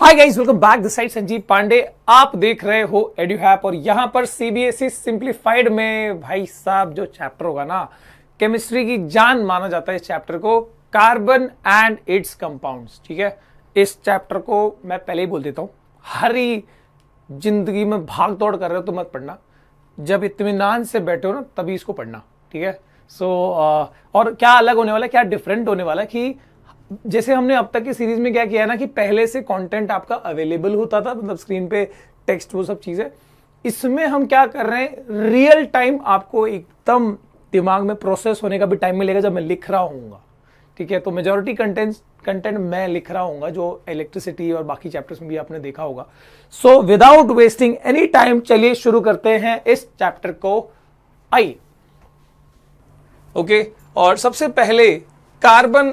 Hi guys welcome back this side Sanjeev Pandey आप देख रहे हो एड्यूहैप और यहां पर सीबीएसई सिंप्लीफाइड e में भाई साहब जो चैप्टर होगा ना केमिस्ट्री की जान माना जाता है इस चैप्टर को कार्बन एंड इट्स कंपाउंड्स ठीक है इस चैप्टर को मैं पहले ही बोल देता हूं हर ही जिंदगी में भाग दौड़ कर रहे हो तो मत पढ़ना जब इतमान से बैठे हो ना तभी इसको पढ़ना ठीक है सो so, uh, और क्या अलग होने वाला क्या डिफरेंट होने वाला कि जैसे हमने अब तक की सीरीज में क्या किया है ना कि पहले से कंटेंट आपका अवेलेबल होता था मतलब स्क्रीन पे टेक्स्ट वो सब चीजें इसमें हम क्या कर रहे हैं रियल टाइम आपको एकदम दिमाग में प्रोसेस होने का भी टाइम मिलेगा जब मैं लिख रहा हूँ ठीक है तो मेजोरिटी कंटेंट कंटेंट मैं लिख रहा हूँ जो इलेक्ट्रिसिटी और बाकी चैप्टर्स में भी आपने देखा होगा so without wasting any time चलिए शुरू करते हैं इस चैप्टर को आई ओके okay? और सबसे पहले कार्बन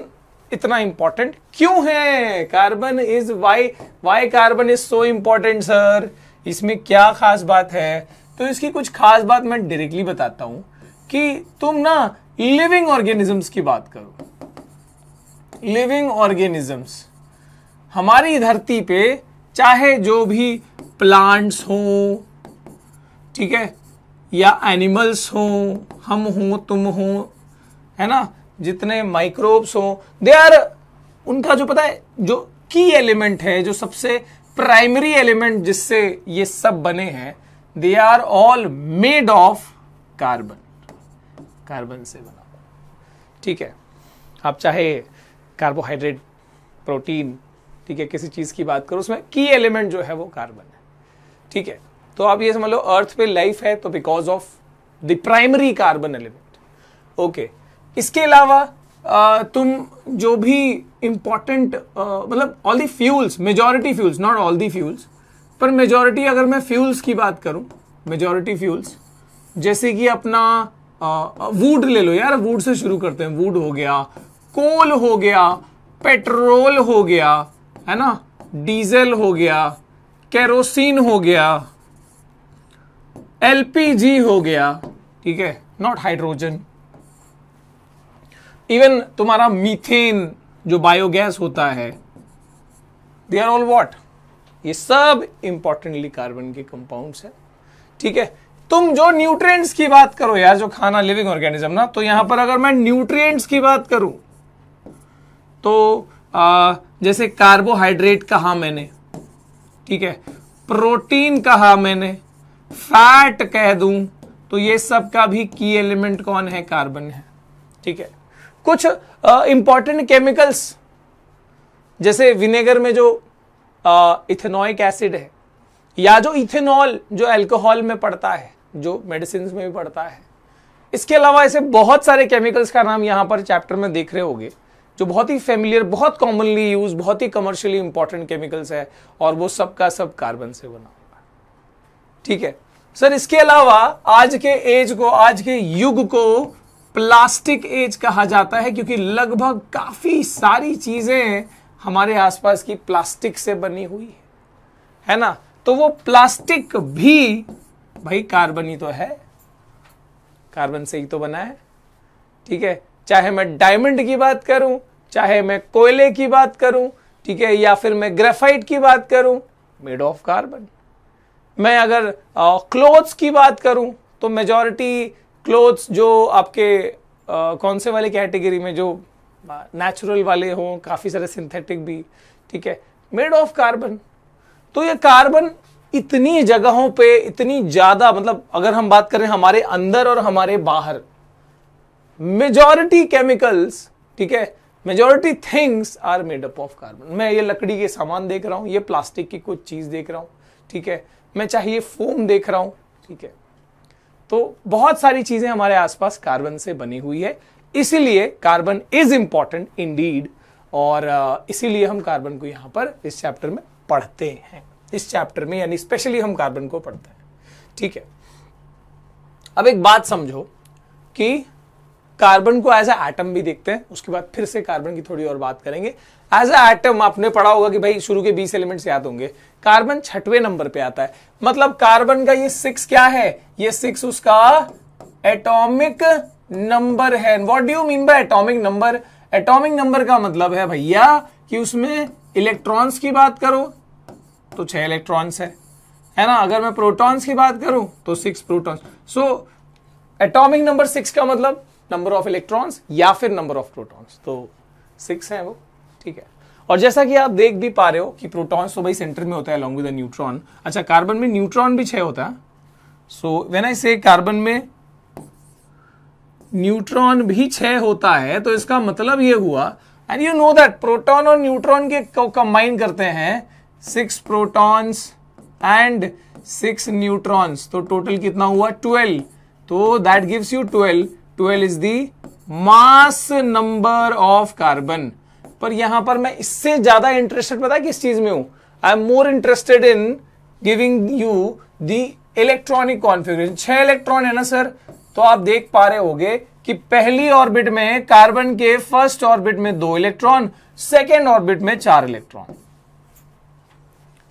इतना इंपॉर्टेंट क्यों है carbon is why why carbon is so important sir इसमें क्या खास बात है तो इसकी कुछ खास बात मैं डायरेक्टली बताता हूं कि तुम ना लिविंग ऑर्गेनिजम्स की बात करो लिविंग ऑर्गेनिजम्स हमारी धरती पे चाहे जो भी प्लांट्स हो ठीक है या एनिमल्स हो हम हो तुम हो है ना जितने माइक्रोब्स हो दे आर उनका जो पता है जो की एलिमेंट है जो सबसे प्राइमरी एलिमेंट जिससे ये सब बने हैं they are all made of carbon carbon से बना ठीक है आप चाहे कार्बोहाइड्रेट प्रोटीन ठीक है किसी चीज की बात करो उसमें की एलिमेंट जो है वो कार्बन है ठीक है तो आप ये समझ लो अर्थ पे लाइफ है तो because of the primary carbon element okay okay. इसके अलावा तुम जो भी इम्पॉर्टेंट मतलब all the fuels majority fuels not all the fuels पर मेजॉरिटी अगर मैं फ्यूल्स की बात करूँ मेजॉरिटी फ्यूल्स जैसे कि अपना वुड ले लो यार वुड से शुरू करते हैं वुड हो गया कोल हो गया पेट्रोल हो गया है ना डीजल हो गया केरोसिन हो गया एलपीजी हो गया ठीक है नॉट हाइड्रोजन इवन तुम्हारा मीथेन जो बायोगैस होता है दे आर ऑल वॉट ये सब इंपॉर्टेंटली कार्बन के कंपाउंड्स है ठीक है तुम जो न्यूट्रिएंट्स की बात करो यार जो खाना लिविंग ऑर्गेनिज्म ना तो यहां पर अगर मैं न्यूट्रिएंट्स की बात करूं तो आ, जैसे कार्बोहाइड्रेट कहा मैंने ठीक है प्रोटीन कहा मैंने फैट कह दूं तो ये सब का भी की एलिमेंट कौन है कार्बन है ठीक है कुछ इंपॉर्टेंट केमिकल्स जैसे विनेगर में जो इथेनॉइक एसिड है या जो इथेनॉल जो अल्कोहल में पड़ता है जो मेडिसिन में भी पड़ता है इसके अलावा ऐसे बहुत सारे केमिकल्स का नाम यहां पर चैप्टर में देख रहे होगे जो बहुत ही फेमिलियर बहुत कॉमनली यूज बहुत ही कमर्शियली इंपॉर्टेंट केमिकल्स है और वो सब का सब कार्बन से बना हुआ है ठीक है सर इसके अलावा आज के एज को आज के युग को प्लास्टिक एज कहा जाता है क्योंकि लगभग काफ़ी सारी चीज़ें हमारे आसपास की प्लास्टिक से बनी हुई है है ना तो वो प्लास्टिक भी भाई कार्बन ही तो है कार्बन से ही तो बना है ठीक है चाहे मैं डायमंड की बात करूं चाहे मैं कोयले की बात करूं ठीक है या फिर मैं ग्रेफाइट की बात करूं मेड ऑफ कार्बन मैं अगर क्लोथ्स की बात करूं तो मेजोरिटी क्लोथ्स जो आपके आ, कौन से वाले कैटेगरी में जो नेचुरल वाले हों काफ़ी सारे सिंथेटिक भी ठीक है मेड ऑफ कार्बन तो ये कार्बन इतनी जगहों पे इतनी ज़्यादा मतलब अगर हम बात करें हमारे अंदर और हमारे बाहर मेजॉरिटी केमिकल्स ठीक है majority things are made up of carbon मैं ये लकड़ी के सामान देख रहा हूँ ये प्लास्टिक की कुछ चीज़ देख रहा हूँ ठीक है मैं चाहिए फोम देख रहा हूँ ठीक है तो बहुत सारी चीजें हमारे आसपास कार्बन से बनी हुई है इसीलिए कार्बन इज इंपॉर्टेंट इंडीड और इसीलिए हम कार्बन को यहां पर इस चैप्टर में पढ़ते हैं इस चैप्टर में यानी स्पेशली हम कार्बन को पढ़ते हैं ठीक है अब एक बात समझो कि कार्बन को एज ए एटम भी देखते हैं उसके बाद फिर से कार्बन की थोड़ी और बात करेंगे एज ए एटम आपने पढ़ा होगा कि भाई शुरू के बीस एलिमेंट्स याद होंगे कार्बन छठवें नंबर पे आता है मतलब कार्बन का ये सिक्स क्या है ये सिक्स उसका एटॉमिक नंबर है what do you mean by atomic number atomic number का मतलब है भैया कि उसमें इलेक्ट्रॉन्स की बात करो तो छह इलेक्ट्रॉन्स है है ना अगर मैं प्रोटॉन्स की बात करूं तो six protons so atomic number six का मतलब नंबर ऑफ इलेक्ट्रॉन्स या फिर नंबर ऑफ प्रोटॉन्स तो सिक्स है वो ठीक है और जैसा कि आप देख भी पा रहे हो कि प्रोटॉन तो भाई सेंटर में होता है अलॉन्ग विद न्यूट्रॉन अच्छा कार्बन में न्यूट्रॉन भी छह होता है सो वेन आई से कार्बन में न्यूट्रॉन भी छ होता है तो इसका मतलब यह हुआ and you know that proton और न्यूट्रॉन के कंबाइन करते हैं six protons and six neutrons तो टोटल कितना हुआ ट्वेल्व तो that gives you twelve twelve is the mass number of carbon पर यहां पर मैं इससे ज्यादा इंटरेस्टेड पता किस चीज में हूं I am more interested in giving you the electronic configuration छह इलेक्ट्रॉन है ना सर तो आप देख पा रहे होंगे कि पहली ऑर्बिट में कार्बन के फर्स्ट ऑर्बिट में दो इलेक्ट्रॉन सेकेंड ऑर्बिट में चार इलेक्ट्रॉन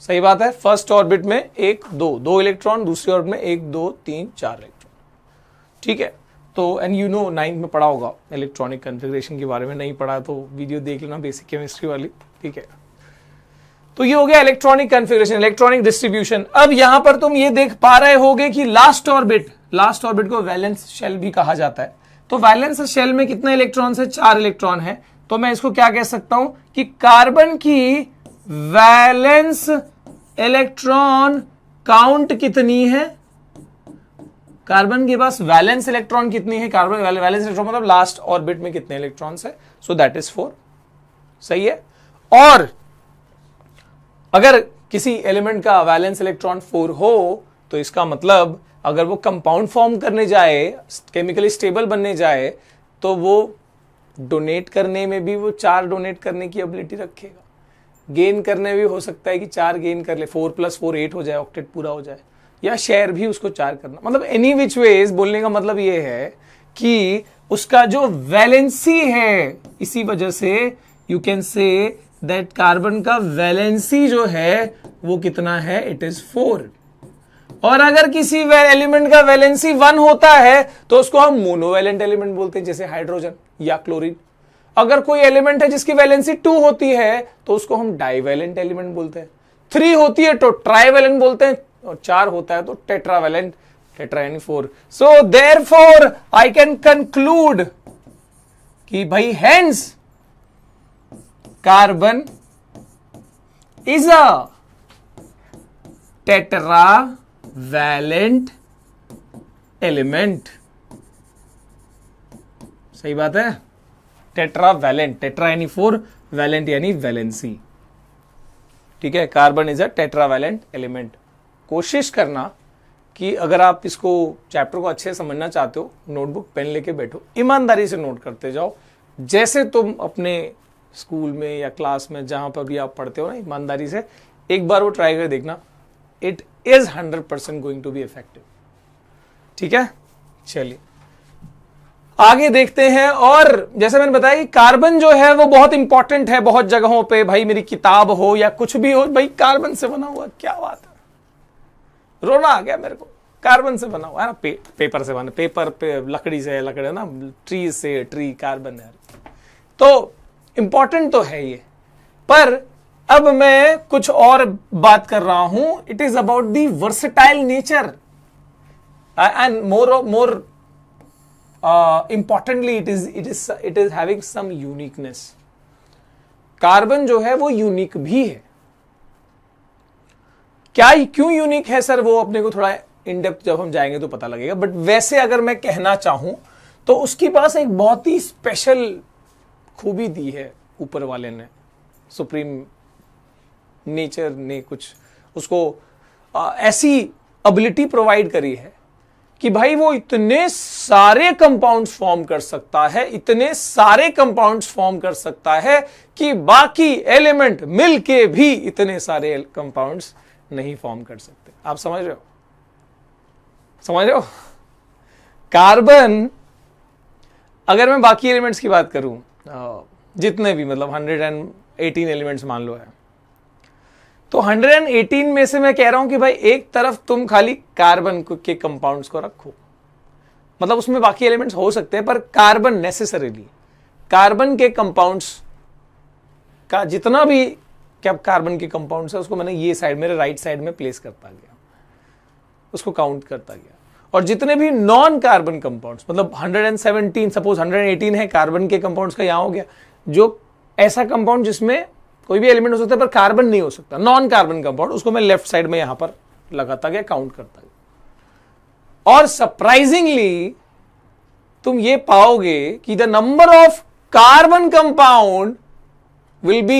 सही बात है फर्स्ट ऑर्बिट में एक दो दो इलेक्ट्रॉन दूसरी ऑर्बिट में एक दो तीन चार इलेक्ट्रॉन ठीक है तो एंड यू नो नाइन्थ में पढ़ा होगा इलेक्ट्रॉनिक कन्फिग्रेशन के बारे में नहीं पढ़ा तो वीडियो देख लेना बेसिक केमिस्ट्री वाली ठीक है तो ये हो गया इलेक्ट्रॉनिक कन्फिग्रेशन इलेक्ट्रॉनिक डिस्ट्रीब्यूशन अब यहां पर तुम ये देख पा रहे हो कि लास्ट ऑर्बिट लास्ट ऑर्बिट को वैलेंस शेल भी कहा जाता है तो वैलेंस शेल में कितने इलेक्ट्रॉन है चार इलेक्ट्रॉन है तो मैं इसको क्या कह सकता हूं कि कार्बन की वैलेंस इलेक्ट्रॉन काउंट कितनी है कार्बन के पास वैलेंस इलेक्ट्रॉन कितनी है कार्बन वैलेंस इलेक्ट्रॉन मतलब लास्ट ऑर्बिट में कितने इलेक्ट्रॉन है सो दैट इज फोर सही है और अगर किसी एलिमेंट का वैलेंस इलेक्ट्रॉन फोर हो तो इसका मतलब अगर वो कंपाउंड फॉर्म करने जाए केमिकली स्टेबल बनने जाए तो वो डोनेट करने में भी वो चार डोनेट करने की एबिलिटी रखेगा गेन करने भी हो सकता है कि चार गेन कर ले फोर प्लस फोर एट हो जाए ऑक्टेट पूरा हो जाए या शेयर भी उसको चार करना मतलब एनी विच वेज बोलने का मतलब ये है कि उसका जो वैलेंसी है इसी वजह से you can say that carbon का वैलेंसी जो है वो कितना है इट इज फोर और अगर किसी एलिमेंट का वैलेंसी वन होता है तो उसको हम मोनोवेलेंट एलिमेंट बोलते हैं जैसे हाइड्रोजन या क्लोरीन अगर कोई एलिमेंट है जिसकी वैलेंसी टू होती है तो उसको हम डाइवेलेंट एलिमेंट बोलते हैं थ्री होती है तो ट्राइवेलेंट बोलते हैं और चार होता है तो टेट्रावेलेंट टेट्रा यानी four so there four I can conclude कि भाई hence carbon is a tetravalent element सही बात है टेट्रा वैलेंट टेट्रा यानी फोर वैलेंट यानी वैलेंसी ठीक है carbon is a tetravalent element कोशिश करना कि अगर आप इसको चैप्टर को अच्छे से समझना चाहते हो नोटबुक पेन लेके बैठो ईमानदारी से नोट करते जाओ जैसे तुम अपने स्कूल में या क्लास में जहां पर भी आप पढ़ते हो ना ईमानदारी से एक बार वो ट्राई कर देखना it is hundred percent going to be effective ठीक है चलिए आगे देखते हैं और जैसे मैंने बताया कि कार्बन जो है वो बहुत इंपॉर्टेंट है बहुत जगहों पे भाई मेरी किताब हो या कुछ भी हो भाई कार्बन से बना हुआ क्या बात है रोना आ गया मेरे को कार्बन से बना हुआ है ना पे, पेपर से बना पेपर पे लकड़ी से लकड़ी ना ट्री से ट्री कार्बन है तो इंपॉर्टेंट तो है ये पर अब मैं कुछ और बात कर रहा हूं it is about the versatile nature and more more importantly it is it is it is having some uniqueness carbon जो है वो यूनिक भी है क्या क्यों यूनिक है सर वो अपने को थोड़ा इनडेप्थ जब हम जाएंगे तो पता लगेगा बट वैसे अगर मैं कहना चाहूं तो उसके पास एक बहुत ही स्पेशल खूबी दी है ऊपर वाले ने सुप्रीम नेचर ने कुछ उसको आ, ऐसी एबिलिटी प्रोवाइड करी है कि भाई वो इतने सारे कंपाउंड्स फॉर्म कर सकता है इतने सारे कंपाउंड्स फॉर्म कर सकता है कि बाकी एलिमेंट मिलके भी इतने सारे कंपाउंड्स नहीं फॉर्म कर सकते आप समझ रहे हो समझ रहे हो कार्बन अगर मैं बाकी एलिमेंट्स की बात करूं जितने भी मतलब 118 एलिमेंट्स मान लो है तो 118 में से मैं कह रहा हूं कि भाई एक तरफ तुम खाली कार्बन के कंपाउंड्स को रखो मतलब उसमें बाकी एलिमेंट्स हो सकते हैं पर कार्बन नेसेसरीली कार्बन के कंपाउंड्स का जितना भी क्या कार्बन के कंपाउंड है उसको मैंने ये साइड मेरे राइट साइड में प्लेस करता गया उसको काउंट करता गया और जितने भी नॉन कार्बन कंपाउंड्स मतलब 117 सपोज 118 है कार्बन के कंपाउंड्स का यहां हो गया जो ऐसा कंपाउंड जिसमें कोई भी एलिमेंट हो सकता है पर कार्बन नहीं हो सकता नॉन कार्बन कंपाउंड उसको मैं लेफ्ट साइड में यहां पर लगाता गया काउंट करता गया और सरप्राइजिंगली तुम ये पाओगे कि the number of carbon compound will be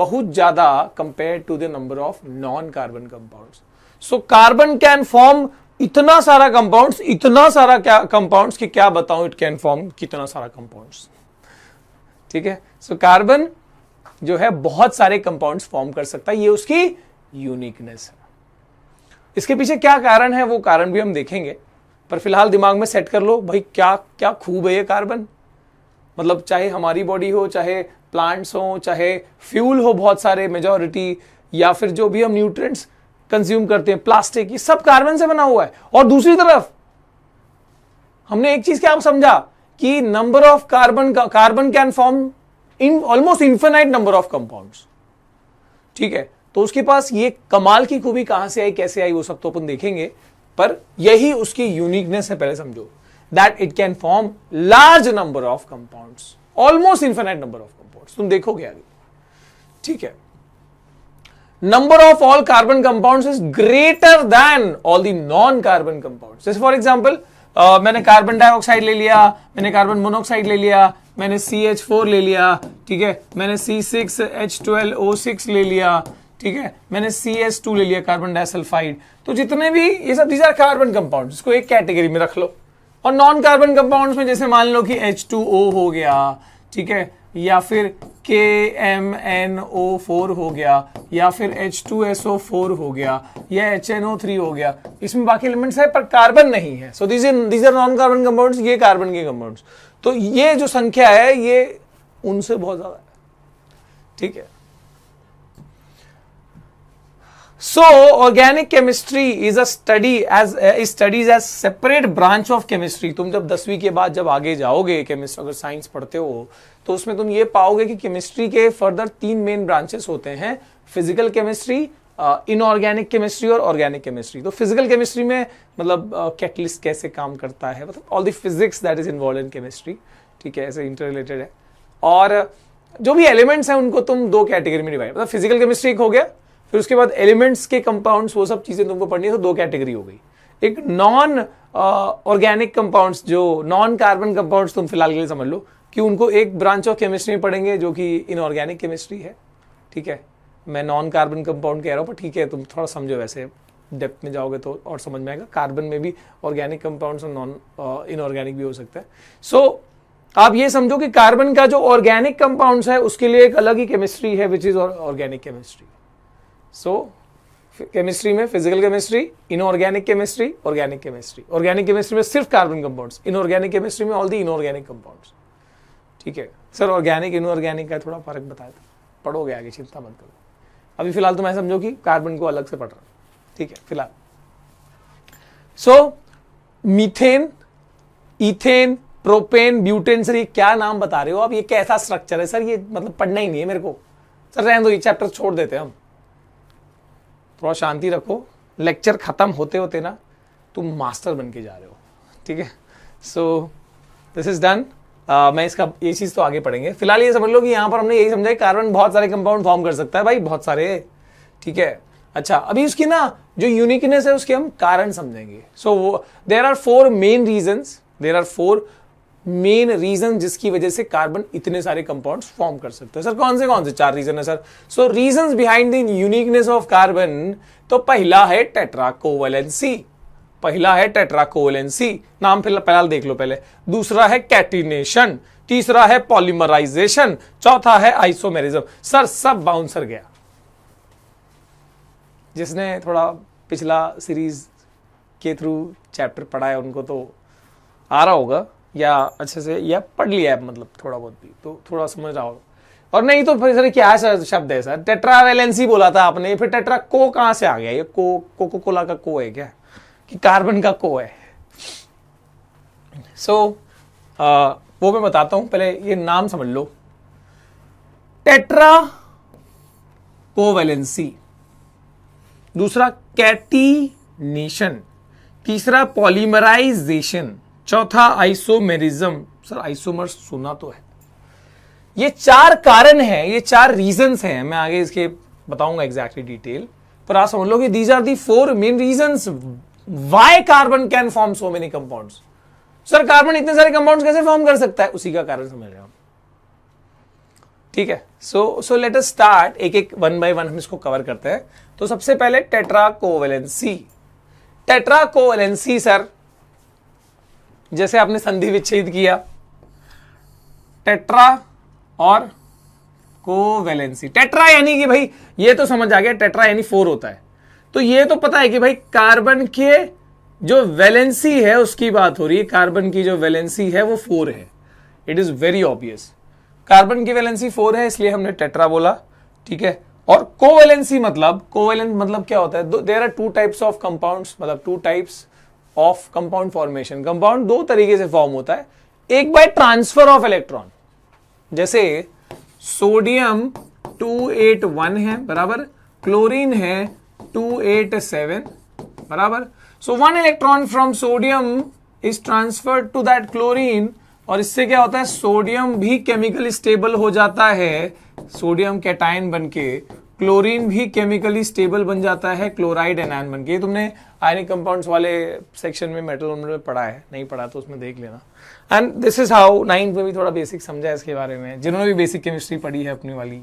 bahut jyada compared to the number of non carbon compounds so carbon can form इतना सारा कंपाउंड इतना सारा क्या कंपाउंड्स कि क्या बताऊं इट कैन फॉर्म कितना सारा कंपाउंड ठीक है सो so, कार्बन जो है बहुत सारे कंपाउंड फॉर्म कर सकता है ये उसकी यूनिकनेस है इसके पीछे क्या कारण है वो कारण भी हम देखेंगे पर फिलहाल दिमाग में सेट कर लो भाई क्या क्या खूब है ये कार्बन मतलब चाहे हमारी बॉडी हो चाहे प्लांट्स हो चाहे फ्यूल हो बहुत सारे मेजोरिटी या फिर जो भी हम न्यूट्रिएंट्स कंज्यूम करते हैं प्लास्टिक ये सब कार्बन से बना हुआ है और दूसरी तरफ हमने एक चीज क्या समझा कि number of carbon carbon can form in almost infinite number of compounds ठीक है तो उसके पास ये कमाल की खूबी कहां से आई कैसे आई वो सब तो अपन देखेंगे पर यही उसकी यूनिकनेस है पहले समझो that it can form large number of compounds almost infinite number of compounds तुम देखोगे आगे ठीक है number of all carbon compounds is greater than all the non-carbon compounds. Just for example, uh, मैंने कार्बन डाइऑक्साइड ले लिया मैंने carbon monoxide ले लिया मैंने CH4 ले लिया ठीक है मैंने C6H12O6 ले लिया ठीक है मैंने सी एस टू ले लिया कार्बन डाइसल्फाइड तो जितने भी ये सब दीज आर कार्बन कंपाउंड इसको एक कैटेगरी में रख लो और नॉन कार्बन कंपाउंड्स में जैसे मान लो कि एच टू ओ हो गया ठीक है या फिर के एम एन ओ फोर हो गया या फिर H two S O four हो गया या एच एन ओ थ्री हो गया इसमें बाकी एलिमेंट्स है पर कार्बन नहीं है so these these are non carbon compounds ये कार्बन के कंपाउंड्स तो ये जो संख्या है ये उनसे बहुत ज़्यादा है ठीक है so organic chemistry is a study as uh, studies as separate branch of chemistry. तुम जब दसवीं के बाद जब आगे जाओगे केमिस्ट्री अगर साइंस पढ़ते हो तो उसमें तुम ये पाओगे कि केमिस्ट्री के फर्दर तीन मेन ब्रांचेस होते हैं फिजिकल केमिस्ट्री इनऑर्गेनिक केमिस्ट्री और ऑर्गेनिक केमिस्ट्री तो फिजिकल केमिस्ट्री में मतलब कैटलिस्ट uh, कैसे काम करता है मतलब all the physics that is involve in chemistry ठीक है ऐसे इंटर रिलेटेड है और जो भी एलिमेंट्स हैं उनको तुम दो कैटेगरी में डिवाइड मतलब फिजिकल केमिस्ट्री एक हो गया फिर उसके बाद एलिमेंट्स के कंपाउंड्स वो सब चीज़ें तुमको पढ़नी है तो दो कैटेगरी हो गई एक नॉन ऑर्गेनिक कंपाउंड्स जो नॉन कार्बन कंपाउंड्स तुम फिलहाल के लिए समझ लो कि उनको एक ब्रांच ऑफ केमिस्ट्री में पढ़ेंगे जो कि इनऑर्गेनिक केमिस्ट्री है ठीक है मैं नॉन कार्बन कंपाउंड कह रहा हूँ पर ठीक है तुम थोड़ा समझो वैसे डेप्थ में जाओगे तो और समझ में आएगा कार्बन में भी ऑर्गेनिक कंपाउंड्स और नॉन इनऑर्गेनिक uh, भी हो सकता है सो so, आप ये समझो कि कार्बन का जो ऑर्गेनिक कंपाउंड्स है उसके लिए एक अलग ही केमिस्ट्री है which is organic chemistry so chemistry में physical chemistry inorganic chemistry organic chemistry organic chemistry में सिर्फ कार्बन कंपाउंड्स इनऑर्गेनिक केमिस्ट्री में ऑल दी इनऑर्गेनिक कंपाउंड्स ठीक है सर ऑर्गेनिक इनऑर्गेनिक का थोड़ा फर्क बताया था पढ़ोगे आगे चिंता मत करो अभी फिलहाल तो मैं समझो कि कार्बन को अलग से पढ़ रहा हूँ ठीक है फिलहाल so methane ethane propane butane sir ये क्या नाम बता रहे हो आप ये कैसा स्ट्रक्चर है सर ये मतलब पढ़ना ही नहीं है मेरे को सर रहने दो ये चैप्टर छोड़ देते हैं हम थोड़ा शांति रखो लेक्चर ख़त्म होते होते ना तुम मास्टर बन के जा रहे हो ठीक है सो दिस इज़ डन मैं इसका ये चीज़ तो आगे पढ़ेंगे फिलहाल ये समझ लो कि यहाँ पर हमने यही समझा कि कार्बन बहुत सारे कंपाउंड फॉर्म कर सकता है भाई बहुत सारे ठीक है अच्छा अभी उसकी ना जो यूनिकनेस है उसके हम कारण समझेंगे so there are four main reasons there are four main reason जिसकी वजह से कार्बन इतने सारे कंपाउंड्स फॉर्म कर सकते हैं सर कौन से कौन से चार रीजन है sir so reasons behind the uniqueness of carbon तो पहला है टेट्राकोवेलेंसी पहला है टेट्राकोवेलेंसी नाम पहला पहला देख लो पहले दूसरा है कैटिनेशन तीसरा है पॉलीमराइजेशन चौथा है आइसोमेरिज्म सर सब बाउंसर गया जिसने थोड़ा पिछला सीरीज के थ्रू चैप्टर पढ़ा है उनको तो आ रहा होगा या अच्छे से या पढ़ लिया है मतलब थोड़ा बहुत भी तो थोड़ा समझ रहा हो और नहीं तो फिर सर क्या सर शब्द है सर टेट्रा वैलेंसी बोला था आपने फिर टेट्रा को कहाँ से आ गया ये को कोको कोला का को है क्या कि कार्बन का को है सो so, वो मैं बताता हूं पहले ये नाम समझ लो टेट्रा कोवेलेंसी दूसरा कैटीनेशन तीसरा पॉलीमराइजेशन चौथा आइसोमेरिज्म सर आइसोमर्स सुना तो है ये चार कारण है ये चार रीजंस हैं मैं आगे इसके बताऊंगा एग्जैक्टली डिटेल पर आप समझ लो कि these are the four main reasons why carbon can form so many compounds sir carbon इतने सारे कंपाउंड्स कैसे फॉर्म कर सकता है उसी का कारण समझ रहे हो ठीक है so so let us start एक एक वन बाय वन हम इसको कवर करते हैं तो सबसे पहले tetra covalency tetra covalency sir जैसे आपने संधि विच्छेद किया टेट्रा और कोवेलेंसी टेट्रा यानी कि भाई ये तो समझ आ गया टेट्रा यानी फोर होता है तो ये तो पता है कि भाई कार्बन के जो वैलेंसी है उसकी बात हो रही है कार्बन की जो वैलेंसी है वो फोर है it is very obvious carbon की वैलेंसी फोर है इसलिए हमने टेट्रा बोला ठीक है और कोवेलेंसी मतलब कोवेलेंस मतलब क्या होता है there are two types of compounds मतलब two types of compound formation compound दो तरीके से फॉर्म होता है एक बाय ट्रांसफर ऑफ इलेक्ट्रॉन जैसे सोडियम 281 है बराबर क्लोरीन है 287 बराबर so one electron from sodium is transfer to that chlorine और इससे क्या होता है सोडियम भी केमिकल स्टेबल हो जाता है सोडियम कैटाइन बनके क्लोरीन भी केमिकली स्टेबल बन जाता है क्लोराइड एनायन बन के ये तुमने आयनिक कंपाउंड्स वाले सेक्शन में मेटल में पढ़ा है नहीं पढ़ा तो उसमें देख लेना and this is how ninth में भी थोड़ा बेसिक समझा है इसके बारे में जिन्होंने भी बेसिक केमिस्ट्री पढ़ी है अपनी वाली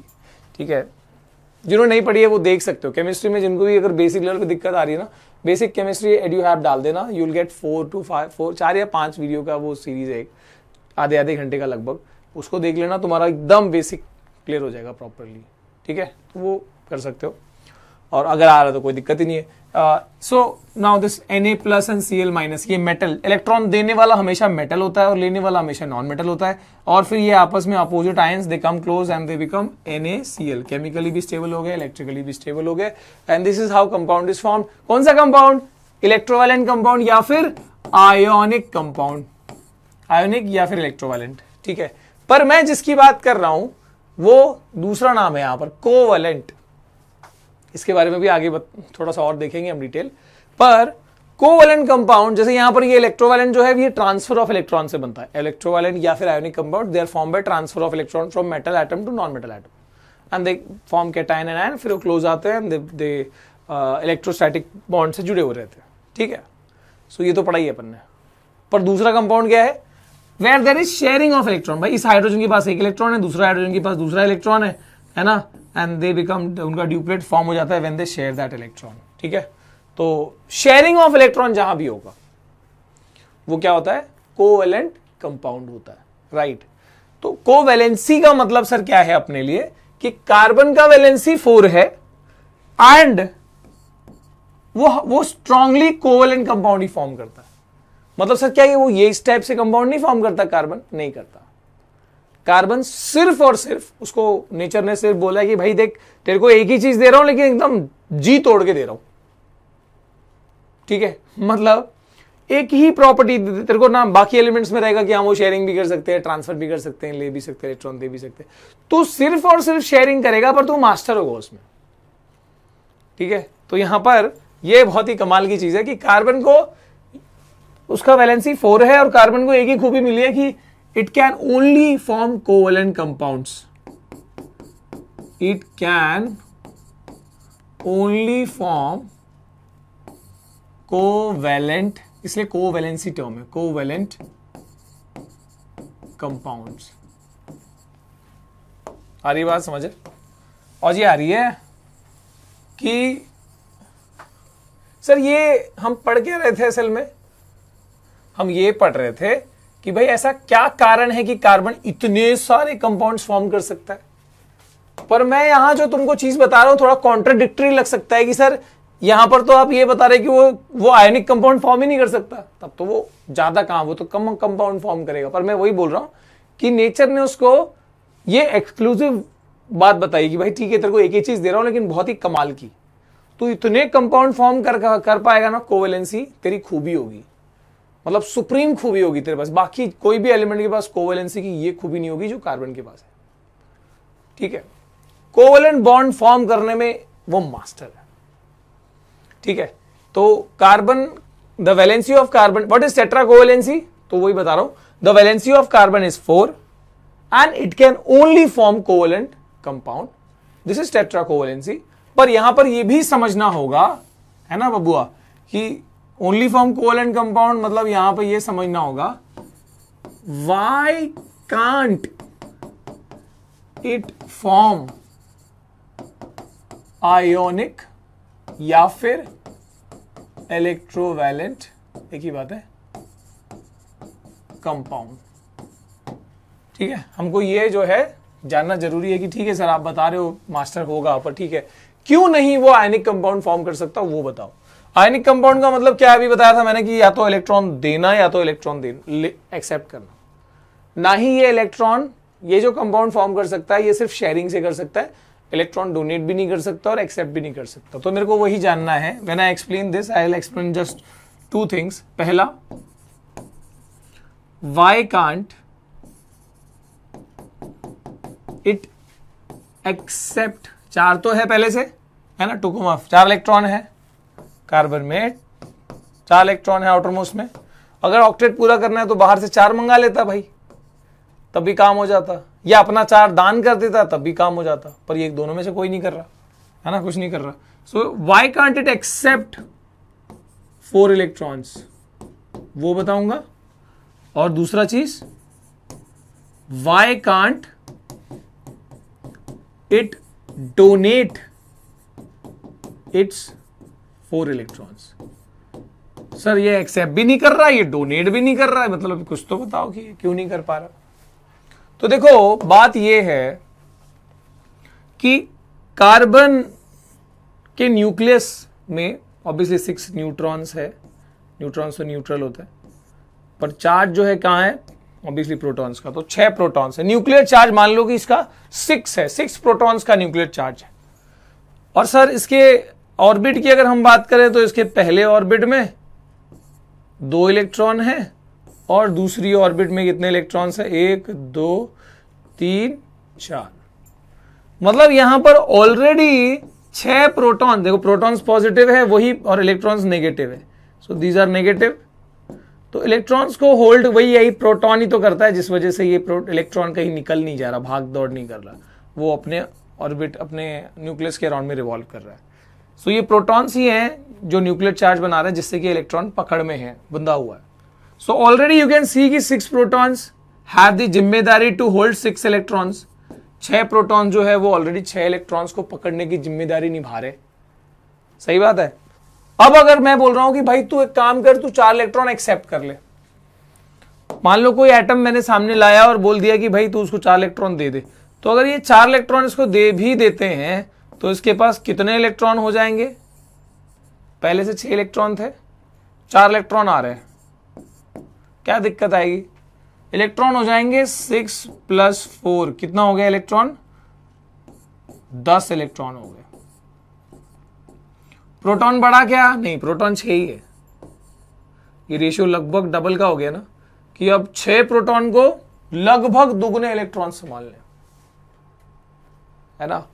ठीक है जिन्होंने नहीं पढ़ी है वो देख सकते हो केमिस्ट्री में जिनको भी अगर बेसिक लेवल पर दिक्कत आ रही है ना बेसिक केमिस्ट्री यू हैव डाल देना you will get four to five four चार या पांच वीडियो का वो सीरीज है एक आधे आधे घंटे का लगभग उसको देख लेना तुम्हारा एकदम बेसिक क्लियर हो जाएगा प्रॉपरली ठीक है तो वो कर सकते हो और अगर आ रहा तो कोई दिक्कत ही नहीं है so now this N plus and C minus ये मेटल इलेक्ट्रॉन देने वाला हमेशा मेटल होता है और लेने वाला हमेशा नॉन मेटल होता है और फिर ये आपस में opposite ions they come close and they become an chemically भी स्टेबल हो गए इलेक्ट्रिकली भी स्टेबल हो गए and this is how compound is form कौन सा कंपाउंड इलेक्ट्रोवायलेंट कंपाउंड या फिर आयोनिक कंपाउंड आयोनिक या फिर इलेक्ट्रोवायलेंट ठीक है पर मैं जिसकी बात कर रहा हूं वो दूसरा नाम है यहां पर कोवलेंट इसके बारे में भी आगे बत, थोड़ा सा और देखेंगे हम डिटेल पर कोवलेंट कंपाउंड जैसे यहां पर ये इलेक्ट्रोवालेंट जो है ये ट्रांसफर ऑफ इलेक्ट्रॉन से बनता है इलेक्ट्रोवालेंट या फिर ionic compound they are form by transfer of electron from metal atom to non metal atom and they form cation and ion फिर वो क्लोज आते हैं दे, दे इलेक्ट्रोस्टैटिक बॉन्ड से जुड़े हुए रहते हैं ठीक है सो so, ये तो पढ़ाई है अपन ने पर दूसरा कंपाउंड क्या है where there is sharing of electron भाई इस हाइड्रोजन के पास एक इलेक्ट्रॉन है दूसरा हाइड्रोजन के पास दूसरा इलेक्ट्रॉन है है ना एंड दे बिकम उनका ड्यूप्लेट फॉर्म हो जाता है when they share that electron ठीक है तो शेयरिंग ऑफ इलेक्ट्रॉन जहां भी होगा वो क्या होता है कोवेलेंट कंपाउंड होता है राइट right. तो कोवेलेंसी का मतलब सर क्या है अपने लिए कि कार्बन का वेलेंसी फोर है एंड वो वो स्ट्रांगली कोवेलेंट कंपाउंड ही फॉर्म करता है मतलब सर क्या ये वो ये इस टाइप से कंपाउंड नहीं फॉर्म करता कार्बन नहीं करता कार्बन सिर्फ और सिर्फ उसको नेचर ने सिर्फ बोला कि भाई देख तेरे को एक ही चीज दे रहा हूं लेकिन एकदम जी तोड़ के दे रहा हूं ठीक है मतलब एक ही प्रॉपर्टी तेरे को ना बाकी एलिमेंट्स में रहेगा कि हम हाँ, वो शेयरिंग भी कर सकते हैं ट्रांसफर भी कर सकते हैं ले भी सकते हैं इलेक्ट्रॉन दे भी सकते हैं तो सिर्फ और सिर्फ शेयरिंग करेगा पर तू मास्टर होगा उसमें ठीक है तो यहां पर यह बहुत ही कमाल की चीज है कि कार्बन को उसका वैलेंसी फोर है और कार्बन को एक ही खूबी मिली है कि it can only form covalent compounds it can only form covalent इसलिए कोवेलेंसी टर्म है कोवेलेंट कंपाउंड्स आ रही बात समझ और ये आ रही है कि सर ये हम पढ़ के रहे थे असल में हम ये पढ़ रहे थे कि भाई ऐसा क्या कारण है कि कार्बन इतने सारे कंपाउंड्स फॉर्म कर सकता है पर मैं यहां जो तुमको चीज बता रहा हूं थोड़ा कॉन्ट्राडिक्टरी लग सकता है कि सर यहां पर तो आप ये बता रहे कि वो वो आयनिक कंपाउंड फॉर्म ही नहीं कर सकता तब तो वो ज्यादा कहां वो तो कम कंपाउंड फॉर्म करेगा पर मैं वही बोल रहा हूं कि नेचर ने उसको ये एक्सक्लूसिव बात बताई कि भाई ठीक है तेरे को एक ही चीज दे रहा हूं लेकिन बहुत ही कमाल की तो इतने कंपाउंड फॉर्म कर कर पाएगा ना कोवेलेंसी तेरी खूबी होगी मतलब सुप्रीम खूबी होगी तेरे पास बाकी कोई भी एलिमेंट के पास कोवेलेंसी की ये खूबी नहीं होगी जो कार्बन के पास है ठीक है कोवेलेंट बॉन्ड फॉर्म करने में वो मास्टर है ठीक है तो carbon the valency of carbon what is tetracovalency तो वही बता रहा हूं the valency of carbon is four and it can only form covalent compound this is tetracovalency पर यहां पर यह भी समझना होगा है ना बबुआ कि ओनली फॉर्म एंड कंपाउंड मतलब यहां पर यह समझना होगा why can't it form ionic या फिर इलेक्ट्रोवैलेंट एक ही बात है कंपाउंड ठीक है हमको ये जो है जानना जरूरी है कि ठीक है सर आप बता रहे हो मास्टर होगा पर ठीक है क्यों नहीं वो आयनिक कंपाउंड फॉर्म कर सकता वो बताओ आयनिक कंपाउंड का मतलब क्या अभी बताया था मैंने कि या तो इलेक्ट्रॉन देना या तो इलेक्ट्रॉन देना एक्सेप्ट करना ना ही ये इलेक्ट्रॉन ये जो कंपाउंड फॉर्म कर सकता है ये सिर्फ शेयरिंग से कर सकता है इलेक्ट्रॉन डोनेट भी नहीं कर सकता और एक्सेप्ट भी नहीं कर सकता तो मेरे को वही जानना है when I explain this I explain just two things पहला वाई कांट इट एक्सेप्ट चार तो है पहले से है ना टू को माफ चार इलेक्ट्रॉन है कार्बन में चार इलेक्ट्रॉन है आउटर मोस्ट में अगर ऑक्टेट पूरा करना है तो बाहर से चार मंगा लेता भाई तब भी काम हो जाता या अपना चार दान कर देता तब भी काम हो जाता पर ये दोनों में से कोई नहीं कर रहा है ना कुछ नहीं कर रहा so why can't it accept four electrons वो बताऊंगा और दूसरा चीज why can't it donate its four electrons sir ये एक्सेप्ट भी नहीं कर रहा है ये डोनेट भी नहीं कर रहा है मतलब कुछ तो बताओ कि क्यों नहीं कर पा रहा तो देखो बात ये है कि कार्बन के न्यूक्लियस में ऑब्वियसली सिक्स न्यूट्रॉन्स है न्यूट्रॉन्स तो न्यूट्रल होता है पर चार्ज जो है कहाँ है ऑब्वियसली प्रोटॉन्स का तो छह प्रोटॉन्स है न्यूक्लियर चार्ज मान लो कि इसका सिक्स है सिक्स प्रोटॉन्स का न्यूक्लियर चार्ज है और सर इसके ऑर्बिट की अगर हम बात करें तो इसके पहले ऑर्बिट में दो इलेक्ट्रॉन हैं और दूसरी ऑर्बिट में कितने इलेक्ट्रॉन्स हैं एक दो तीन चार मतलब यहां पर ऑलरेडी छह प्रोटॉन देखो प्रोटॉन्स पॉजिटिव है वही और इलेक्ट्रॉन्स नेगेटिव है सो दीज आर नेगेटिव तो इलेक्ट्रॉन्स को होल्ड वही यही प्रोटॉन ही तो करता है जिस वजह से ये इलेक्ट्रॉन कहीं निकल नहीं जा रहा भाग दौड़ नहीं कर रहा वो अपने ऑर्बिट अपने न्यूक्लियस के अराउंड में रिवॉल्व कर रहा है सो ये प्रोटॉन्स ही हैं जो न्यूक्लियर चार्ज बना रहे हैं जिससे कि इलेक्ट्रॉन पकड़ में है बुंदा हुआ है so already you can see कि सिक्स प्रोटॉन्स हैव दी जिम्मेदारी टू होल्ड सिक्स इलेक्ट्रॉन्स छह प्रोटॉन जो है वो ऑलरेडी छह इलेक्ट्रॉन्स को पकड़ने की जिम्मेदारी निभा रहे सही बात है अब अगर मैं बोल रहा हूं कि भाई तू एक काम कर तू चार इलेक्ट्रॉन एक्सेप्ट कर ले मान लो कोई एटम मैंने सामने लाया और बोल दिया कि भाई तू उसको चार इलेक्ट्रॉन दे दे तो अगर ये चार इलेक्ट्रॉन इसको दे भी देते हैं तो इसके पास कितने इलेक्ट्रॉन हो जाएंगे पहले से छह इलेक्ट्रॉन थे चार इलेक्ट्रॉन आ रहे हैं क्या दिक्कत आएगी इलेक्ट्रॉन हो जाएंगे सिक्स प्लस फोर कितना हो गया इलेक्ट्रॉन दस इलेक्ट्रॉन हो गए प्रोटॉन बढ़ा क्या नहीं प्रोटॉन छह ही है ये रेशियो लगभग डबल का हो गया ना कि अब छह प्रोटॉन को लगभग दुगुने इलेक्ट्रॉन संभाल लें है ना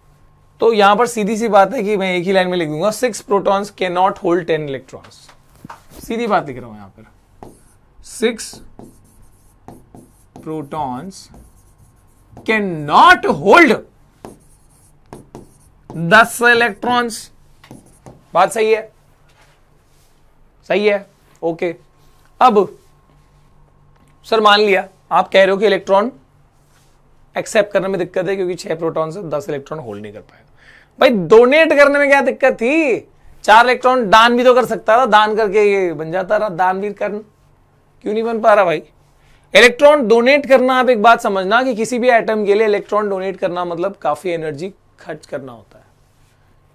तो यहां पर सीधी सी बात है कि मैं एक ही लाइन में लिख दूंगा सिक्स प्रोटॉन्स के नॉट होल्ड टेन इलेक्ट्रॉन्स सीधी बात लिख रहा हूं यहां पर सिक्स प्रोटॉन्स के नॉट होल्ड दस इलेक्ट्रॉन्स बात सही है सही है ओके अब सर मान लिया आप कह रहे हो कि इलेक्ट्रॉन एक्सेप्ट करने में दिक्कत है क्योंकि छह प्रोटॉन से दस इलेक्ट्रॉन होल्ड नहीं कर पाएगा भाई डोनेट करने में क्या दिक्कत थी चार इलेक्ट्रॉन दान भी तो कर सकता था दान करके ये बन जाता रहा दान भी कर क्यों नहीं बन पा रहा भाई इलेक्ट्रॉन डोनेट करना आप एक बात समझना कि किसी भी एटम के लिए इलेक्ट्रॉन डोनेट करना मतलब काफी एनर्जी खर्च करना होता है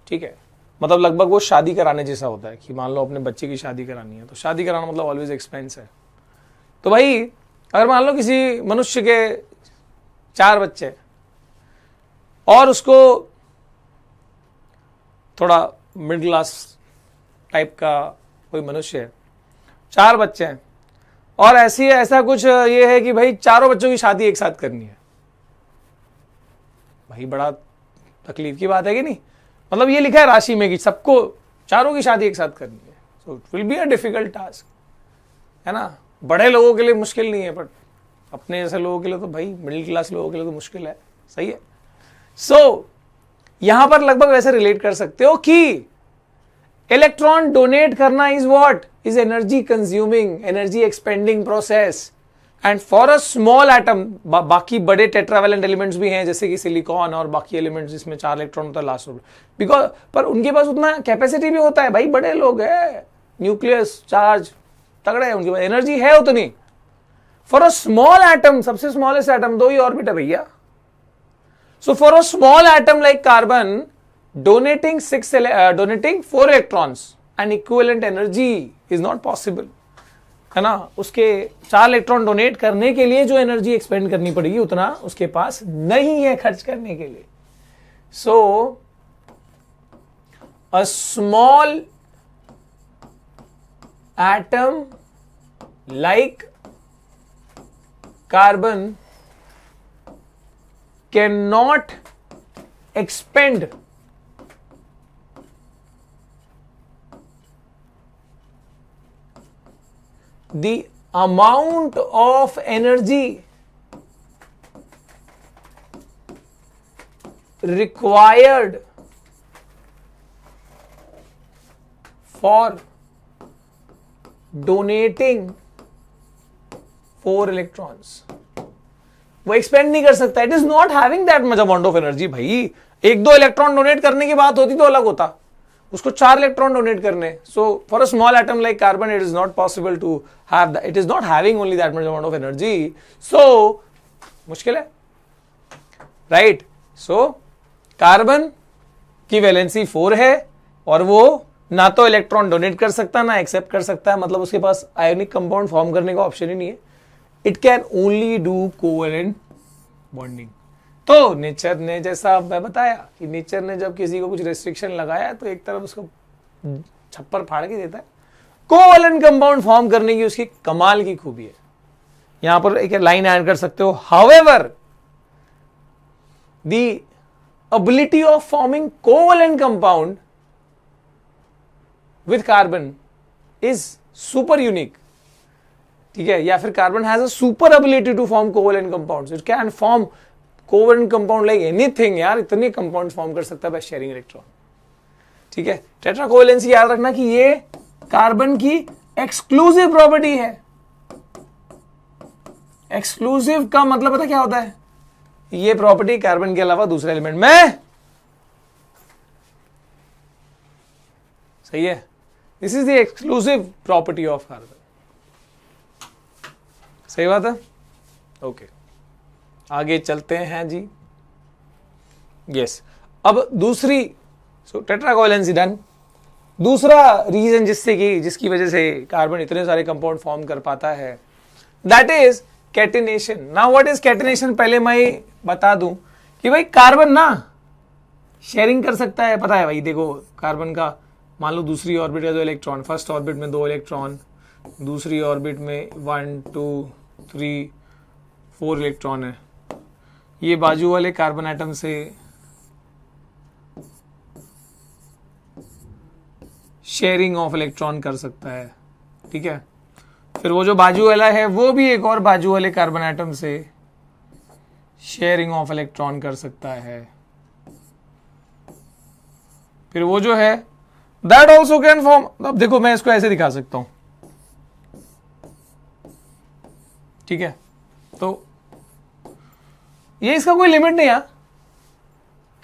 ठीक है मतलब लगभग वो शादी कराने जैसा होता है कि मान लो अपने बच्चे की शादी करानी है तो शादी कराना मतलब ऑलवेज एक्सपेंस है तो भाई अगर मान लो किसी मनुष्य के चार बच्चे और उसको थोड़ा मिडिल क्लास टाइप का कोई मनुष्य है चार बच्चे हैं और ऐसी ऐसा कुछ ये है कि भाई चारों बच्चों की शादी एक साथ करनी है भाई बड़ा तकलीफ की बात है कि नहीं मतलब ये लिखा है राशि में कि सबको चारों की शादी एक साथ करनी है so it will be a difficult task है ना बड़े लोगों के लिए मुश्किल नहीं है बट अपने जैसे लोगों के लिए तो भाई मिडिल क्लास लोगों के लिए तो मुश्किल है सही है सो so, यहां पर लगभग वैसे रिलेट कर सकते हो कि इलेक्ट्रॉन डोनेट करना is what is energy consuming energy expending process and for a small atom बाकी बड़े टेट्रावेलेंट एलिमेंट्स भी हैं जैसे कि सिलिकॉन और बाकी एलिमेंट्स जिसमें चार इलेक्ट्रॉन होता है लास्ट बिकॉज पर उनके पास उतना कैपेसिटी भी होता है भाई बड़े लोग हैं न्यूक्लियस चार्ज तगड़े हैं उनके पास एनर्जी है उतनी फॉर अ स्मॉल एटम सबसे स्मॉलेस्ट एटम दो ही ऑर्बिट है भैया so for a small atom like carbon donating six donating four electrons and equivalent energy is not possible है ना उसके चार इलेक्ट्रॉन डोनेट करने के लिए जो एनर्जी एक्सपेंड करनी पड़ेगी उतना उसके पास नहीं है खर्च करने के लिए so a small atom like carbon cannot expend the amount of energy required for donating 4 electrons. वो एक्सपेंड नहीं कर सकता it is not having that much amount of energy भाई एक दो इलेक्ट्रॉन डोनेट करने की बात होती तो अलग होता उसको चार इलेक्ट्रॉन डोनेट करने so for a small atom like carbon it is not possible to have it is not having only that much amount of energy so मुश्किल है राइट सो कार्बन की वैलेंसी फोर है और वो ना तो electron donate कर सकता ना एक्सेप्ट कर सकता है मतलब उसके पास आयोनिक कंपाउंड फॉर्म करने का ऑप्शन ही नहीं है it can only do covalent bonding तो नेचर ने जैसा मैं बताया कि नेचर ने जब किसी को कुछ रेस्ट्रिक्शन लगाया तो एक तरफ उसको छप्पर फाड़ के देता है कोवेलेंट कंपाउंड फॉर्म करने की उसकी कमाल की खूबी है यहां पर एक लाइन ऐड कर सकते हो however the ability of forming covalent compound with carbon is super unique ठीक है या फिर carbon has a super ability to form covalent compounds it can form covalent compound like anything यार इतने कंपाउंड्स फॉर्म कर सकता है बाय शेयरिंग इलेक्ट्रॉन ठीक है टेट्रा कोवलेंसी याद रखना कि ये कार्बन की एक्सक्लूसिव प्रॉपर्टी है एक्सक्लूसिव का मतलब पता क्या होता है ये प्रॉपर्टी कार्बन के अलावा दूसरे एलिमेंट में सही है this is the exclusive property of carbon सही बात है ओके आगे चलते हैं जी यस अब दूसरी सो टेट्राकोवेलेंसी डन दूसरा रीजन जिससे कि जिसकी वजह से कार्बन इतने सारे कंपाउंड फॉर्म कर पाता है that is catenation now what is catenation पहले मैं बता दूं कि भाई कार्बन ना शेयरिंग कर सकता है पता है भाई देखो कार्बन का मान लो दूसरी ऑर्बिट का दो इलेक्ट्रॉन फर्स्ट ऑर्बिट में दो इलेक्ट्रॉन दूसरी ऑर्बिट में one two three four electron है ये बाजू वाले कार्बन आइटम से शेयरिंग ऑफ इलेक्ट्रॉन कर सकता है ठीक है फिर वो जो बाजू वाला है वो भी एक और बाजू वाले कार्बन आइटम से शेयरिंग ऑफ इलेक्ट्रॉन कर सकता है फिर वो जो है दैट ऑल्सो कैन फॉर्म अब देखो मैं इसको ऐसे दिखा सकता हूं ठीक है तो ये इसका कोई लिमिट नहीं है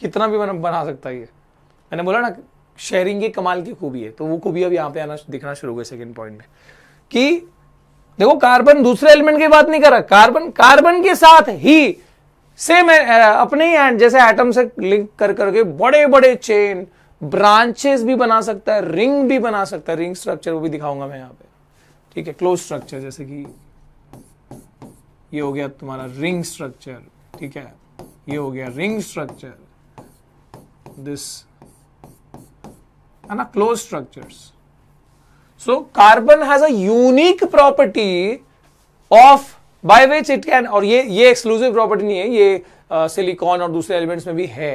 कितना भी बना बना सकता है ये मैंने बोला ना शेयरिंग की कमाल की खूबी है तो वो खूबी अब यहां पे आना दिखना शुरू हुआ सेकेंड पॉइंट में कि देखो कार्बन दूसरे एलिमेंट की बात नहीं कर रहा कार्बन कार्बन के साथ ही सेम अपने ही एंड जैसे एटम से लिंक कर करके बड़े बड़े चेन ब्रांचेस भी बना सकता है रिंग भी बना सकता है रिंग स्ट्रक्चर वो भी दिखाऊंगा मैं यहाँ पे ठीक है क्लोज स्ट्रक्चर जैसे कि ये हो गया तुम्हारा रिंग स्ट्रक्चर ठीक है ये हो गया रिंग स्ट्रक्चर दिस है ना close structures so carbon has a unique property of by which it can और ये ये एक्सक्लूसिव प्रॉपर्टी नहीं है ये सिलिकॉन uh, और दूसरे एलिमेंट्स में भी है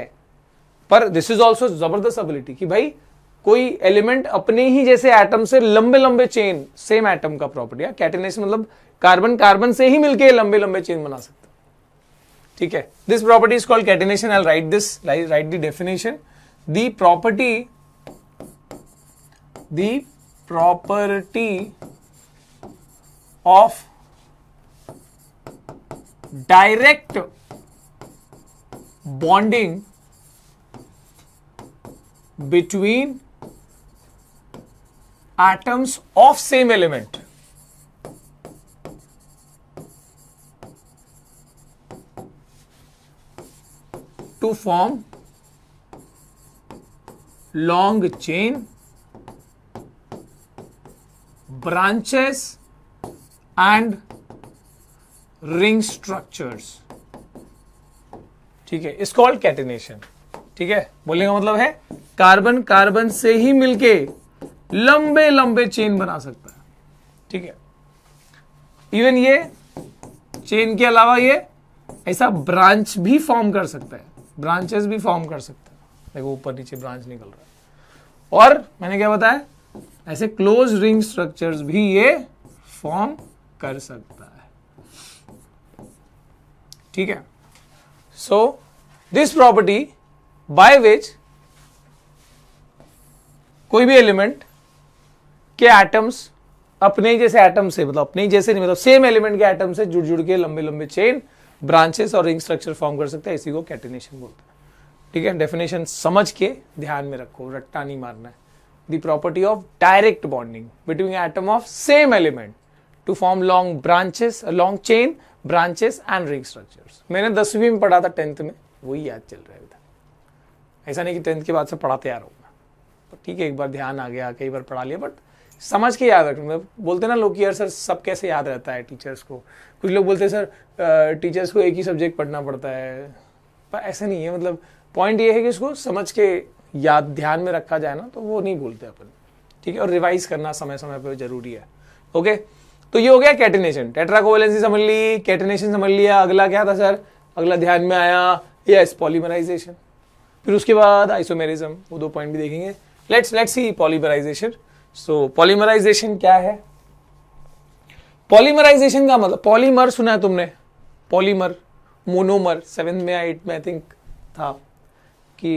पर दिस इज ऑल्सो जबरदस्त एबिलिटी कि भाई कोई एलिमेंट अपने ही जैसे एटम से लंबे लंबे चेन सेम एटम का प्रॉपर्टी है कैटेनेशन मतलब कार्बन कार्बन से ही मिलके लंबे लंबे चेन बना सकता ठीक है this property is called catenation I write this right the definition the property the property of direct bonding between atoms of same element to form long chain branches and ring structures ठीक है इस called catenation ठीक है बोलने का मतलब है carbon carbon से ही मिलके लंबे लंबे चेन बना सकता है ठीक है इवन ये चेन के अलावा ये ऐसा ब्रांच भी फॉर्म कर सकता है ब्रांचेस भी फॉर्म कर सकता है देखो ऊपर नीचे ब्रांच निकल रहा है और मैंने क्या बताया ऐसे क्लोज रिंग स्ट्रक्चर्स भी ये फॉर्म कर सकता है ठीक है so this property by which कोई भी एलिमेंट के एटम्स अपने ही जैसे एटम से मतलब अपने ही जैसे नहीं मतलब सेम एलिमेंट के एटम से जुड़ जुड़ के लंबे लंबे चेन ब्रांचेस और रिंग स्ट्रक्चर फॉर्म कर सकते हैं इसी को कैटिनेशन बोलते हैं ठीक है डेफिनेशन समझ के ध्यान में रखो रट्टा नहीं मारना है the property of direct bonding between atom of same element to form long branches long chain branches and ring structure मैंने दसवीं में पढ़ा था टेंथ में वही याद चल रहा है ऐसा नहीं कि टेंथ के बाद से पढ़ा तैयार होगा ठीक है एक बार ध्यान आ गया कई बार पढ़ा लिया बट समझ के याद रखना मतलब बोलते ना लोग कि यार सर सब कैसे याद रहता है टीचर्स को कुछ लोग बोलते हैं सर टीचर्स को एक ही सब्जेक्ट पढ़ना पड़ता है पर ऐसा नहीं है मतलब पॉइंट ये है कि इसको समझ के याद ध्यान में रखा जाए ना तो वो नहीं बोलते अपन ठीक है और रिवाइज करना समय समय पर जरूरी है ओके तो ये हो गया कैटिनेशन टेट्राकोवेलेंसी समझ ली कैटिनेशन समझ लिया अगला क्या था सर अगला ध्यान में आया यस पॉलीमराइजेशन फिर उसके बाद आइसोमेरिज्म वो दो पॉइंट भी देखेंगे let's let's see polymerisation so so, polymerisation क्या है पॉलीमराइजेशन का मतलब पॉलीमर सुना है तुमने पॉलीमर मोनोमर सेवन में एट में आई थिंक था कि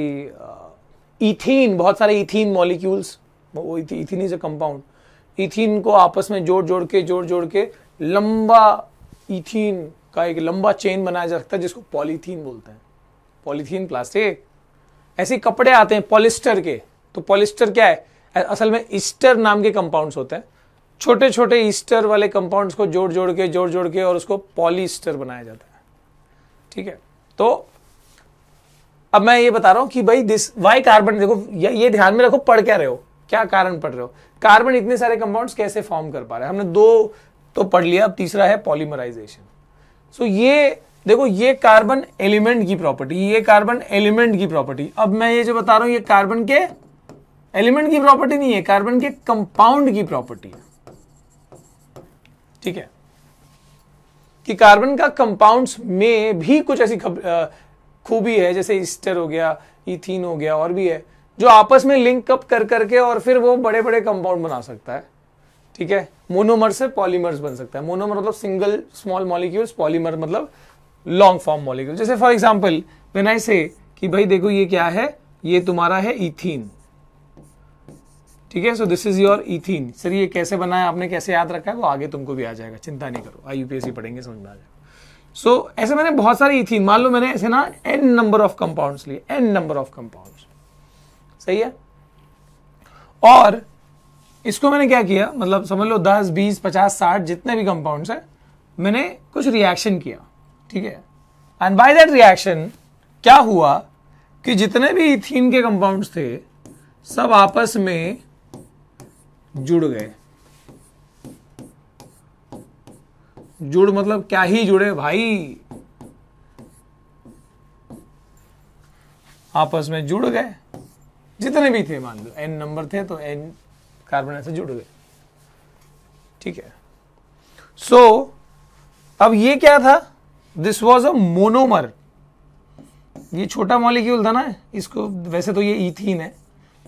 इथीन uh, बहुत सारे इथीन मॉलिक्यूल्स वो ethene is a compound ethene को आपस में जोड़ जोड़ के जोड़ जोड़ के लंबा इथीन का एक लंबा चेन बनाया जा सकता है जिसको पॉलीथीन बोलते हैं पॉलीथीन प्लास्टिक ऐसे कपड़े आते हैं पॉलिस्टर के तो पॉलिस्टर क्या है असल में ईस्टर नाम के कंपाउंड्स होते हैं छोटे छोटे ईस्टर वाले कंपाउंड्स को जोड़ जोड़ के जोड़ जोड़ के और उसको पॉलीस्टर बनाया जाता है ठीक है तो अब मैं ये बता रहा हूं कि भाई दिस वाई कार्बन देखो ये ध्यान में रखो पढ़ क्या रहे हो क्या कारण पढ़ रहे हो कार्बन इतने सारे कंपाउंड्स कैसे फॉर्म कर पा रहे हैं हमने दो तो पढ़ लिया अब तीसरा है पॉलीमराइजेशन सो ये देखो ये कार्बन एलिमेंट की प्रॉपर्टी ये कार्बन एलिमेंट की प्रॉपर्टी अब मैं ये जो बता रहा हूं ये कार्बन के एलिमेंट की प्रॉपर्टी नहीं है कार्बन के कंपाउंड की प्रॉपर्टी है ठीक है कि कार्बन का कंपाउंड्स में भी कुछ ऐसी खूबी है जैसे ईस्टर हो गया इथीन हो गया और भी है जो आपस में लिंक अप कर करके और फिर वो बड़े बड़े कंपाउंड बना सकता है ठीक है मोनोमर से पॉलीमर्स बन सकता है मोनोमर मतलब सिंगल स्मॉल मॉलिक्यूल्स पॉलीमर मतलब लॉन्ग फॉर्म मॉलिक्यूल जैसे for example when I say कि भाई देखो ये क्या है ये तुम्हारा है इथीन ठीक है so this is your ethene sir ये कैसे बनाया आपने कैसे याद रखा है वो आगे तुमको भी आ जाएगा चिंता नहीं करो आई यूपीएससी पढ़ेंगे समझ में आ जाएगा सो so, ऐसे मैंने बहुत सारे इथिन मान लो मैंने ऐसे ना एन नंबर ऑफ कंपाउंड्स लिए एन नंबर ऑफ कंपाउंड्स सही है और इसको मैंने क्या किया मतलब समझ लो दस बीस पचास साठ जितने भी कंपाउंड्स हैं मैंने कुछ रिएक्शन किया ठीक है एंड बाय दैट रिएक्शन क्या हुआ कि जितने भी इथिन के कंपाउंड्स थे सब आपस में जुड़ गए जुड़ मतलब क्या ही जुड़े भाई आपस में जुड़ गए जितने भी थे मान लो एन नंबर थे तो एन कार्बन से जुड़ गए ठीक है सो so, अब ये क्या था दिस वॉज अ मोनोमर ये छोटा मॉलिक्यूल था ना इसको वैसे तो ये इथीन है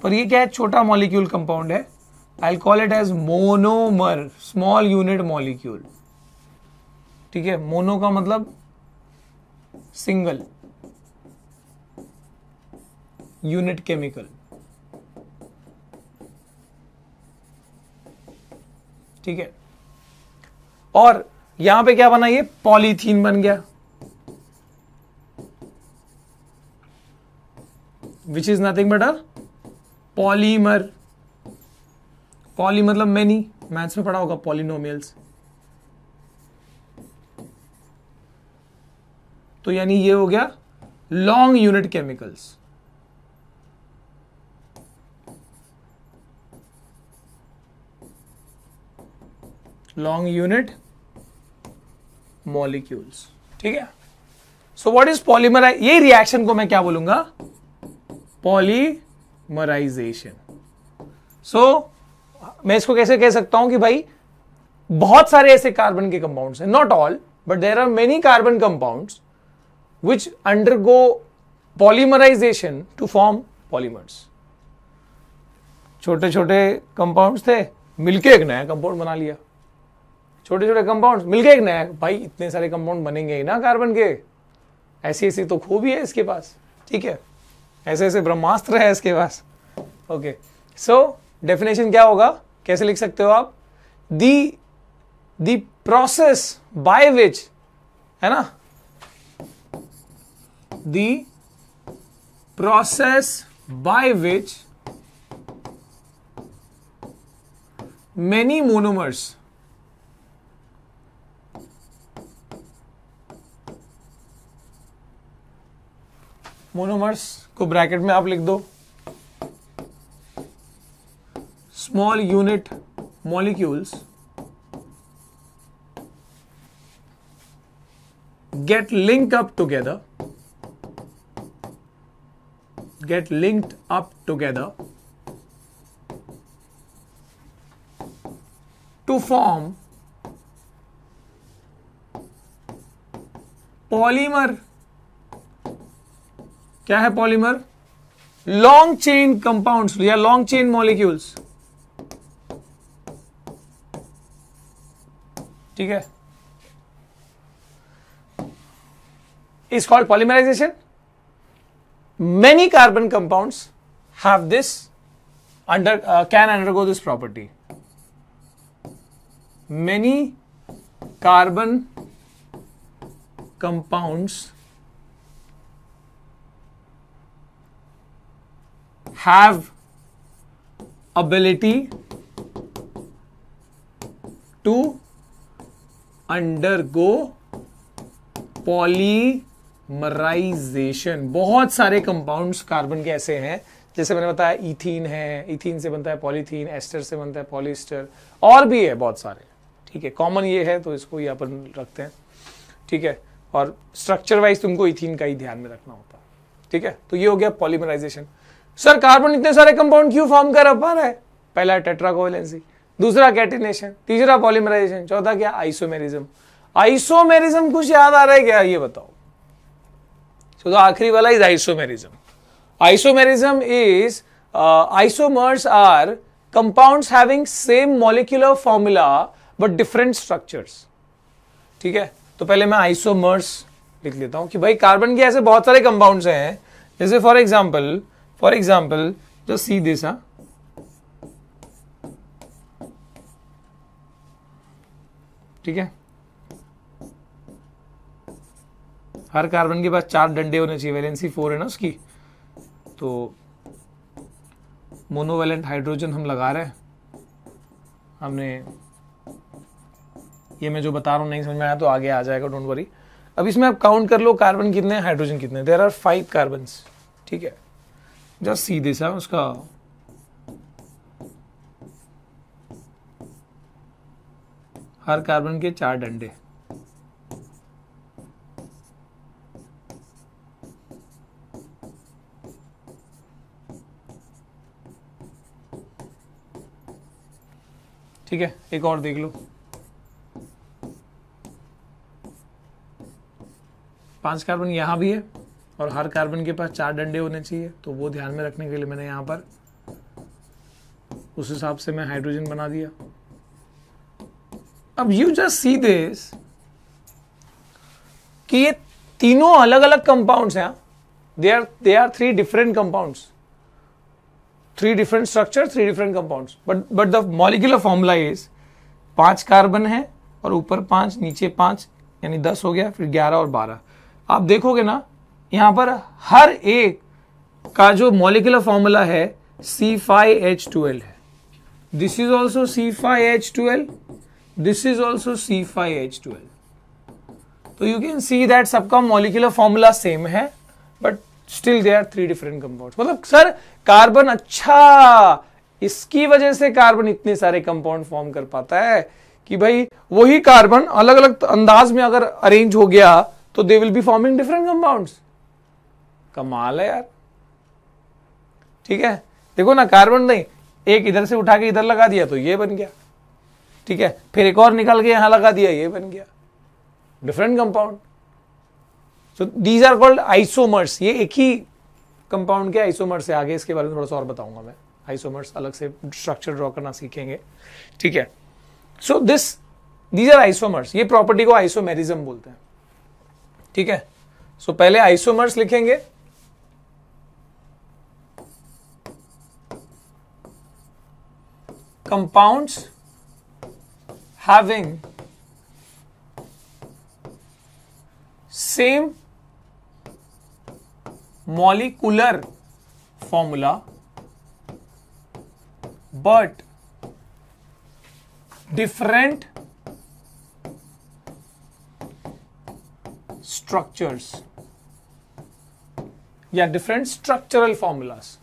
पर ये क्या है छोटा मॉलिक्यूल कंपाउंड है I call it as monomer small unit molecule ठीक है मोनो का मतलब सिंगल यूनिट केमिकल ठीक है और यहां पे क्या बना ये पॉलीथीन बन गया which is nothing but a polymer poly मतलब मैनी मैथ्स में पढ़ा होगा पॉलिनोमियल्स तो यानी ये हो गया long unit chemicals long unit molecules ठीक है सो व्हाट इज पॉलीमराइज ये रिएक्शन को मैं क्या बोलूंगा पॉलीमराइजेशन सो so, मैं इसको कैसे कह सकता हूं कि भाई बहुत सारे ऐसे कार्बन के कंपाउंड्स हैं not all but there are many carbon compounds which undergo polymerisation to form polymers छोटे छोटे कंपाउंड्स थे मिलके एक नया कंपाउंड बना लिया छोटे छोटे कंपाउंड्स मिलके एक नया भाई इतने सारे कंपाउंड बनेंगे ही ना कार्बन के ऐसी ऐसी तो खूबी है इसके पास ठीक है ऐसे ऐसे ब्रह्मास्त्र है इसके पास ओके सो डेफिनेशन क्या होगा कैसे लिख सकते हो आप दी दी प्रोसेस बाय विच है ना the process by which many monomers monomers को ब्रैकेट में आप लिख दो small unit molecules get linked up together get linked up together to form polymer क्या है पॉलीमर लॉन्ग चेन कंपाउंड्स या लॉन्ग चेन मॉलिक्यूल्स ठीक है is called polymerisation many carbon compound have this under can undergo this property many carbon compounds have ability to undergo polymerisation बहुत सारे compounds carbon के ऐसे हैं जैसे मैंने बताया इथीन है इथीन से बनता है पॉलीथीन एस्टर से बनता है पॉलिस्टर और भी है बहुत सारे ठीक है कॉमन ये है तो इसको ये अपन रखते हैं ठीक है और स्ट्रक्चर वाइज तुमको इथीन का ही ध्यान में रखना होता है ठीक है तो ये हो गया पॉलीमराइजेशन सर कार्बन इतने सारे कंपाउंड क्यों फॉर्म कर पा रहा है पहला है टेट्राकोवेलेंसी दूसरा कैटिनेशन तीसरा पॉलीमराइजेशन चौथा क्या आइसोमेरिज्म आइसोमेरिज्म कुछ याद आ रहा है क्या ये बताओ so तो आखिरी akhri wala is isomerism isomerism is uh, isomers are compounds having same molecular formula but ठीक है तो पहले मैं आइसोमर्स लिख लेता हूं कि भाई कार्बन के ऐसे बहुत सारे कंपाउंड्स हैं जैसे फॉर एग्जांपल फॉर एग्जांपल जो सी दिशा ठीक है हर कार्बन के पास चार डंडे होने चाहिए वैलेंसी फोर है ना उसकी तो मोनोवैलेंट हाइड्रोजन हम लगा रहे हैं हमने ये मैं जो बता रहा हूँ नहीं समझ में आया तो आगे आ जाएगा डोंट वरी अब इसमें आप काउंट कर लो कार्बन कितने हाइड्रोजन कितने देर आर फाइव कार्बन ठीक है जस्ट सी दिस है उसका हर कार्बन के चार डंडे ठीक है एक और देख लो पांच कार्बन यहां भी है और हर कार्बन के पास चार डंडे होने चाहिए तो वो ध्यान में रखने के लिए मैंने यहां पर उस हिसाब से मैं हाइड्रोजन बना दिया अब यू जस्ट सी दिस कि ये तीनों अलग अलग कंपाउंड्स हैं they are they are three different compounds three different structure three different compounds but but the molecular formula is पांच कार्बन है और ऊपर पांच नीचे पांच यानी दस हो गया फिर ग्यारह और बारह आप देखोगे ना यहां पर हर एक का जो मॉलिकुलर फॉर्मूला है सी फाइव एच टूएल्व है this is also C five H twelve This is also C5H12. So you can see that सबका molecular फॉर्मूला सेम है but still they are three different compound मतलब sir carbon अच्छा इसकी वजह से carbon इतने सारे कंपाउंड फॉर्म कर पाता है कि भाई वही कार्बन अलग अलग अंदाज में अगर अरेंज हो गया तो they will be forming different compound कमाल है यार ठीक है देखो ना कार्बन नहीं एक इधर से उठा के इधर लगा दिया तो ये बन गया ठीक है फिर एक और निकाल के यहां लगा दिया ये बन गया different compound so these are called isomers ये एक ही कंपाउंड के आइसोमर्स है आगे इसके बारे में थोड़ा सा और बताऊंगा मैं आइसोमर्स अलग से स्ट्रक्चर ड्रॉ करना सीखेंगे ठीक है so this these are isomers ये प्रॉपर्टी को आइसोमेरिज्म बोलते हैं ठीक है सो so, पहले आइसोमर्स लिखेंगे compounds having same molecular formula but different structures yeah different structural formulas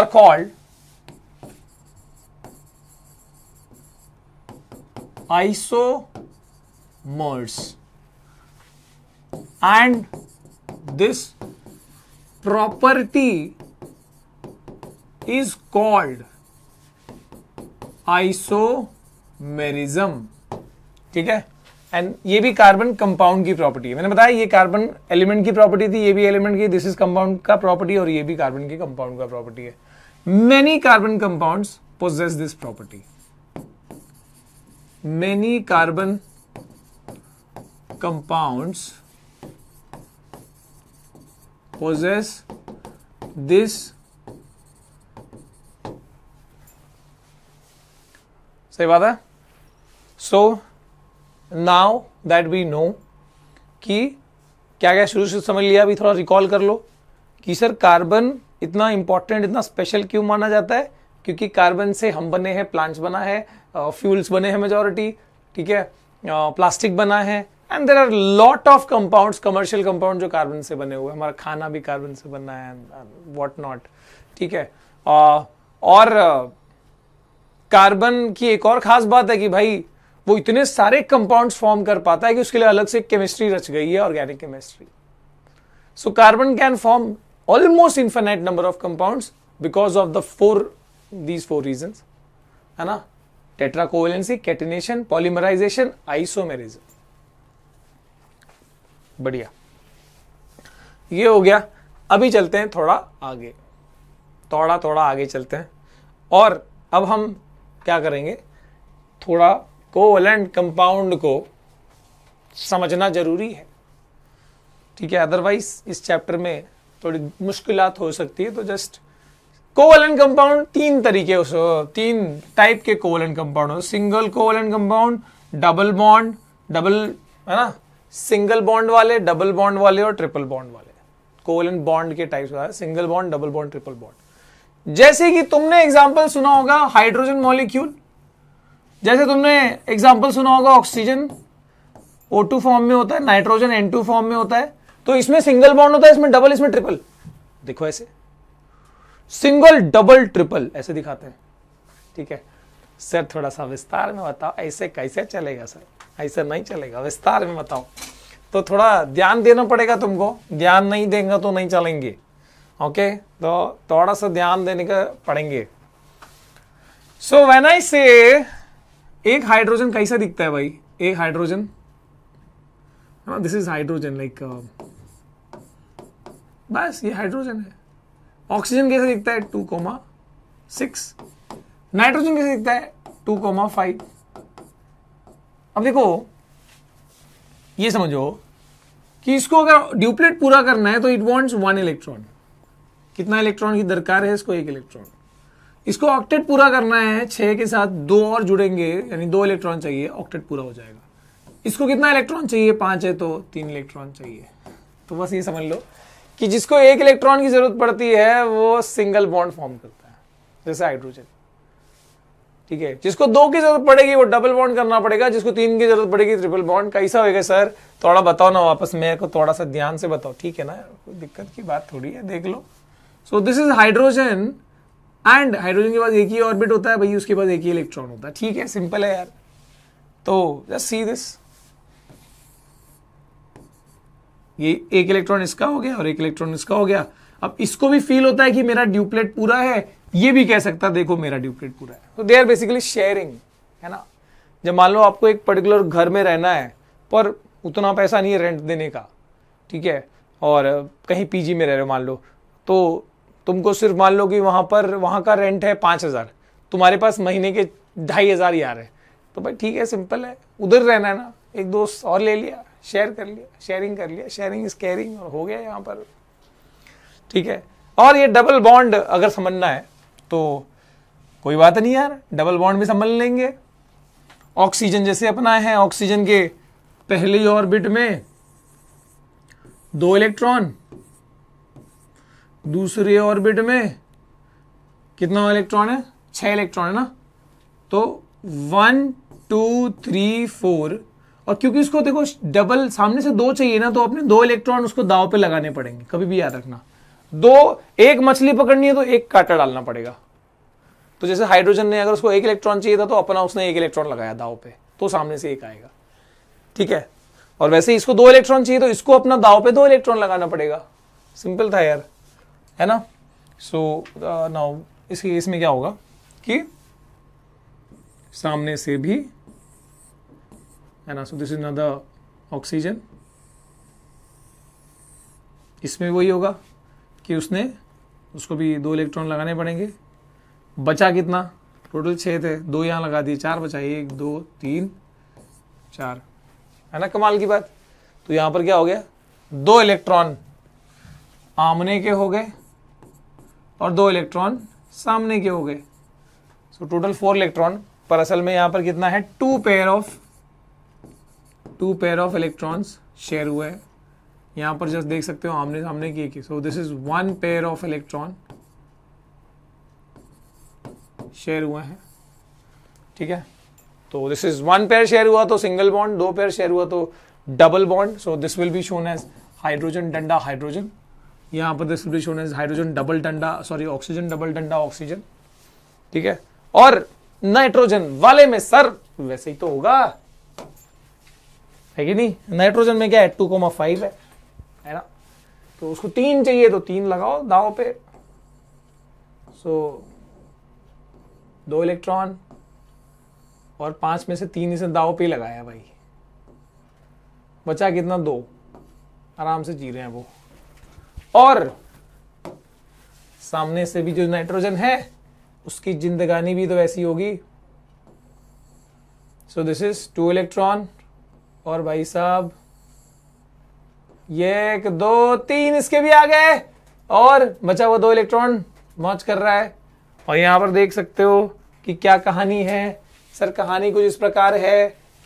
are called isomers and this property is called isomerism ठीक है एंड ये भी कार्बन कंपाउंड की प्रॉपर्टी है मैंने बताया ये कार्बन एलिमेंट की प्रॉपर्टी थी ये भी एलिमेंट की दिस इज कंपाउंड का प्रॉपर्टी और ये भी कार्बन के कंपाउंड का प्रॉपर्टी है many carbon compounds possess this property many carbon compounds possess this सही बात है so now that we know कि क्या क्या शुरू से समझ लिया अभी थोड़ा रिकॉल कर लो कि सर कार्बन इतना इंपॉर्टेंट इतना स्पेशल क्यों माना जाता है क्योंकि कार्बन से हम बने हैं प्लांट्स बना है फ्यूल्स बने हैं मेजोरिटी ठीक है प्लास्टिक बना है and there are lot of compound commercial compound जो कार्बन से बने हुए हमारा खाना भी कार्बन से बना है वॉट नॉट ठीक है uh, और कार्बन uh, की एक और खास बात है कि भाई वो इतने सारे कंपाउंड्स फॉर्म कर पाता है कि उसके लिए अलग से केमिस्ट्री रच गई है organic chemistry so carbon can form almost infinite number of compounds because of the four these four reasons है ना टेट्राकोवेलेंसी कैटिनेशन पॉलीमराइजेशन आइसोमेरिज्म बढ़िया ये हो गया अभी चलते हैं थोड़ा आगे थोड़ा थोड़ा आगे चलते हैं और अब हम क्या करेंगे थोड़ा कोवलेंट कंपाउंड को समझना जरूरी है ठीक है अदरवाइज इस चैप्टर में थोड़ी मुश्किलात हो सकती है तो जस्ट कोवलन कंपाउंड तीन तरीके उस तीन टाइप के covalent compound single covalent compound double bond double है ना सिंगल बॉन्ड वाले डबल बॉन्ड वाले और ट्रिपल बॉन्ड वाले कोवलन बॉन्ड के types single bond double bond triple bond जैसे कि तुमने एग्जाम्पल सुना होगा हाइड्रोजन मॉलिक्यूल जैसे तुमने एग्जाम्पल सुना होगा ऑक्सीजन ओ फॉर्म में होता है नाइट्रोजन एन फॉर्म में होता है तो इसमें सिंगल बॉन्ड होता है इसमें डबल इसमें ट्रिपल देखो ऐसे सिंगल डबल ट्रिपल ऐसे दिखाते हैं ठीक है सर थोड़ा सा विस्तार में बताओ ऐसे कैसे चलेगा सर ऐसे नहीं चलेगा विस्तार में बताओ तो थोड़ा ध्यान देना पड़ेगा तुमको ध्यान नहीं देंगे तो नहीं चलेंगे ओके तो थोड़ा सा ध्यान देने का पड़ेंगे सो वेन आई से एक हाइड्रोजन कैसा दिखता है भाई एक hydrogen this is hydrogen like बस ये हाइड्रोजन है ऑक्सीजन कैसे दिखता है टू कोमा सिक्स नाइट्रोजन कैसे दिखता है टू कोमा फाइव अब देखो ये समझो कि इसको अगर ड्यूप्लेट पूरा करना है तो इट वांट्स वन इलेक्ट्रॉन कितना इलेक्ट्रॉन की दरकार है इसको एक इलेक्ट्रॉन इसको ऑक्टेट पूरा करना है छह के साथ दो और जुड़ेंगे यानी दो इलेक्ट्रॉन चाहिए ऑक्टेट पूरा हो जाएगा इसको कितना इलेक्ट्रॉन चाहिए पांच है तो तीन इलेक्ट्रॉन चाहिए तो बस ये समझ लो कि जिसको एक इलेक्ट्रॉन की जरूरत पड़ती है वो सिंगल बॉन्ड फॉर्म करता है जैसे हाइड्रोजन ठीक है जिसको दो की जरूरत पड़ेगी वो डबल बॉन्ड करना पड़ेगा जिसको तीन की जरूरत पड़ेगी ट्रिपल बॉन्ड कैसा होगा सर थोड़ा बताओ ना वापस मेरे को थोड़ा सा ध्यान से बताओ ठीक है ना कोई दिक्कत की बात थोड़ी है देख लो so this is hydrogen and hydrogen के पास एक ही ऑर्बिट होता है भाई उसके पास एक ही इलेक्ट्रॉन होता है ठीक है सिंपल है यार तो जस्ट सी दिस ये एक इलेक्ट्रॉन इसका हो गया और एक इलेक्ट्रॉन इसका हो गया अब इसको भी फील होता है कि मेरा ड्यूप्लेट पूरा है ये भी कह सकता है देखो मेरा ड्यूप्लेट पूरा है तो दे आर बेसिकली शेयरिंग है ना जब मान लो आपको एक पर्टिकुलर घर में रहना है पर उतना पैसा नहीं है रेंट देने का ठीक है और कहीं पीजी में रह रहे हो मान लो तो तुमको सिर्फ मान लो कि वहाँ पर वहाँ का रेंट है पाँच हज़ार तुम्हारे पास महीने के ढाई हज़ार ही आ रहे हैं तो भाई ठीक है सिंपल है उधर रहना है ना एक दोस्त और ले लिया शेयर कर लिया शेयरिंग कर लिया शेयरिंग इज केयरिंग और हो गया यहाँ पर ठीक है और ये डबल बॉन्ड अगर समझना है तो कोई बात नहीं यार डबल बॉन्ड भी समझ लेंगे ऑक्सीजन जैसे अपना है ऑक्सीजन के पहली ऑर्बिट में दो इलेक्ट्रॉन दूसरे ऑर्बिट में कितना इलेक्ट्रॉन है छह इलेक्ट्रॉन है ना तो वन टू थ्री फोर और क्योंकि उसको देखो डबल सामने से दो चाहिए ना तो अपने दो इलेक्ट्रॉन उसको दाव पे लगाने पड़ेंगे कभी भी याद रखना दो एक मछली पकड़नी है तो एक कांटा डालना पड़ेगा तो जैसे हाइड्रोजन ने अगर उसको एक इलेक्ट्रॉन चाहिए था तो अपना उसने एक इलेक्ट्रॉन लगाया दाव पे तो सामने से एक आएगा ठीक है और वैसे ही इसको दो इलेक्ट्रॉन चाहिए तो इसको अपना दाव पे दो इलेक्ट्रॉन लगाना पड़ेगा सिंपल था यार है ना uh, सो नाउ इसमें क्या होगा कि सामने से भी है ना सो दिस इज न ऑक्सीजन इसमें वही होगा कि उसने उसको भी दो इलेक्ट्रॉन लगाने पड़ेंगे बचा कितना टोटल छः थे दो यहाँ लगा दिए चार बचा एक दो तीन चार है ना कमाल की बात तो यहाँ पर क्या हो गया दो इलेक्ट्रॉन आमने के हो गए और दो इलेक्ट्रॉन सामने के हो गए सो टोटल फोर इलेक्ट्रॉन पर असल में यहाँ पर कितना है two pair of two pair of electrons share हुए हैं यहाँ पर जस्ट देख सकते हो आमने सामने की एक so this is one pair of electron share हुए हैं ठीक है तो this is one pair share हुआ तो सिंगल बॉन्ड दो पेयर शेयर हुआ तो double bond so this will be shown as hydrogen डंडा हाइड्रोजन यहाँ पर this will be shown as hydrogen double डंडा सॉरी ऑक्सीजन डबल डंडा ऑक्सीजन ठीक है और नाइट्रोजन वाले में सर वैसे ही तो होगा है कि नहीं नाइट्रोजन में क्या है टू कोमा फाइव है है ना तो उसको तीन चाहिए तो तीन लगाओ दाव पे सो दो इलेक्ट्रॉन और पांच में से तीन इसे दाव पे लगाया भाई बचा कितना दो आराम से जी रहे हैं वो और सामने से भी जो नाइट्रोजन है उसकी जिंदगानी भी तो ऐसी होगी so this is two electron और भाई साहब ये एक दो तीन इसके भी आ गए और बचा हुआ दो इलेक्ट्रॉन मौज कर रहा है और यहां पर देख सकते हो कि क्या कहानी है सर कहानी कुछ इस प्रकार है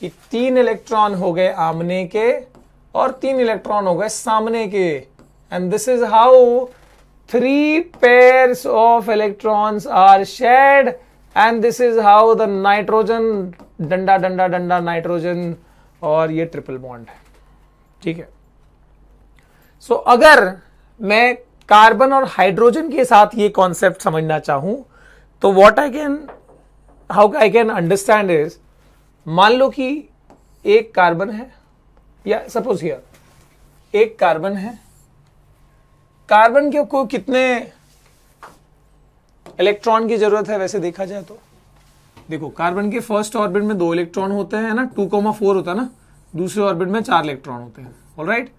कि तीन इलेक्ट्रॉन हो गए आमने के और तीन इलेक्ट्रॉन हो गए सामने के and this is how three pair of electrons are shared and this is how the nitrogen डंडा डंडा डंडा नाइट्रोजन और ये ट्रिपल बॉन्ड है ठीक है सो so, अगर मैं कार्बन और हाइड्रोजन के साथ ये कॉन्सेप्ट समझना चाहूं तो what I can how I can understand is मान लो कि एक कार्बन है या सपोज हियर एक कार्बन है कार्बन के को कितने इलेक्ट्रॉन की जरूरत है वैसे देखा जाए तो देखो कार्बन के फर्स्ट ऑर्बिट में दो इलेक्ट्रॉन होते हैं ना टू कोमा फोर होता है ना दूसरे ऑर्बिट में चार इलेक्ट्रॉन होते हैं ऑलराइट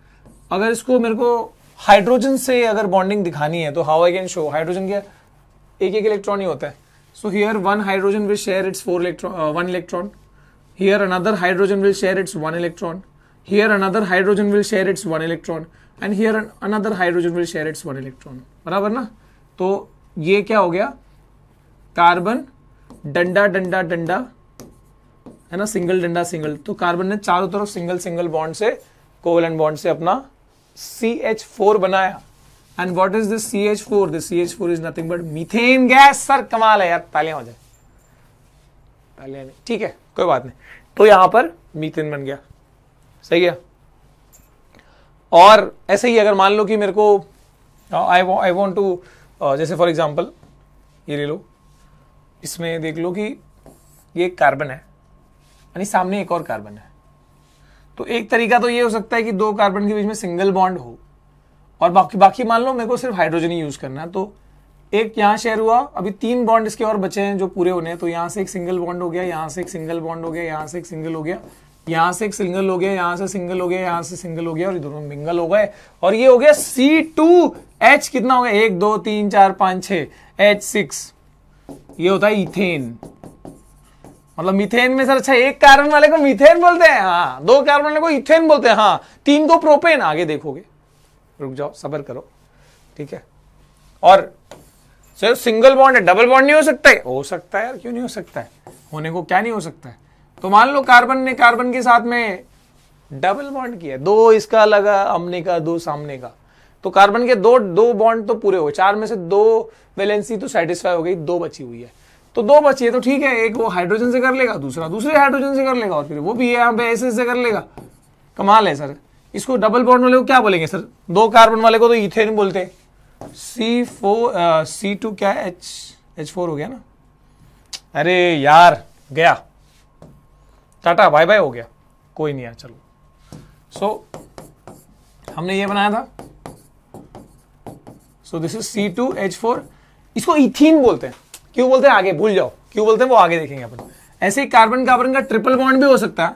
अगर इसको मेरे को हाइड्रोजन से अगर बॉन्डिंग दिखानी है तो how I can show hydrogen के एक एक इलेक्ट्रॉन ही होता है so here one hydrogen will share its four electron one electron here another hydrogen will share its one electron here another hydrogen will share its one electron and here another hydrogen will share its one electron बराबर ना तो ये क्या हो गया carbon डंडा डंडा डंडा है ना सिंगल डंडा सिंगल तो कार्बन ने चारों तरफ सिंगल सिंगल बॉन्ड से कोवल बॉन्ड से अपना सी एच फोर बनाया and what is this C H four this C H four is nothing but methane gas sir कमाल है यार तालियां हो जाए तालियां ठीक है कोई बात नहीं तो यहां पर मिथेन बन गया सही है और ऐसे ही अगर मान लो कि मेरे को आई आई वॉन्ट टू जैसे फॉर एग्जाम्पल ये ले लो इसमें देख लो कि ये एक कार्बन है यानी सामने एक और कार्बन है तो एक तरीका तो ये हो सकता है कि दो कार्बन के बीच में सिंगल बॉन्ड हो और बाकी बाकी मान लो मेरे को सिर्फ हाइड्रोजन ही यूज करना है तो एक यहाँ शेयर हुआ अभी तीन बॉन्ड इसके और बचे हैं जो पूरे होने हैं तो यहाँ से एक सिंगल बॉन्ड हो गया यहाँ से एक सिंगल बॉन्ड हो गया यहाँ से एक सिंगल हो गया यहाँ से एक सिंगल हो गया यहाँ से सिंगल हो गया यहाँ से सिंगल हो गया और इधर दोनों मिंगल हो गए और ये हो गया सी टू एच कितना हो गया एक दो तीन चार पांच छ एच सिक्स ये होता है इथेन मतलब मिथेन में सर अच्छा एक कार्बन वाले को मिथेन बोलते हैं हाँ दो कार्बन वाले को इथेन बोलते हैं हाँ तीन को प्रोपेन आगे देखोगे रुक जाओ सबर करो ठीक है और सर सिंगल बॉन्ड है डबल बॉन्ड नहीं हो सकता है हो सकता है यार क्यों नहीं हो सकता है होने को क्या नहीं हो सकता है तो मान लो कार्बन ने कार्बन के साथ में डबल बॉन्ड किया दो इसका अलग अमने का दो सामने का तो कार्बन के दो दो बॉन्ड तो पूरे गए चार में से दो वैलेंसी तो सेटिस्फाई हो गई दो बची हुई है तो दो बची है तो ठीक है एक वो हाइड्रोजन से कर लेगा दूसरा दूसरे हाइड्रोजन से कर लेगा और फिर वो भी यहाँ पे ऐसे से कर लेगा कमाल है सर इसको डबल बॉन्ड वाले को क्या बोलेंगे सर दो कार्बन वाले को तो इथेन बोलते हैं सी फोर सी टू क्या एच एच फोर हो गया ना अरे यार गया टाटा बाय बाय हो गया कोई नहीं यार चलो सो so, हमने ये बनाया था so this is C two H four इसको इथिन बोलते हैं क्यों बोलते हैं आगे भूल जाओ क्यों बोलते हैं वो आगे देखेंगे अपन ऐसे ही कार्बन कार्बन का ट्रिपल बॉन्ड भी हो सकता है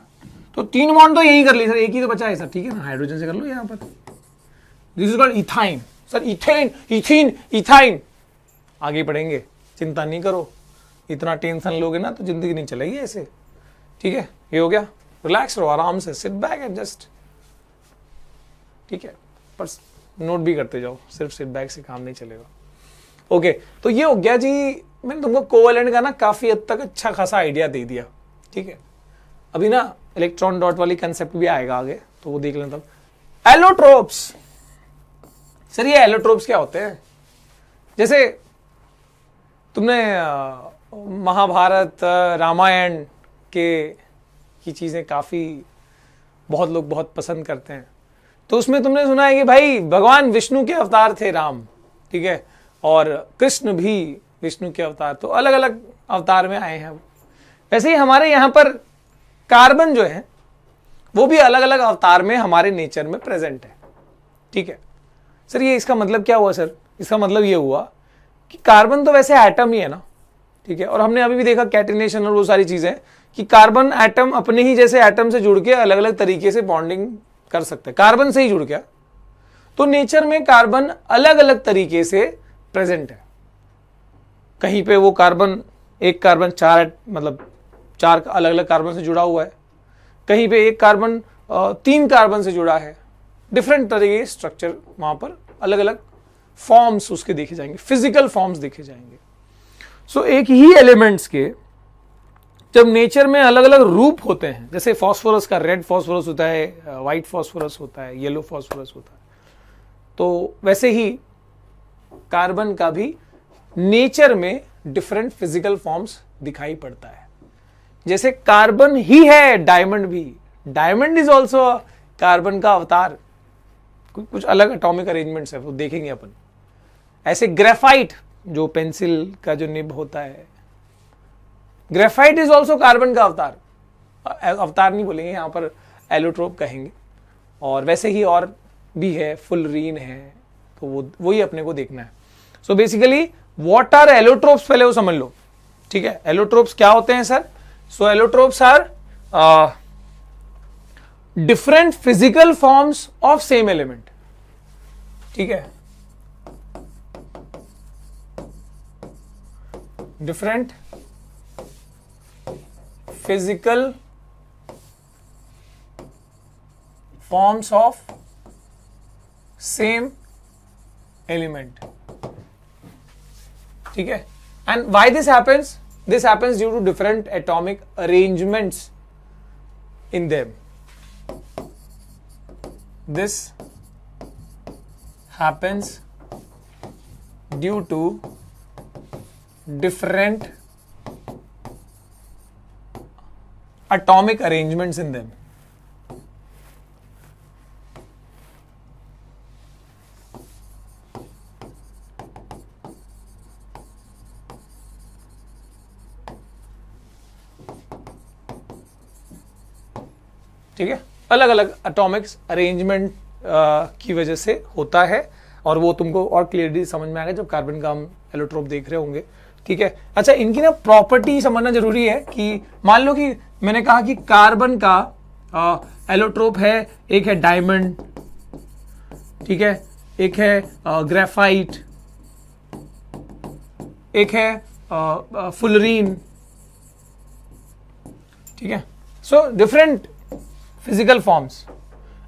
तो तीन बॉन्ड तो यही कर ली सर एक ही तो बचा है सर ठीक है ना हाइड्रोजन से कर लो यहाँ पर this is called ethyne sir ethane ethene ethyne आगे पढ़ेंगे चिंता नहीं करो इतना टेंशन लोगे ना तो जिंदगी नहीं चलेगी ऐसे ठीक है ये हो गया रिलैक्स रहो आराम से सिट बैक एंड जस्ट ठीक है पर नोट भी करते जाओ सिर्फ सिट बैक से काम नहीं चलेगा ओके तो ये हो गया जी मैंने तुमको कोवेलेंट का ना काफ़ी हद तक अच्छा खासा आइडिया दे दिया ठीक है अभी ना इलेक्ट्रॉन डॉट वाली कंसेप्ट भी आएगा आगे तो वो देख लेना तब एलोट्रोप्स सर ये एलोट्रोप्स क्या होते हैं जैसे तुमने महाभारत रामायण के की चीज़ें काफ़ी बहुत लोग बहुत पसंद करते हैं तो उसमें तुमने सुना है कि भाई भगवान विष्णु के अवतार थे राम ठीक है और कृष्ण भी विष्णु के अवतार तो अलग अलग अवतार में आए हैं वैसे ही हमारे यहाँ पर कार्बन जो है वो भी अलग अलग अवतार में हमारे नेचर में प्रेजेंट है ठीक है सर ये इसका मतलब क्या हुआ सर इसका मतलब ये हुआ कि कार्बन तो वैसे एटम ही है ना ठीक है और हमने अभी भी देखा कैटिनेशन और वो सारी चीज़ें कि कार्बन एटम अपने ही जैसे एटम से जुड़ के अलग अलग तरीके से बॉन्डिंग कर सकते हैं कार्बन से ही जुड़ गया तो नेचर में कार्बन अलग अलग तरीके से प्रेजेंट है कहीं पे वो कार्बन एक कार्बन चार मतलब चार अलग अलग कार्बन से जुड़ा हुआ है कहीं पे एक कार्बन तीन कार्बन से जुड़ा है डिफरेंट तरीके स्ट्रक्चर वहां पर अलग अलग फॉर्म्स उसके देखे जाएंगे फिजिकल फॉर्म्स देखे जाएंगे सो so, एक ही एलिमेंट्स के जब नेचर में अलग अलग रूप होते हैं जैसे फॉस्फोरस का रेड फॉस्फोरस होता है वाइट फॉस्फोरस होता है येलो फॉस्फोरस होता है तो वैसे ही कार्बन का भी नेचर में डिफरेंट फिजिकल फॉर्म्स दिखाई पड़ता है जैसे कार्बन ही है डायमंड भी डायमंड इज ऑल्सो कार्बन का अवतार कुछ अलग अटोमिक अरेंजमेंट्स है वो देखेंगे अपन ऐसे ग्रेफाइट जो पेंसिल का जो निब होता है ग्रेफाइट इज ऑल्सो कार्बन का अवतार अवतार नहीं बोलेंगे यहाँ पर एलोट्रोप कहेंगे और वैसे ही और भी है फुलरीन है तो वो वही अपने को देखना है so basically what are allotropes पहले वो समझ लो ठीक है एलोट्रोप्स क्या होते हैं sir so allotropes are different physical forms of same element ठीक है different physical forms of same element Okay, and why this happens this happens due to different atomic arrangements in them this happens due to different atomic arrangements in them. ठीक है अलग अलग atomics arrangement की वजह से होता है और वो तुमको और क्लियरली समझ में आएगा जब कार्बन का हम एलोट्रोप देख रहे होंगे ठीक है अच्छा इनकी ना प्रॉपर्टी समझना जरूरी है कि मान लो कि मैंने कहा कि कार्बन का एलोट्रोप है एक है डायमंड ठीक है एक है आ, ग्रेफाइट एक है फुलरीन ठीक है सो डिफरेंट फिजिकल फॉर्म्स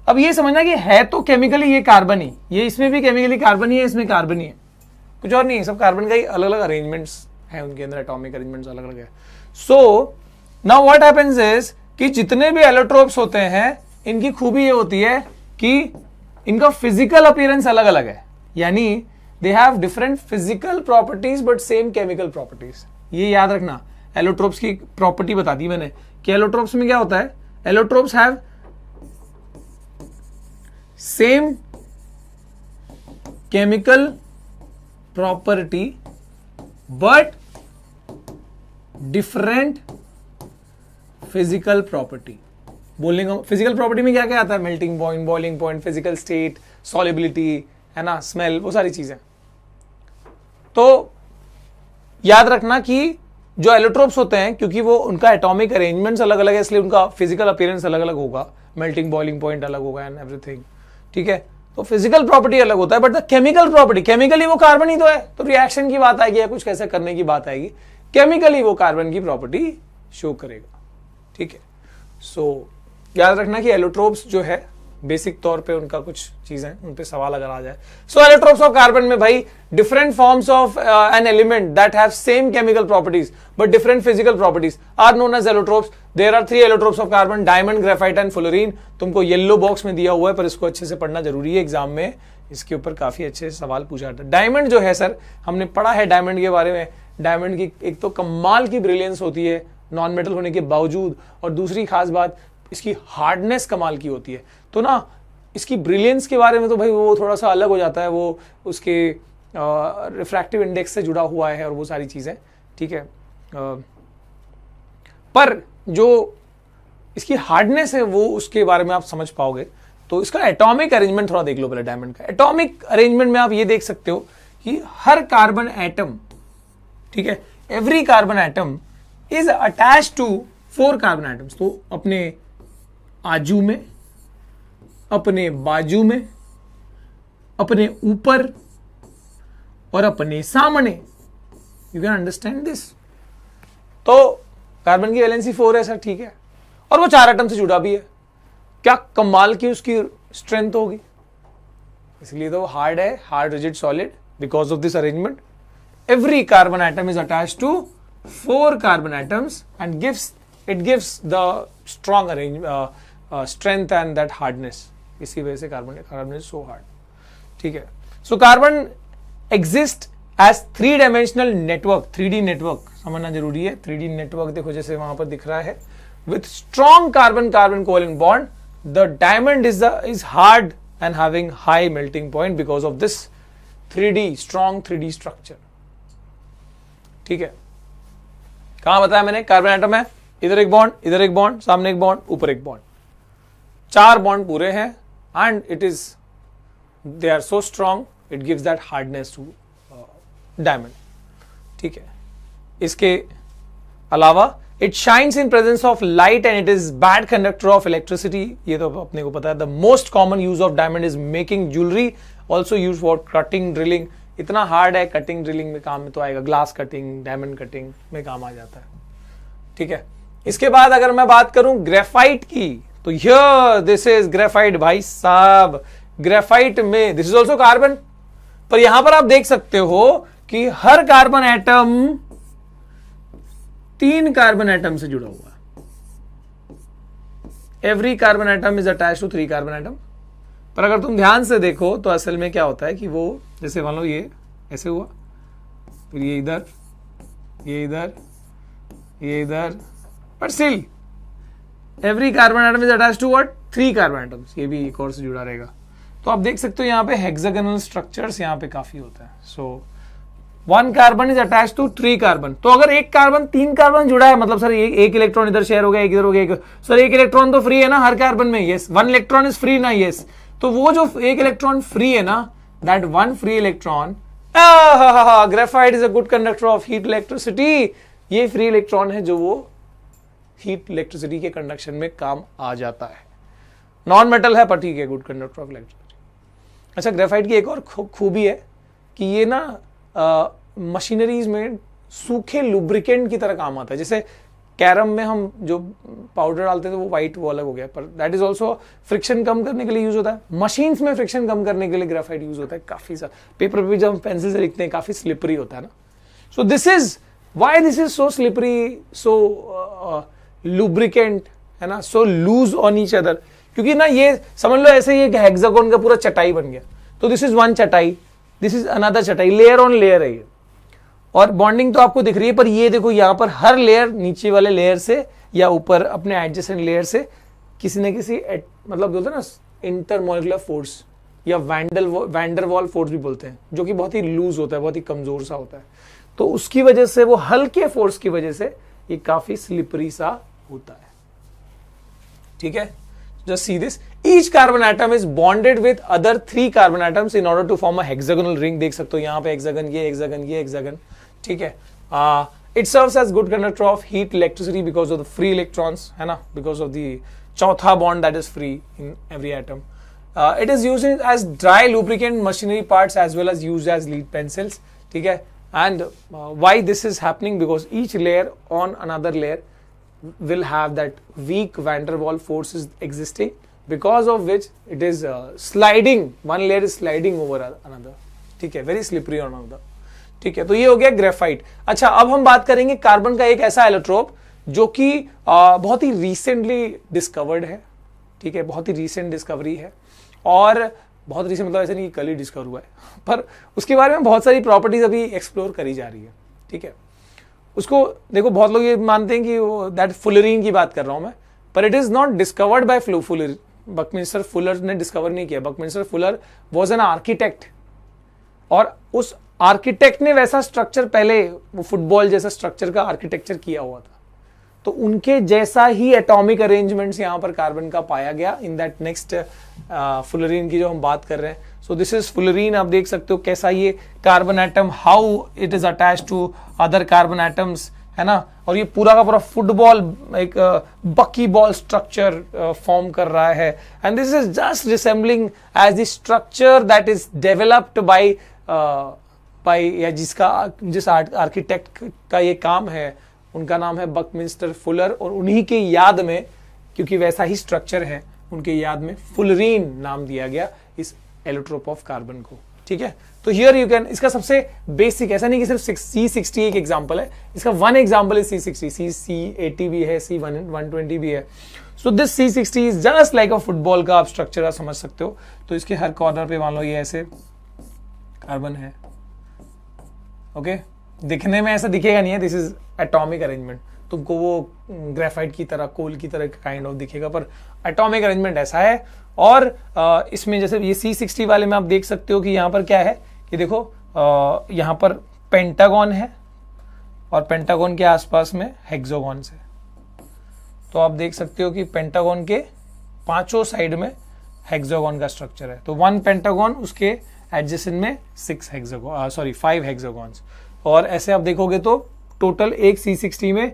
अब ये समझना कि है तो केमिकली ये कार्बन ही ये इसमें भी केमिकली कार्बन ही है इसमें कार्बन ही है कुछ और नहीं सब कार्बन का ही अलग अलग अरेंजमेंट्स हैं उनके अंदर एटॉमिक अरेंजमेंट्स अलग अलग है so now what happens is कि जितने भी एलोट्रोप्स होते हैं इनकी खूबी ये होती है कि इनका फिजिकल अपियरेंस अलग अलग है यानी they have different physical properties but same chemical properties ये याद रखना एलोट्रोप्स की प्रॉपर्टी बता दी मैंने कि एलोट्रोप्स में क्या होता है allotropes have same chemical property but different physical property बोलिंग फिजिकल प्रॉपर्टी में क्या क्या आता है melting point boiling point physical state solubility है ना स्मेल वो सारी चीजें तो याद रखना कि जो एलोट्रोप्स होते हैं क्योंकि वो उनका एटॉमिक अरेंजमेंट्स अलग अलग है इसलिए उनका फिजिकल अपियरेंस अलग अलग होगा मेल्टिंग बॉइलिंग पॉइंट अलग होगा एंड एवरीथिंग ठीक है तो फिजिकल प्रॉपर्टी अलग होता है but the chemical property chemically वो कार्बन ही तो है तो रिएक्शन की बात आएगी या कुछ कैसे करने की बात आएगी केमिकली वो कार्बन की प्रॉपर्टी शो करेगा ठीक है सो so, याद रखना कि एलोट्रोप्स जो है बेसिक तौर पे उनका कुछ चीज़ें उन पे सवाल अगर आ जाए सो इलेक्ट्रॉन्स ऑफ कार्बन में भाई different forms of an element that have same chemical properties but different physical properties are known as allotropes there are three allotropes of carbon diamond graphite and fluorine तुमको yellow box में दिया हुआ है पर इसको अच्छे से पढ़ना जरूरी है एग्जाम में इसके ऊपर काफी अच्छे सवाल पूछा जाता है डायमंड जो है सर हमने पढ़ा है डायमंड के बारे में डायमंड की एक तो कमाल की ब्रिलियंस होती है नॉन मेटल होने के बावजूद और दूसरी खास बात इसकी हार्डनेस कमाल की होती है तो ना इसकी ब्रिलियंस के बारे में तो भाई वो थोड़ा सा अलग हो जाता है वो उसके रिफ्रैक्टिव इंडेक्स से जुड़ा हुआ है और वो सारी चीज़ें ठीक है आ, पर जो इसकी हार्डनेस है वो उसके बारे में आप समझ पाओगे तो इसका एटॉमिक अरेंजमेंट थोड़ा देख लो पहले डायमंड का एटॉमिक अरेंजमेंट में आप ये देख सकते हो कि हर कार्बन एटम ठीक है every carbon atom is attach to four carbon atoms तो अपने आजू में अपने बाजू में अपने ऊपर और अपने सामने यू कैन अंडरस्टैंड दिस तो कार्बन की वैलेंसी फोर है सर ठीक है और वो चार आइटम से जुड़ा भी है क्या कमाल की उसकी स्ट्रेंथ होगी इसलिए तो हार्ड है hard rigid solid because of this arrangement every carbon atom is attach to four carbon atoms and gives it gives the strong arrange strength and that hardness इसी वजह से carbon carbon is so hard ठीक है so carbon exist as three dimensional network three D network समझना जरूरी है three D network देखो जैसे वहां पर दिख रहा है with strong carbon carbon colon bond the the diamond is the is hard and having high melting point because of this 3D strong 3D structure ठीक है कहा बताया मैंने कार्बन एटम है इधर एक बॉन्ड इधर एक बॉन्ड सामने एक बॉन्ड ऊपर एक बॉन्ड चार बॉन्ड पूरे हैं and it is they are so strong it gives that hardness to diamond uh, ठीक है इसके अलावा it shines in presence of light and it is bad conductor of electricity ये तो अपने को पता है the most common use of diamond is making jewellery also use for cutting drilling इतना हार्ड है कटिंग ड्रिलिंग में काम में तो आएगा ग्लास कटिंग डायमंड कटिंग में काम आ जाता है ठीक है इसके बाद अगर मैं बात करूं ग्रेफाइट की तो दिस इज ग्रेफाइट भाई साहब ग्रेफाइट में दिस इज ऑल्सो कार्बन पर यहां पर आप देख सकते हो कि हर कार्बन एटम तीन कार्बन एटम से जुड़ा हुआ every carbon atom is attach to three carbon atom पर अगर तुम ध्यान से देखो तो असल में क्या होता है कि वो जैसे मान लो ये ऐसे हुआ फिर ये इधर ये इधर ये इधर पर सिल every carbon atom is attach to what three carbon atoms ये भी एक और से जुड़ा रहेगा तो आप देख सकते हो यहाँ पे हेक्सागनल स्ट्रक्चर्स यहाँ पे काफी होता है so one carbon is attach to three carbon तो अगर एक कार्बन तीन कार्बन जुड़ा है मतलब सर ए, एक इलेक्ट्रॉन इधर शेयर हो गया एक इधर हो गया एक सर एक इलेक्ट्रॉन तो फ्री है ना हर कार्बन में yes one electron is free ना येस तो वो जो एक इलेक्ट्रॉन फ्री है ना that one free electron graphite is a good conductor of heat electricity ये फ्री इलेक्ट्रॉन है जो वो हीट इलेक्ट्रिसिटी के कंडक्शन में काम आ जाता है नॉन मेटल है पर ठीक है गुड कंडक्टर ऑफ इलेक्ट्रिसिटी अच्छा ग्रेफाइट की एक और खूबी है कि ये ना मशीनरीज में सूखे लुब्रिकेंट की तरह काम आता है जैसे कैरम में हम जो पाउडर डालते थे वो वाइट वो अलग हो गया पर दैट इज ऑल्सो फ्रिक्शन कम करने के लिए यूज होता है मशीन्स में फ्रिक्शन कम करने के लिए ग्रेफाइट यूज होता है काफी सा पेपर पे जब हम पेंसिल से लिखते हैं काफी स्लिपरी होता है ना so this is why this is so slippery so lubricant है ना so loose on each other क्योंकि ना ये समझ लो ऐसे ये हेक्सागोन का पूरा चटाई बन गया तो दिस इज वन चटाई दिस इज अनदर चटाई लेयर ऑन लेयर है ये और बॉन्डिंग तो आपको दिख रही है पर ये देखो यहां पर हर लेयर नीचे वाले लेयर से या ऊपर अपने एडजेसेंट लेयर से किसी न किसी मतलब बोलते हैं ना इंटरमोलिकुलर फोर्स या वैंडल वैंडर वॉल फोर्स भी बोलते हैं जो कि बहुत ही लूज होता है बहुत ही कमजोर सा होता है तो उसकी वजह से वो हल्के फोर्स की वजह से ये काफी स्लिपरी सा होता है ठीक है just see this each carbon atom is bonded with other three carbon atoms in order to form hexagonal ring देख सकते हो यहां पे एक्जगन ये एक्जगन ये एक्जगन ठीक है it serve as good conductor of heat electricity because of the free electrons है ना बिकॉज ऑफ द चौथा bond that is free in every atom it is use as dry lubricant machinery part as well as use as lead pencils ठीक है and why this is happening because each layer on another layer will have that weak van der Waal forces existing because of which it is uh, sliding one layer is sliding over another ठीक है very slippery on another ठीक है तो ये हो गया graphite अच्छा अब हम बात करेंगे कार्बन का एक ऐसा एलोट्रोप जो कि बहुत ही रिसेंटली डिस्कवर्ड है ठीक है बहुत ही रिसेंट डिस्कवरी है और बहुत रिसेंट मतलब ऐसे नहीं कि कल ही डिस्कवर हुआ है पर उसके बारे में बहुत सारी प्रॉपर्टीज अभी एक्सप्लोर करी जा रही है ठीक है उसको देखो बहुत लोग ये मानते हैं कि दैट फुलरिंग की बात कर रहा हूँ मैं पर it is not discovered by फ्लू फुलर बकमिंस्टर फुलर ने डिस्कवर नहीं किया Buckminster Fuller was an architect और उस आर्किटेक्ट ने वैसा स्ट्रक्चर पहले वो फुटबॉल जैसा स्ट्रक्चर का आर्किटेक्चर किया हुआ था तो उनके जैसा ही एटॉमिक अरेंजमेंट्स यहाँ पर कार्बन का पाया गया इन दैट नेक्स्ट फुलरीन की जो हम बात कर रहे हैं सो दिस इज फुलरीन आप देख सकते हो कैसा ये carbon atom how it is attach to other carbon atoms है ना और ये पूरा का पूरा फुटबॉल एक बकी बॉल स्ट्रक्चर फॉर्म कर रहा है and this is just resembling as the structure that is developed by by या जिसका जिस आर्किटेक्ट का ये काम है उनका नाम है बकमिंस्टर फुलर और उन्हीं के याद में क्योंकि वैसा ही स्ट्रक्चर है उनके याद में फुलरीन नाम दिया गया इस एलोट्रोप ऑफ कार्बन को ठीक है तो हियर यू कैन इसका सबसे बेसिक ऐसा नहीं कि सिर्फ सी सिक्सटी एक एग्जाम्पल है इसका one example C sixty C C eighty भी है सी वन वन ट्वेंटी भी है so this C sixty is just like a football का आप स्ट्रक्चर आप समझ सकते हो तो इसके हर कॉर्नर पे मान लो ये ऐसे कार्बन है ओके okay? दिखने में ऐसा दिखेगा नहीं है दिस इज एटॉमिक अरेंजमेंट तुमको वो ग्रेफाइट की तरह कोल की तरह काइंड ऑफ दिखेगा पर एटॉमिक अरेंजमेंट ऐसा है और इसमें जैसे ये सी सिक्सटी वाले में आप देख सकते हो कि यहाँ पर क्या है कि देखो यहाँ पर पेंटागॉन है और पेंटागॉन के आसपास में हेक्सोगॉन है तो आप देख सकते हो कि पेंटागॉन के पांचों साइड में हेक्सोगॉन का स्ट्रक्चर है तो वन पेंटागॉन उसके एडजेसन में six hexagon sorry five hexagons और ऐसे आप देखोगे तो टोटल एक सी सिक्सटी में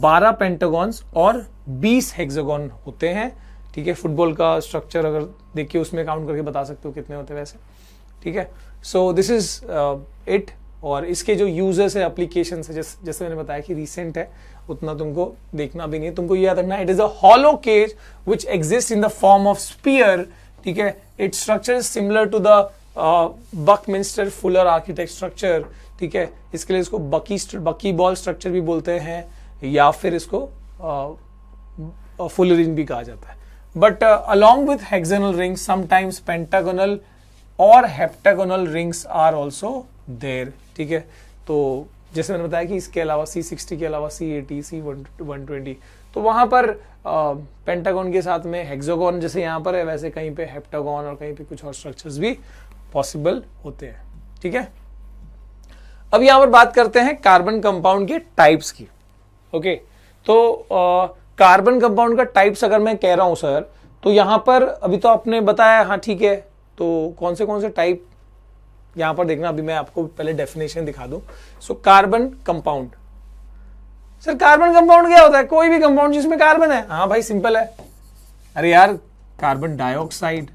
बारह पेंटागॉन्स और बीस हेक्सागॉन होते हैं ठीक है फुटबॉल का स्ट्रक्चर अगर देखिए उसमें काउंट करके बता सकते हो कितने होते हैं वैसे ठीक है सो दिस इज इट और इसके जो यूजर्स है अप्लीकेशन है जैसे जैसे मैंने बताया कि रिसेंट है उतना तुमको देखना भी नहीं तुमको याद रखना it is a hollow cage which exist in the form of sphere ठीक है it structure is similar to the minister Fuller architect structure ठीक है इसके लिए इसको बकी बकी बॉल स्ट्रक्चर भी बोलते हैं या फिर इसको फुल रिंग भी कहा जाता है but along with hexagonal ring sometimes pentagonal और heptagonal rings are also there ठीक है तो जैसे मैंने बताया कि इसके अलावा सी सिक्सटी के अलावा C eighty C one twenty तो वहां पर पेंटागोन के साथ में हेक्सागोन जैसे यहाँ पर है वैसे कहीं पे हेप्टागोन और कहीं पे कुछ और स्ट्रक्चर्स भी पॉसिबल होते हैं ठीक है अब यहां पर बात करते हैं कार्बन कंपाउंड के टाइप्स की ओके तो कार्बन कंपाउंड का टाइप्स अगर मैं कह रहा हूं सर तो यहां पर अभी तो आपने बताया हाँ ठीक है तो कौन से कौन से टाइप यहां पर देखना अभी मैं आपको पहले डेफिनेशन दिखा दू so carbon compound sir carbon compound क्या होता है कोई भी कंपाउंड जिसमें कार्बन है हाँ भाई सिंपल है अरे यार carbon dioxide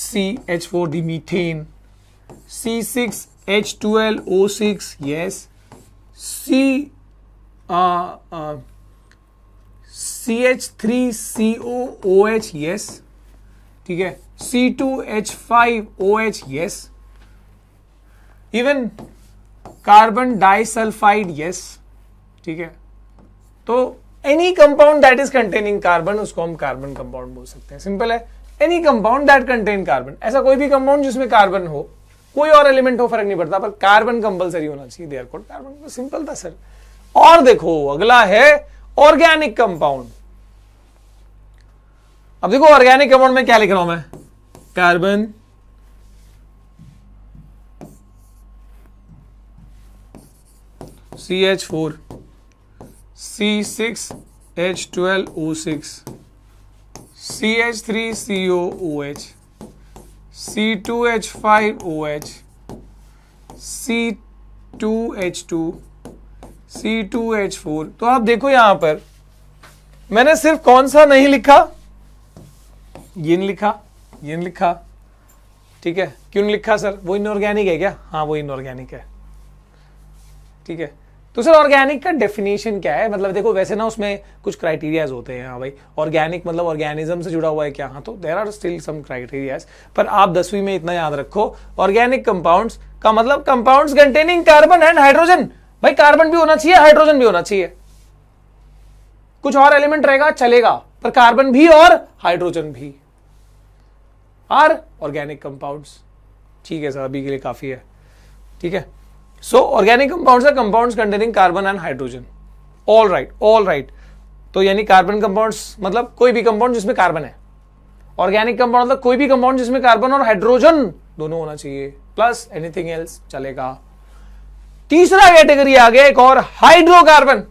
C H four the methane C six H2LO6, yes. C, uh, uh, CH3COOH, yes. ठीक है C2H5OH, yes. Even carbon disulphide, yes ठीक है तो any compound that is containing carbon उसको हम कार्बन कंपाउंड बोल सकते हैं सिंपल है any compound that contain carbon ऐसा कोई भी कंपाउंड जिसमें कार्बन हो कोई और एलिमेंट हो फर्क नहीं पड़ता पर कार्बन कंपलसरी होना चाहिए देयर कोड कार्बन सिंपल था सर और देखो अगला है ऑर्गेनिक कंपाउंड अब देखो ऑर्गेनिक कंपाउंड में क्या लिख रहा हूं मैं carbon C H four C six H twelve O six C H three C O H C two H five O H C two H two C two H four तो आप देखो यहां पर मैंने सिर्फ कौन सा नहीं लिखा ये लिखा ये लिखा ठीक है क्यों लिखा सर वो इनऑर्गेनिक है क्या हाँ वो इनऑर्गेनिक है ठीक है तो सर ऑर्गेनिक का डेफिनेशन क्या है मतलब देखो वैसे ना उसमें कुछ क्राइटेरियाज होते हैं हाँ भाई ऑर्गेनिक मतलब ऑर्गेनिज्म से जुड़ा हुआ है क्या हाँ तो there are still some criterias पर आप दसवीं में इतना याद रखो ऑर्गेनिक कंपाउंड्स का मतलब compounds containing carbon and hydrogen भाई कार्बन भी होना चाहिए हाइड्रोजन भी होना चाहिए कुछ और एलिमेंट रहेगा चलेगा पर कार्बन भी और हाइड्रोजन भी आर ऑर्गेनिक कंपाउंड्स ठीक है सर अभी के लिए काफी है ठीक है so organic compounds are compounds containing carbon and hydrogen all right all right तो यानी कार्बन कंपाउंड्स मतलब कोई भी कंपाउंड जिसमें कार्बन है ऑर्गेनिक कंपाउंड मतलब कोई भी कंपाउंड जिसमें कार्बन और हाइड्रोजन दोनों होना चाहिए प्लस एनीथिंग एल्स चलेगा तीसरा कैटेगरी आ गया एक और हाइड्रोकार्बन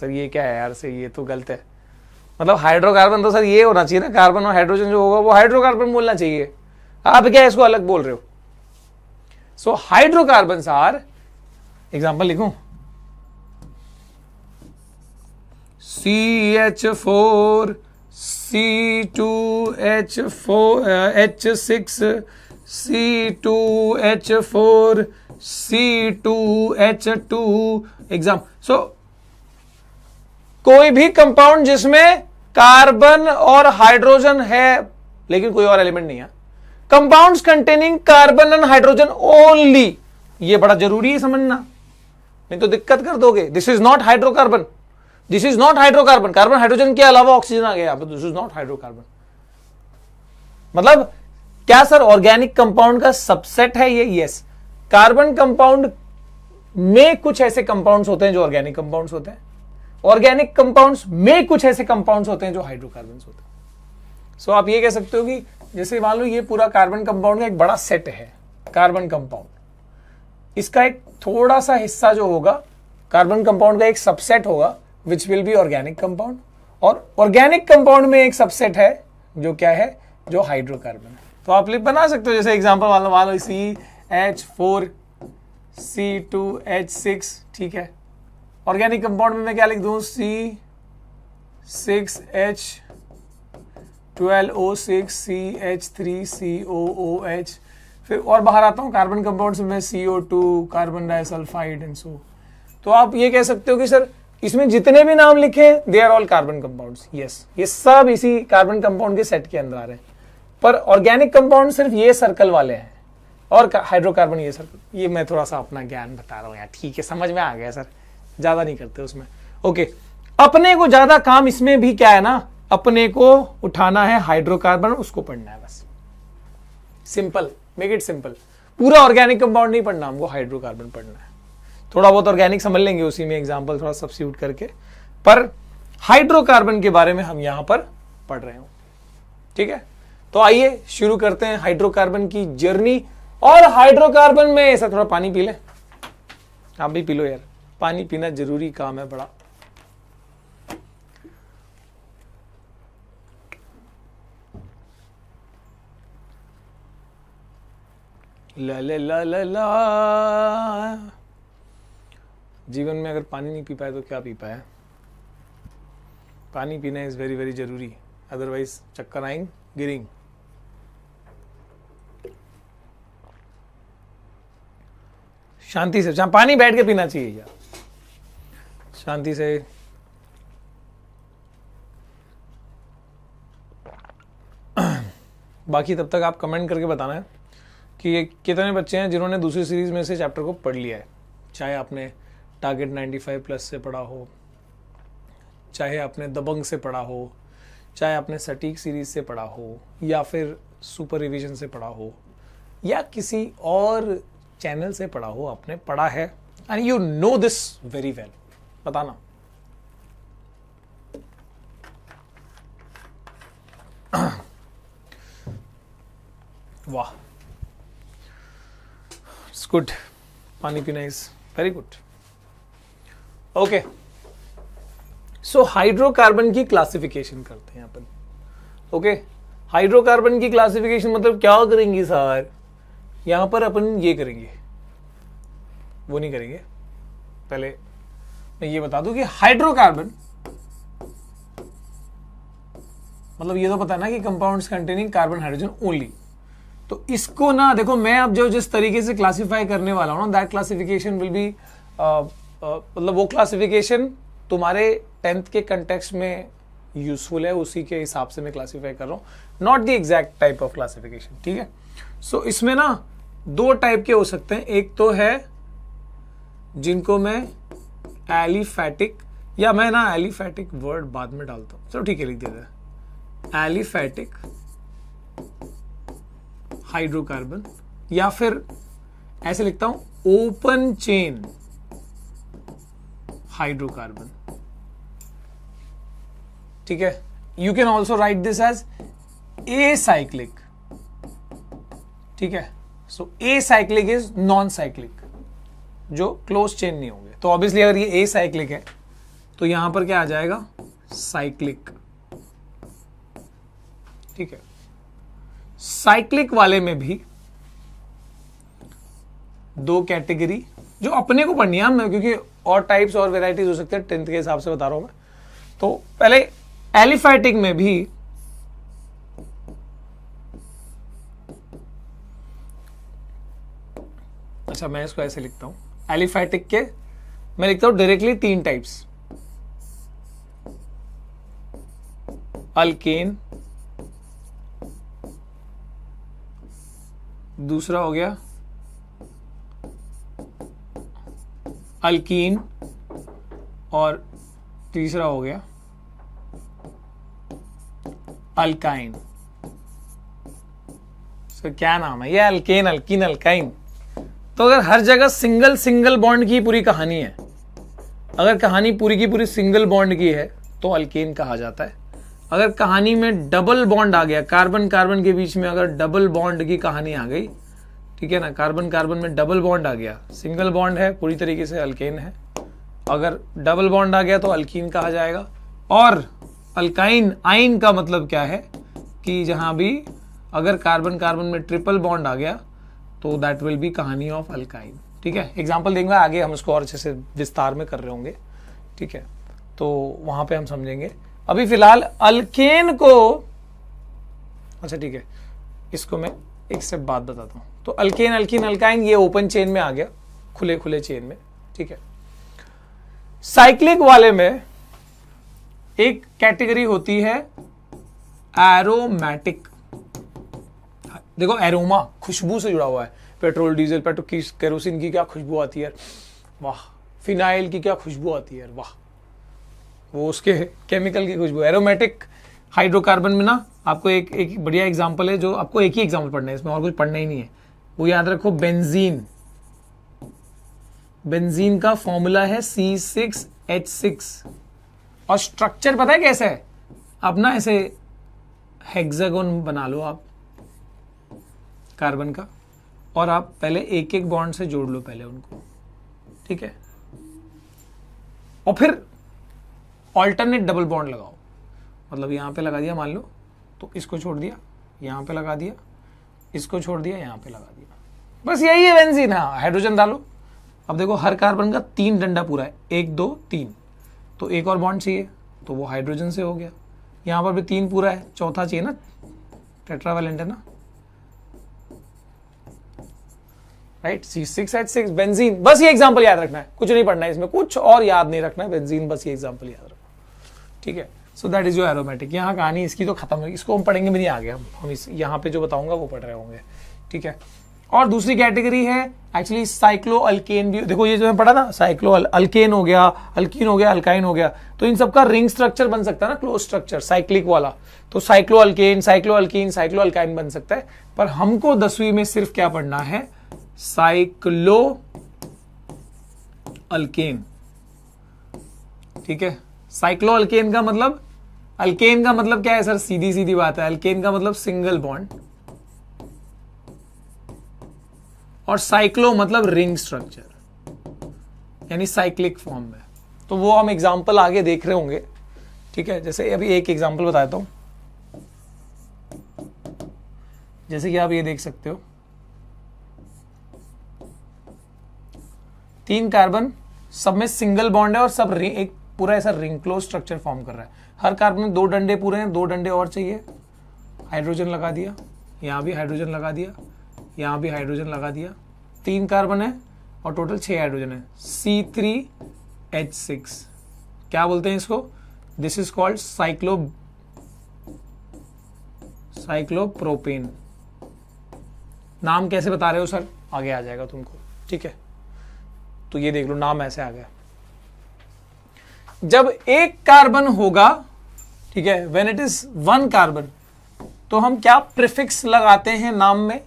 सर ये क्या है यार से ये तो गलत है मतलब हाइड्रोकार्बन तो सर ये होना चाहिए ना कार्बन और हाइड्रोजन जो होगा वो हाइड्रोकार्बन बोलना चाहिए आप क्या इसको अलग बोल रहे हो सो हाइड्रोकार्बन आर एग्जाम्पल लिखू C H four C two H four H six C two H four C two H two exam so कोई भी कंपाउंड जिसमें कार्बन और हाइड्रोजन है लेकिन कोई और एलिमेंट नहीं है compounds containing carbon and hydrogen only ये बड़ा जरूरी है समझना नहीं तो दिक्कत कर दोगे this is not hydrocarbon this is not hydrocarbon carbon hydrogen के अलावा ऑक्सीजन आ गया दिस इज नॉट हाइड्रोकार्बन मतलब क्या सर ऑर्गेनिक कंपाउंड का सबसेट है ये यस कार्बन कंपाउंड में कुछ ऐसे कंपाउंड्स होते हैं जो ऑर्गेनिक कंपाउंड्स होते हैं ऑर्गेनिक कंपाउंड्स में कुछ ऐसे कंपाउंड्स होते हैं जो हाइड्रोकार्बन होते हैं सो so, आप ये कह सकते हो कि जैसे मान लो ये पूरा कार्बन कंपाउंड का एक बड़ा सेट है कार्बन कंपाउंड इसका एक थोड़ा सा हिस्सा जो होगा कार्बन कंपाउंड का एक सबसेट होगा which will be organic compound और ऑर्गेनिक कंपाउंड में एक सबसेट है जो क्या है जो हाइड्रोकार्बन है तो आप लिप बना सकते हो जैसे एग्जाम्पल वाला मान लो C H four C two H six ठीक है ऑर्गेनिक कंपाउंड में मैं क्या लिख दू C six H twelve O six C H three C O O H फिर और बाहर आता हूँ कार्बन कंपाउंड में C O two carbon disulphide and so तो आप ये कह सकते हो कि सर इसमें जितने भी नाम लिखे हैं they are all carbon compound yes ये सब इसी कार्बन कंपाउंड के सेट के अंदर आ रहे हैं पर ऑर्गेनिक कंपाउंड सिर्फ ये सर्कल वाले हैं और हाइड्रोकार्बन ये सर्कल ये मैं थोड़ा सा अपना ज्ञान बता रहा हूँ यार ठीक है समझ में आ गया सर ज़्यादा नहीं करते उसमें ओके अपने को ज़्यादा काम इसमें भी क्या है ना अपने को उठाना है हाइड्रोकार्बन उसको पढ़ना है बस सिंपल मेक इट सिंपल पूरा ऑर्गेनिक कंपाउंड नहीं पढ़ना हमको हाइड्रोकार्बन पढ़ना है थोड़ा बहुत ऑर्गेनिक समझ लेंगे उसी में एग्जाम्पल थोड़ा सब्सिट्यूट करके पर हाइड्रोकार्बन के बारे में हम यहां पर पढ़ रहे हो ठीक है तो आइए शुरू करते हैं हाइड्रोकार्बन की जर्नी और हाइड्रोकार्बन में ऐसा थोड़ा पानी पी लें आप भी पी लो यार पानी पीना जरूरी काम है बड़ा ला ला ला ला ला जीवन में अगर पानी नहीं पी पाए तो क्या पी पाए पानी पीना इज़ वेरी वेरी ज़रूरी अदरवाइज चक्कर आएंगे गिरिंग शांति से पानी बैठ के पीना चाहिए यार शांति से बाकी तब तक आप कमेंट करके बताना है कि कितने बच्चे हैं जिन्होंने दूसरी सीरीज में से चैप्टर को पढ़ लिया है चाहे आपने टारगेट 95 प्लस से पढ़ा हो चाहे आपने दबंग से पढ़ा हो चाहे आपने सटीक सीरीज से पढ़ा हो या फिर सुपर रिविजन से पढ़ा हो या किसी और चैनल से पढ़ा हो आपने पढ़ा है and you know this very well बताना वाह गुड पानी पीना is very good okay so hydrocarbon की क्लासिफिकेशन करते हैं अपन ओके हाइड्रोकार्बन की क्लासिफिकेशन मतलब क्या करेंगे सर यहां पर अपन ये करेंगे वो नहीं करेंगे पहले मैं ये बता दूं कि हाइड्रोकार्बन मतलब ये तो पता ना कि compounds containing carbon hydrogen only तो इसको ना देखो मैं अब जो जिस तरीके से क्लासिफाई करने वाला हूँ ना दैट क्लासिफिकेशन विल बी मतलब वो क्लासिफिकेशन तुम्हारे टेंथ के कंटेक्स में यूजफुल है उसी के हिसाब से मैं क्लासिफाई कर रहा हूँ not the exact type of classification ठीक है सो so, इसमें ना दो टाइप के हो सकते हैं एक तो है जिनको मैं एलिफैटिक या मैं ना एलिफैटिक वर्ड बाद में डालता हूँ चलो ठीक है लिख देते हैं एलिफैटिक हाइड्रोकार्बन या फिर ऐसे लिखता हूं ओपन चेन हाइड्रोकार्बन ठीक है you can also write this as acyclic ठीक है so acyclic is non cyclic जो क्लोज चेन नहीं होंगे तो ऑब्वियसली अगर ये ए साइक्लिक है तो यहां पर क्या आ जाएगा साइक्लिक ठीक है साइक्लिक वाले में भी दो कैटेगरी जो अपने को पढ़नी है क्योंकि और टाइप्स और वेराइटीज हो सकते हैं टेंथ के हिसाब से बता रहा हूं मैं तो पहले एलिफैटिक में भी अच्छा मैं इसको ऐसे लिखता हूं एलिफैटिक के मैं लिखता हूं डायरेक्टली तीन टाइप्स अल्केन दूसरा हो गया अल्कीन और तीसरा हो गया अल्काइन सर क्या नाम है ये अल्केन अल्कीन अल्काइन तो अगर हर जगह सिंगल सिंगल बॉन्ड की पूरी कहानी है अगर कहानी पूरी की पूरी सिंगल बॉन्ड की है तो अल्केन कहा जाता है अगर कहानी में डबल बॉन्ड आ गया कार्बन कार्बन के बीच में अगर डबल बॉन्ड की कहानी आ गई ठीक है ना कार्बन कार्बन में डबल बॉन्ड आ गया सिंगल बॉन्ड है पूरी तरीके से अल्केन है अगर डबल बॉन्ड आ गया तो अल्कीन कहा जाएगा और अल्काइन आइन का मतलब क्या है कि जहाँ भी अगर कार्बन कार्बन में ट्रिपल बॉन्ड आ गया तो दैट विल बी कहानी ऑफ अल्काइन ठीक है एग्जाम्पल देंगे आगे हम उसको और अच्छे से विस्तार में कर रहे होंगे ठीक है तो वहाँ पे हम समझेंगे अभी फिलहाल अल्केन को अच्छा ठीक है इसको मैं एक से बात बताता हूं तो अल्केन अल्किन अल्काइन ये ओपन चेन में आ गया खुले खुले चेन में ठीक है साइक्लिक वाले में एक कैटेगरी होती है एरोमैटिक देखो एरोमा खुशबू से जुड़ा हुआ है पेट्रोल डीजल पेट्रोल केरोसिन की क्या खुशबू आती है वाह फिनाइल की क्या खुशबू आती है वाह वो उसके केमिकल की खुशबू एरोमेटिक हाइड्रोकार्बन में ना आपको एक एक बढ़िया एग्जाम्पल है जो आपको एक ही एग्जाम्पल पढ़ना है इसमें और कुछ पढ़ना ही नहीं है वो याद रखो बेंजीन बेंजीन का फॉर्मूला है सी सिक्स एच सिक्स और स्ट्रक्चर पता है कैसा है आप ना ऐसे हेक्सागोन बना लो आप कार्बन का और आप पहले एक एक बॉन्ड से जोड़ लो पहले उनको ठीक है और फिर ऑल्टरनेट डबल बॉन्ड लगाओ मतलब यहाँ पे लगा दिया मान लो तो इसको छोड़ दिया यहाँ पे लगा दिया इसको छोड़ दिया यहाँ पे लगा दिया बस यही है बेंजीन हाँ हाइड्रोजन डालो अब देखो हर कार्बन का तीन डंडा पूरा है एक दो तीन तो एक और बॉन्ड चाहिए तो वो हाइड्रोजन से हो गया यहाँ पर भी तीन पूरा है चौथा चाहिए ना टेट्रावेलेंट है ना right C six H six benzene बस ये एग्जाम्पल याद रखना है कुछ नहीं पढ़ना है इसमें कुछ और याद नहीं रखना है बेंजीन बस ये एग्जाम्पल याद ठीक है so that is your aromatic यहाँ कहानी इसकी तो खत्म होगी इसको हम पढ़ेंगे भी नहीं आगे हम हम इस यहाँ पे जो बताऊंगा वो पढ़ रहे होंगे ठीक है और दूसरी कैटेगरी है एक्चुअली साइक्लो अल्केन भी देखो ये जो मैं पढ़ा ना साइक्लो अल्केन हो गया अल्किन हो गया अल्काइन हो गया तो इन सबका रिंग स्ट्रक्चर बन सकता है ना क्लोज स्ट्रक्चर साइक्लिक वाला तो cycloalkane cycloalkene cycloalkyne बन सकता है पर हमको दसवीं में सिर्फ क्या पढ़ना है साइक्लो अल्केन ठीक है साइक्लो अल्केन का मतलब अल्केन का मतलब क्या है सर सीधी सीधी बात है अल्केन का मतलब सिंगल बॉन्ड और साइक्लो मतलब रिंग स्ट्रक्चर यानी साइक्लिक फॉर्म में तो वो हम एग्जाम्पल आगे देख रहे होंगे ठीक है जैसे अभी एक एग्जाम्पल बताता हूं जैसे कि आप ये देख सकते हो तीन कार्बन सब में सिंगल बॉन्ड है और सब एक पूरा ऐसा रिंक्लोज स्ट्रक्चर फॉर्म कर रहा है हर कार्बन में दो डंडे पूरे हैं दो डंडे और चाहिए हाइड्रोजन लगा दिया यहाँ भी हाइड्रोजन लगा दिया यहाँ भी हाइड्रोजन लगा दिया तीन कार्बन है और टोटल छः हाइड्रोजन है सी थ्री एच सिक्स क्या बोलते हैं इसको this is called cyclo cyclopropane नाम कैसे बता रहे हो सर आगे आ जाएगा तुमको ठीक है तो ये देख लो नाम ऐसे आ गया जब एक कार्बन होगा ठीक है when it is one carbon तो हम क्या प्रिफिक्स लगाते हैं नाम में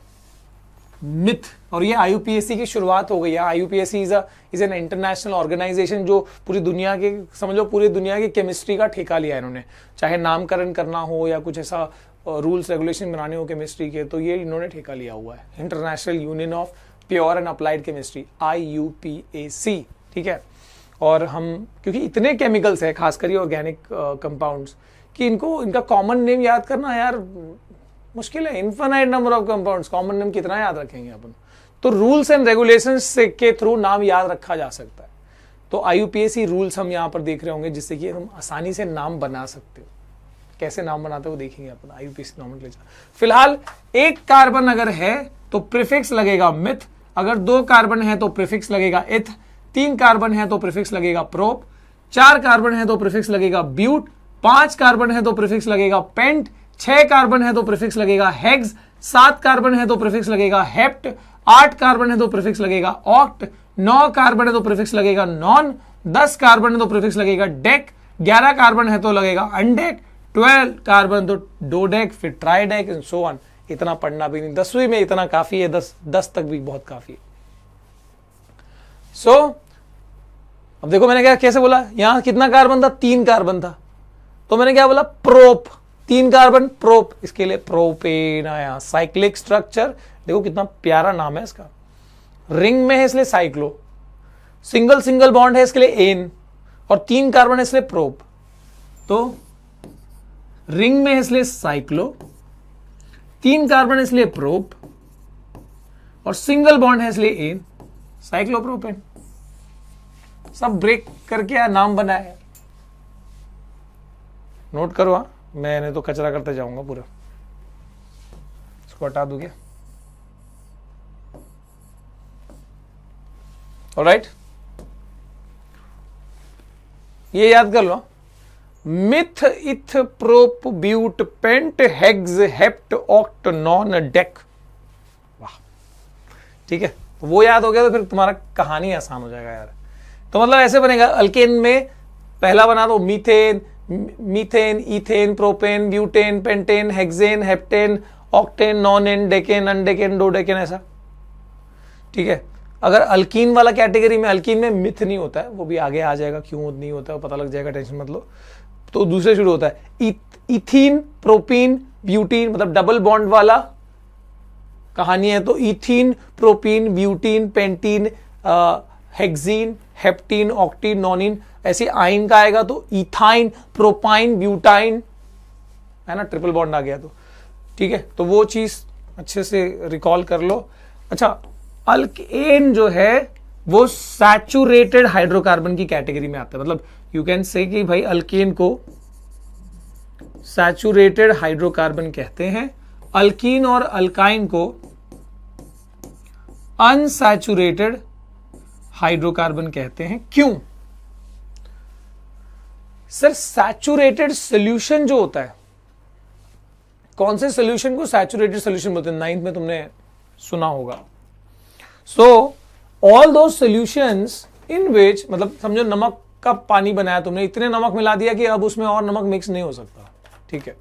मिथ और ये आईयूपीएससी की शुरुआत हो गई है IUPAC is is an international organisation जो पूरी दुनिया के समझो पूरी दुनिया की केमिस्ट्री का ठेका लिया इन्होंने चाहे नामकरण करना हो या कुछ ऐसा रूल्स रेगुलेशन बनाने हो केमिस्ट्री के तो ये इन्होंने ठेका लिया हुआ है International Union of pure and applied Chemistry आई ठीक है और हम क्योंकि इतने केमिकल्स हैं खासकर ये ऑर्गेनिक कंपाउंड्स कि इनको इनका कॉमन नेम याद करना यार मुश्किल है infinite number of compounds common name कितना याद रखेंगे अपन तो रूल्स एंड रेगुलेशन के थ्रू नाम याद रखा जा सकता है तो आई रूल्स हम यहाँ पर देख रहे होंगे जिससे कि हम आसानी से नाम बना सकते हो कैसे नाम बनाते हो देखेंगे अपन आई ले फिलहाल एक कार्बन अगर है तो प्रिफिक्स लगेगा मिथ अगर दो कार्बन है तो प्रिफिक्स लगेगा इथ तीन कार्बन है तो प्रिफिक्स लगेगा प्रोप चार कार्बन है तो प्रिफिक्स लगेगा ब्यूट पांच कार्बन है तो प्रिफिक्स लगेगा पेंट छह कार्बन है तो प्रिफिक्स लगेगा हेग्स सात कार्बन है तो प्रिफिक्स लगेगा हेप्ट आठ कार्बन है तो प्रिफिक्स लगेगा ऑक्ट नौ कार्बन है तो प्रिफिक्स लगेगा नॉन दस कार्बन है तो प्रिफिक्स लगेगा डेक ग्यारह कार्बन है तो लगेगा अनडेक ट्वेल्व कार्बन तो डोडेक फिर ट्राइडेक एंड सो ऑन इतना पढ़ना भी नहीं दसवीं में इतना काफी है दस दस तक भी बहुत काफी है सो so, अब देखो मैंने क्या कैसे बोला यहां कितना कार्बन था तीन कार्बन था तो मैंने क्या बोला प्रोप तीन कार्बन प्रोप इसके लिए प्रोपेन आया साइक्लिक स्ट्रक्चर देखो कितना प्यारा नाम है इसका रिंग में है इसलिए साइक्लो सिंगल सिंगल बॉन्ड है इसके लिए एन और तीन कार्बन है इसलिए प्रोप तो रिंग में है इसलिए साइक्लो तीन कार्बन इसलिए प्रोप और सिंगल बॉन्ड है इसलिए एन साइक्लोप्रोपेन सब ब्रेक करके नाम बनाया है नोट करो हाँ मैंने तो कचरा करते जाऊंगा पूरा इसको हटा दूंगे राइट ये याद कर लो meth eth prop but pent hex hept oct non dec वाह ठीक है तो वो याद हो गया तो फिर तुम्हारा कहानी आसान हो जाएगा यार तो मतलब ऐसे बनेगा अल्केन में पहला बना दो methane methane ethane propane butane pentane hexane heptane octane nonane decane undecane dodecane ऐसा ठीक है अगर अल्कीन वाला कैटेगरी में अल्कीन में मिथ नहीं होता है वो भी आगे आ जाएगा क्यों नहीं होता है पता लग जाएगा टेंशन मत लो तो दूसरे शुरू होता है इथीन प्रोपीन ब्यूटीन मतलब डबल बॉन्ड वाला कहानी है तो ethene propene butene pentene hexene heptene octene nonene ऐसे आइन का आएगा तो इथाइन प्रोपाइन ब्यूटाइन है ना ट्रिपल बॉन्ड आ गया तो ठीक है तो वो चीज अच्छे से रिकॉल कर लो अच्छा अल्केन जो है वो सैचुरेटेड हाइड्रोकार्बन की कैटेगरी में आता है मतलब यू कैन से कि भाई अल्केन को सैचुरेटेड हाइड्रोकार्बन कहते हैं अल्कीन और अल्काइन को अनसैचुरेटेड हाइड्रोकार्बन कहते हैं क्यों सर सैचुरेटेड सोल्यूशन जो होता है कौन से सोल्यूशन को सैचुरेटेड सोल्यूशन बोलते हैं नाइन्थ में तुमने सुना होगा सो ऑल दो सोल्यूशन इन विच मतलब समझो नमक का पानी बनाया तुमने इतने नमक मिला दिया कि अब उसमें और नमक मिक्स नहीं हो सकता ठीक है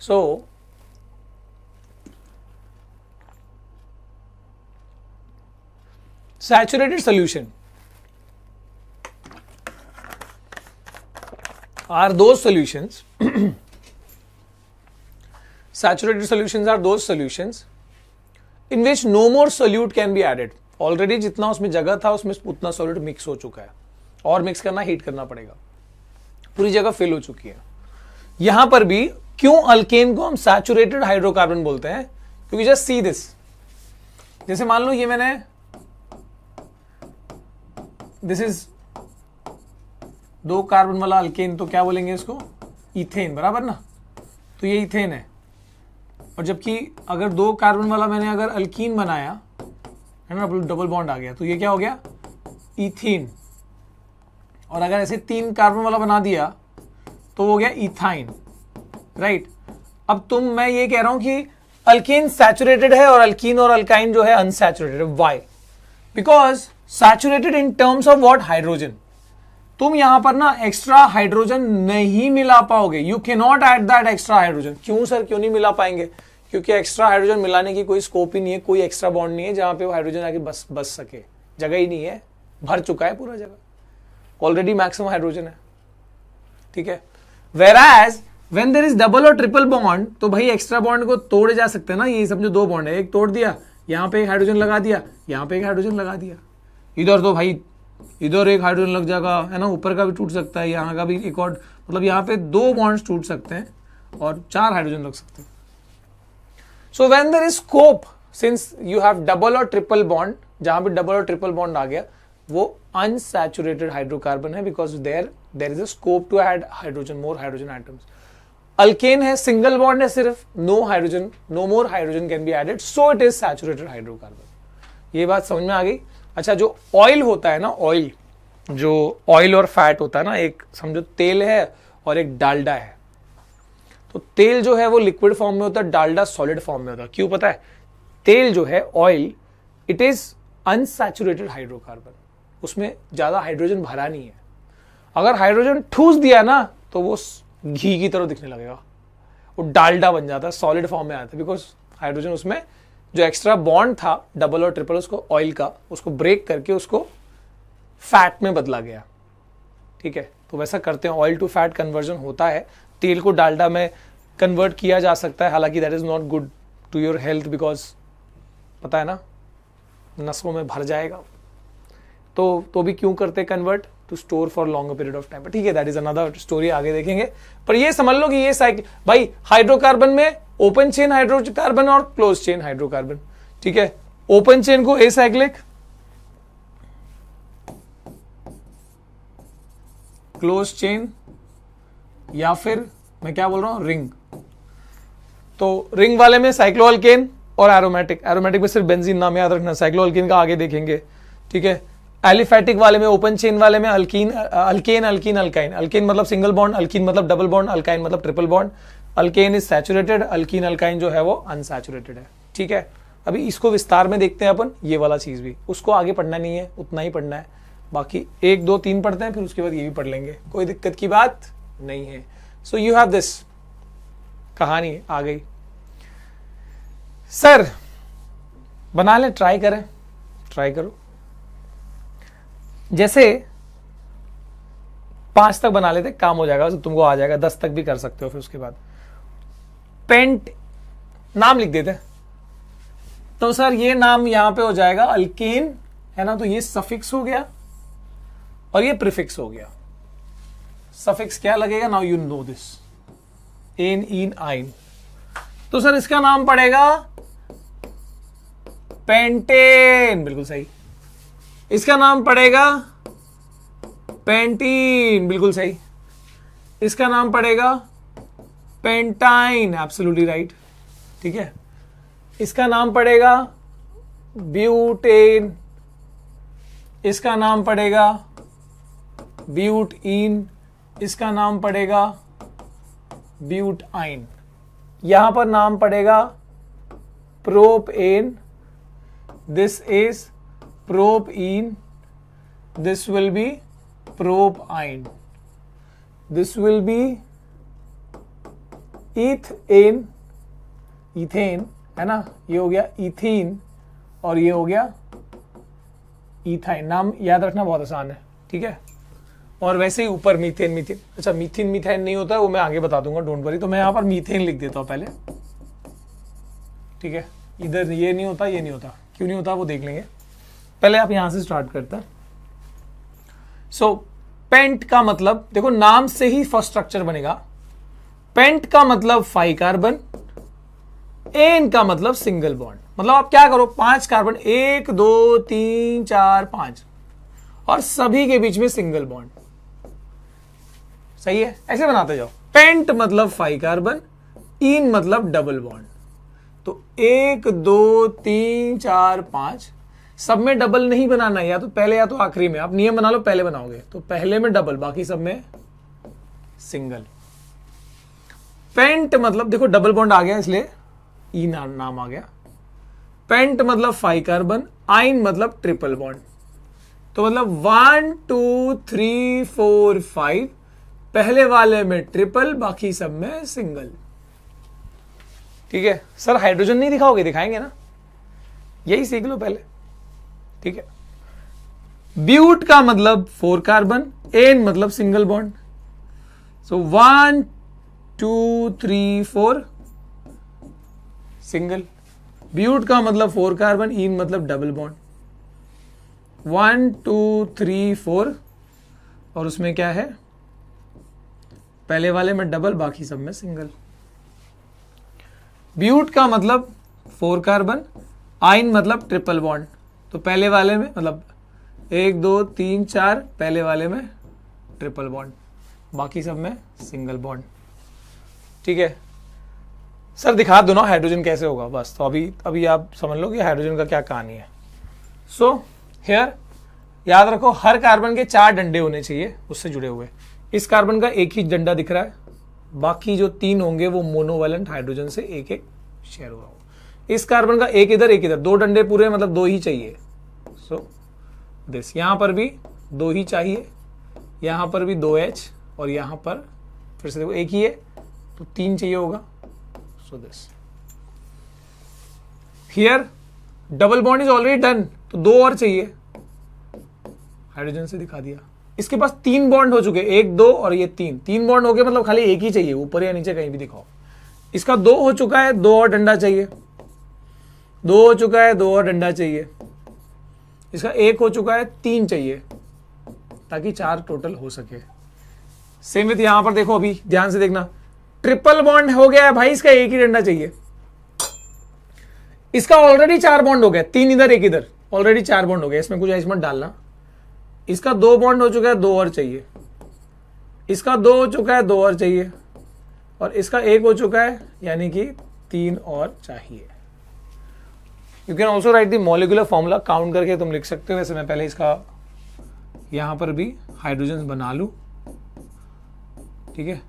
so so, saturated solution are those solution saturated solution are those solutions in which no more solute can be added already जितना उसमें जगह था उसमें उतना सोल्यूट मिक्स हो चुका है और मिक्स करना हीट करना पड़ेगा पूरी जगह फिल हो चुकी है यहां पर भी क्यों अल्केन को हम सैचुरेटेड हाइड्रोकार्बन बोलते हैं क्योंकि जस्ट सी दिस जैसे मान लो ये मैंने दिस इज दो कार्बन वाला अल्केन तो क्या बोलेंगे इसको इथेन बराबर ना तो ये इथेन है और जबकि अगर दो कार्बन वाला मैंने अगर अल्कीन बनाया है ना डबल बॉन्ड आ गया तो ये क्या हो गया इथीन और अगर ऐसे तीन कार्बन वाला बना दिया तो हो गया इथाइन राइट अब तुम मैं ये कह रहा हूं कि अल्कीन सैचुरेटेड है और अल्कीन और अल्काइन जो है unsaturated why because saturated in terms of what hydrogen तुम यहां पर ना एक्स्ट्रा हाइड्रोजन नहीं मिला पाओगे you can not add that extra hydrogen क्यों सर क्यों नहीं मिला पाएंगे क्योंकि एक्स्ट्रा हाइड्रोजन मिलाने की कोई स्कोप ही नहीं है कोई एक्स्ट्रा बॉन्ड नहीं है जहां पे वो हाइड्रोजन आके बस बस सके जगह ही नहीं है भर चुका है पूरा जगह ऑलरेडी मैक्सिमम हाइड्रोजन है ठीक है whereas when there is double और ट्रिपल बॉन्ड तो भाई एक्स्ट्रा बॉन्ड को तोड़े जा सकते हैं ना ये समझो दो बॉन्ड है एक तोड़ दिया यहां पे एक हाइड्रोजन लगा दिया यहां पे एक हाइड्रोजन लगा दिया इधर तो भाई इधर एक हाइड्रोजन लग जाएगा है ना ऊपर का भी टूट सकता है यहाँ का भी एक और मतलब यहाँ पे दो बॉन्ड्स टूट सकते हैं और चार हाइड्रोजन लग सकते हैं so when there is scope since you have double और ट्रिपल बॉन्ड जहां पर डबल और ट्रिपल बॉन्ड आ गया वो अनसेचुरेटेड हाइड्रोकार्बन है because there there is a scope to add hydrogen more hydrogen items alkane है सिंगल बॉन्ड है सिर्फ no hydrogen no more hydrogen can be added so it is saturated hydrocarbon ये बात समझ में आ गई अच्छा जो ऑयल होता है ना ऑयल जो ऑयल और फैट होता है ना एक समझो तेल है और एक डालडा है तो तेल जो है वो लिक्विड फॉर्म में होता है डालडा सॉलिड फॉर्म में होता है क्यों पता है तेल जो है oil it is unsaturated hydrocarbon उसमें ज़्यादा हाइड्रोजन भरा नहीं है अगर हाइड्रोजन ठूस दिया ना तो वो घी की तरह दिखने लगेगा वो डालडा बन जाता है सॉलिड फॉर्म में आता है बिकॉज हाइड्रोजन उसमें जो एक्स्ट्रा बॉन्ड था डबल और ट्रिपल उसको ऑयल का उसको ब्रेक करके उसको फैट में बदला गया ठीक है तो वैसा करते हैं ऑयल टू फैट कन्वर्जन होता है तेल को डालडा में कन्वर्ट किया जा सकता है हालांकि that is not good to your health because पता है ना नसों में भर जाएगा तो तो भी क्यों करते convert to store for long period of time ठीक है दैट इज अनदर स्टोरी आगे देखेंगे पर ये समझ लो कि ये साइकिल भाई हाइड्रोकार्बन में ओपन चेन हाइड्रोकार्बन और क्लोज चेन हाइड्रोकार्बन ठीक है ओपन चेन को ए साइक्लिक क्लोज चेन या फिर मैं क्या बोल रहा हूं रिंग तो रिंग वाले में साइक्लोअल्केन और एरोमेटिक एरोमेटिक में सिर्फ बेंजीन नाम याद रखना साइक्लोअल्केन का आगे देखेंगे ठीक है एलिफेटिक वाले में ओपन चेन वाले में alkene alkane alkene alkyne alkane मतलब सिंगल बॉन्ड अल्कीन मतलब डबल बॉन्ड अल्काइन मतलब triple bond alkane is saturated alkene alkyne जो है वो अनसेचुरेटेड है ठीक है अभी इसको विस्तार में देखते हैं अपन ये वाला चीज भी उसको आगे पढ़ना नहीं है उतना ही पढ़ना है बाकी एक दो तीन पढ़ते हैं फिर उसके बाद ये भी पढ़ लेंगे कोई दिक्कत की बात नहीं है सो यू हैव दिस कहानी आ गई सर बना लें ट्राई करें ट्राई करो जैसे पांच तक बना लेते काम हो जाएगा तुमको आ जाएगा दस तक भी कर सकते हो फिर उसके बाद पेंट नाम लिख देते तो सर ये नाम यहां पे हो जाएगा अल्किन है ना तो ये सफिक्स हो गया और ये प्रिफिक्स हो गया सफिक्स क्या लगेगा now you know this ane ene yne तो सर इसका नाम पड़ेगा पेंटेन बिल्कुल सही इसका नाम पड़ेगा पेंटीन बिल्कुल सही इसका नाम पड़ेगा पेंटाइन एब्सोल्युटली राइट ठीक है इसका नाम पड़ेगा ब्यूटेन इसका नाम पड़ेगा ब्यूट इन इसका नाम पड़ेगा ब्यूट आइन यहां पर नाम पड़ेगा propane this is propene this will be propyne this will be ethane ethane है ना ये हो गया इथिन और ये हो गया इथाइन नाम याद रखना बहुत आसान है ठीक है और वैसे ही ऊपर मीथेन मीथेन अच्छा मीथिन मीथेन नहीं होता वो मैं आगे बता दूंगा डोंट वरी तो मैं यहां पर मीथेन लिख देता हूँ पहले ठीक है इधर ये नहीं होता ये नहीं होता क्यों नहीं होता वो देख लेंगे पहले आप यहां से स्टार्ट करते सो so, पेंट का मतलब देखो नाम से ही फर्स्ट स्ट्रक्चर बनेगा पेंट का मतलब फाइव कार्बन एन का मतलब सिंगल बॉन्ड मतलब आप क्या करो पांच कार्बन एक दो तीन चार पांच और सभी के बीच में सिंगल बॉन्ड सही है ऐसे बनाते जाओ पेंट मतलब फाइव कार्बन इन मतलब डबल बॉन्ड तो एक दो तीन चार पांच सब में डबल नहीं बनाना है या तो पहले या तो आखिरी में आप नियम बना लो पहले बनाओगे तो पहले में डबल बाकी सब में सिंगल पेंट मतलब देखो डबल बॉन्ड आ गया इसलिए ई e नाम आ गया पेंट मतलब फाइव कार्बन आइन मतलब ट्रिपल बॉन्ड तो मतलब one two three four five पहले वाले में ट्रिपल बाकी सब में सिंगल ठीक है सर हाइड्रोजन नहीं दिखाओगे दिखाएंगे ना यही सीख लो पहले ठीक है ब्यूट का मतलब फोर कार्बन एन मतलब single bond so one two three four single but का मतलब फोर कार्बन इन मतलब double bond one two three four और उसमें क्या है पहले वाले में डबल बाकी सब में सिंगल ब्यूट का मतलब फोर कार्बन आइन मतलब ट्रिपल बॉन्ड तो पहले वाले में मतलब एक दो तीन चार पहले वाले में ट्रिपल बॉन्ड बाकी सब में सिंगल बॉन्ड ठीक है सर दिखा दो ना हाइड्रोजन कैसे होगा बस तो अभी अभी आप समझ लो कि हाइड्रोजन का क्या कहानी है सो so, हेयर याद रखो हर कार्बन के चार डंडे होने चाहिए उससे जुड़े हुए इस कार्बन का एक ही डंडा दिख रहा है बाकी जो तीन होंगे वो मोनोवेलेंट हाइड्रोजन से एक एक शेयर हुआ हो इस कार्बन का एक इधर एक इधर दो डंडे पूरे मतलब दो ही चाहिए सो दिस यहाँ पर भी दो ही चाहिए यहाँ पर भी दो एच और यहाँ पर फिर से देखो एक ही है तो तीन चाहिए होगा so this here double bond is already done तो दो और चाहिए हाइड्रोजन से दिखा दिया इसके पास तीन बॉन्ड हो चुके एक दो और ये तीन तीन बॉन्ड हो गए मतलब खाली एक ही चाहिए ऊपर या नीचे कहीं भी दिखाओ इसका दो हो चुका है दो और डंडा चाहिए दो हो चुका है दो और डंडा चाहिए इसका एक हो चुका है तीन चाहिए ताकि चार टोटल हो सके सेम विथ यहां पर देखो अभी ध्यान से देखना ट्रिपल बॉन्ड हो गया है भाई इसका एक ही डंडा चाहिए इसका ऑलरेडी चार बॉन्ड हो गया तीन इधर एक इधर ऑलरेडी चार बॉन्ड हो गया इसमें कुछ ऐसा मत डालना इसका दो बॉन्ड हो चुका है दो और चाहिए इसका दो हो चुका है दो और चाहिए और इसका एक हो चुका है यानी कि तीन और चाहिए you can also write the molecular formula count करके तुम लिख सकते हो वैसे मैं पहले इसका यहां पर भी हाइड्रोजन बना लू ठीक है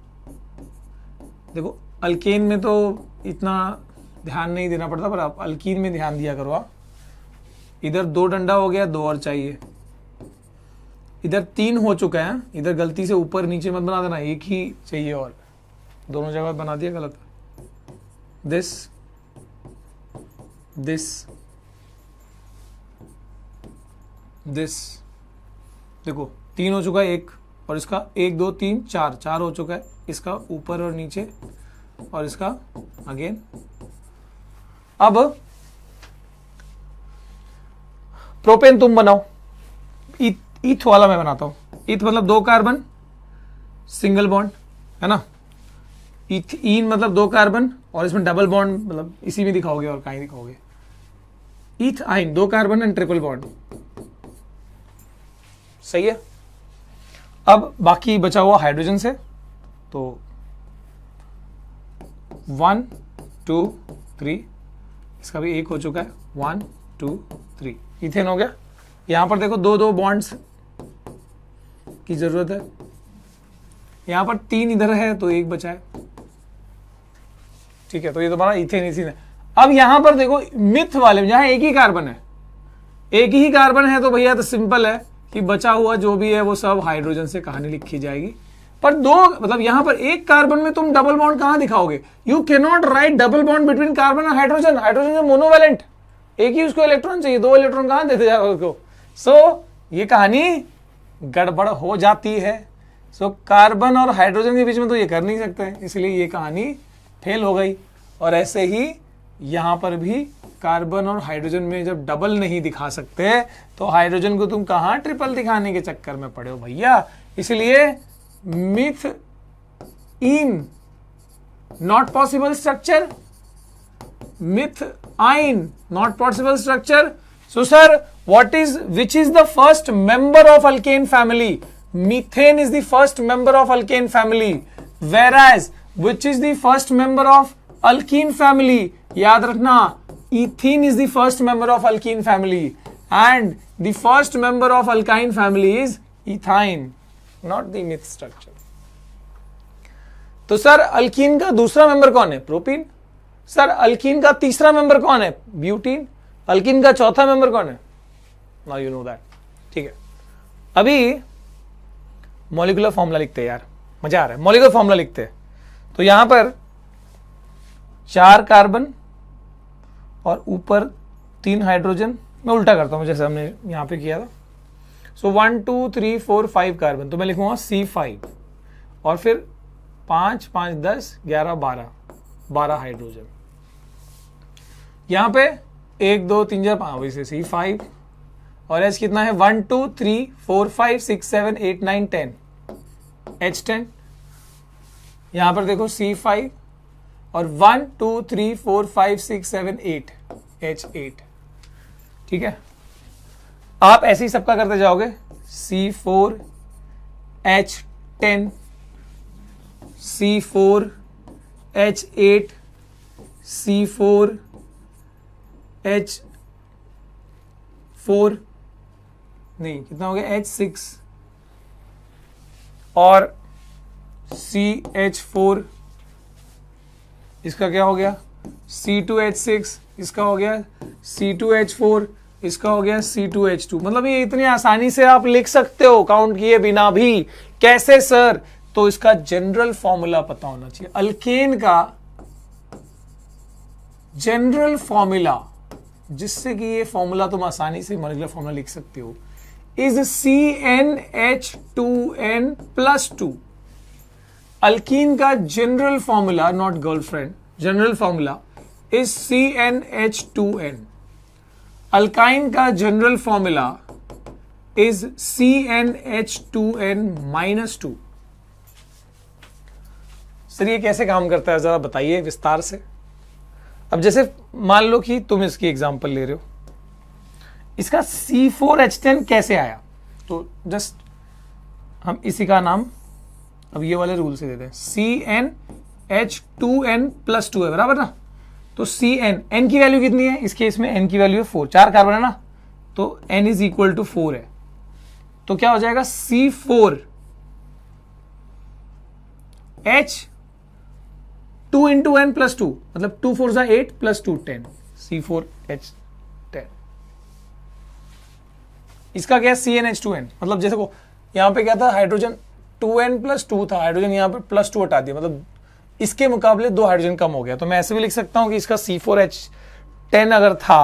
देखो अल्केन में तो इतना ध्यान नहीं देना पड़ता पर आप अल्कीन में ध्यान दिया करो आप इधर दो डंडा हो गया दो और चाहिए इधर तीन हो चुका है इधर गलती से ऊपर नीचे मत बना देना एक ही चाहिए और दोनों जगह बना दिया गलत दिस दिस दिस देखो तीन हो चुका है एक और इसका एक दो तीन चार चार हो चुका है इसका ऊपर और नीचे और इसका अगेन अब प्रोपेन तुम बनाओ इथ इत, वाला मैं बनाता हूं इथ मतलब दो कार्बन सिंगल बॉन्ड है ना इथ इन मतलब दो कार्बन और इसमें डबल बॉन्ड मतलब इसी में दिखाओगे और कहीं दिखाओगे इथ आइन दो कार्बन एंड ट्रिपल बॉन्ड सही है अब बाकी बचा हुआ हाइड्रोजन से तो वन टू थ्री इसका भी एक हो चुका है वन टू थ्री इथेन हो गया यहां पर देखो दो दो बॉन्ड्स की जरूरत है यहां पर तीन इधर है तो एक बचा है ठीक है तो ये तुम्हारा इथेन इथेन है अब यहां पर देखो मिथ वाले जहां एक ही कार्बन है एक ही कार्बन है तो भैया तो सिंपल है कि बचा हुआ जो भी है वो सब हाइड्रोजन से कहानी लिखी जाएगी पर दो मतलब यहां पर एक कार्बन में तुम डबल बॉन्ड कहां दिखाओगे you not write double bond between carbon and hydrogen hydrogen monovalent एक ही उसको इलेक्ट्रॉन चाहिए दो इलेक्ट्रॉन कहां देते जाओगे उसको सो so, ये कहानी गड़बड़ हो जाती है सो so, कार्बन और हाइड्रोजन के बीच में तो ये कर नहीं सकते इसलिए ये कहानी फेल हो गई और ऐसे ही यहां पर भी कार्बन और हाइड्रोजन में जब डबल नहीं दिखा सकते तो हाइड्रोजन को तुम कहां ट्रिपल दिखाने के चक्कर में पड़े हो भैया इसलिए myth in not possible structure myth in not possible structure so sir what is which is the first member of alkane family methane is the first member of alkane family whereas which is the first member of alkene family याद रखना ethene is the first member of alkene family and the first member of alkyne family is ethyne not the इमिथ structure तो sir alkene का दूसरा member कौन है protein sir alkene का तीसरा मेंबर कौन है ब्यूटीन अल्कीन का चौथा मेंबर कौन है नाउ यू नो दैट ठीक है अभी मोलिकुलर फॉर्मूला लिखते हैं यार मजा आ रहा है मोलिकुलर फॉर्मूला लिखते हैं तो यहां पर चार कार्बन और ऊपर तीन हाइड्रोजन मैं उल्टा करता हूं जैसे हमने यहां पे किया था so one two three four five carbon तो मैं लिखूंगा सी फाइव और फिर पांच पांच दस ग्यारह बारह बारह हाइड्रोजन यहां पे एक दो तीन चार पांच वैसे सी फाइव और एच कितना है one two three four five six seven eight nine ten H ten यहां पर देखो सी फाइव और one two three four five six seven eight H eight ठीक है आप ऐसे ही सबका करते जाओगे C four H ten C four H eight C four H four नहीं कितना हो गया एच सिक्स और सी एच फोर इसका क्या हो गया सी टू एच सिक्स इसका हो गया सी टू एच फोर इसका हो गया C2H2 मतलब ये इतनी आसानी से आप लिख सकते हो काउंट किए बिना भी कैसे सर तो इसका जनरल फॉर्मूला पता होना चाहिए अल्केन का जनरल फॉर्मूला जिससे कि ये फॉर्मूला तुम आसानी से मॉलिकुलर फॉर्मूला लिख सकते हो is C N H two N plus two alkene का general formula not girlfriend general formula is C N H two n alkyne का general formula is C N H two N minus two sir ये कैसे काम करता है जरा बताइए विस्तार से अब जैसे मान लो कि तुम इसकी एग्जांपल ले रहे हो इसका सी फोर एच टेन कैसे आया तो जस्ट हम इसी का नाम अब ये वाले रूल से देते हैं C N H two N plus two है बराबर ना तो सी एन एन की वैल्यू कितनी है इस केस में एन की वैल्यू है फोर चार कार्बन है ना तो n is equal to four है तो क्या हो जाएगा C four H two into n plus two मतलब टू फोर सा eight plus two ten C four H ten इसका क्या है C N H two n मतलब जैसे को यहां पे क्या था hydrogen two N plus two था हाइड्रोजन यहां पर प्लस टू हटा दिया मतलब इसके मुकाबले दो हाइड्रोजन कम हो गया तो मैं ऐसे भी लिख सकता हूं कि इसका सी फोर एच टेन अगर था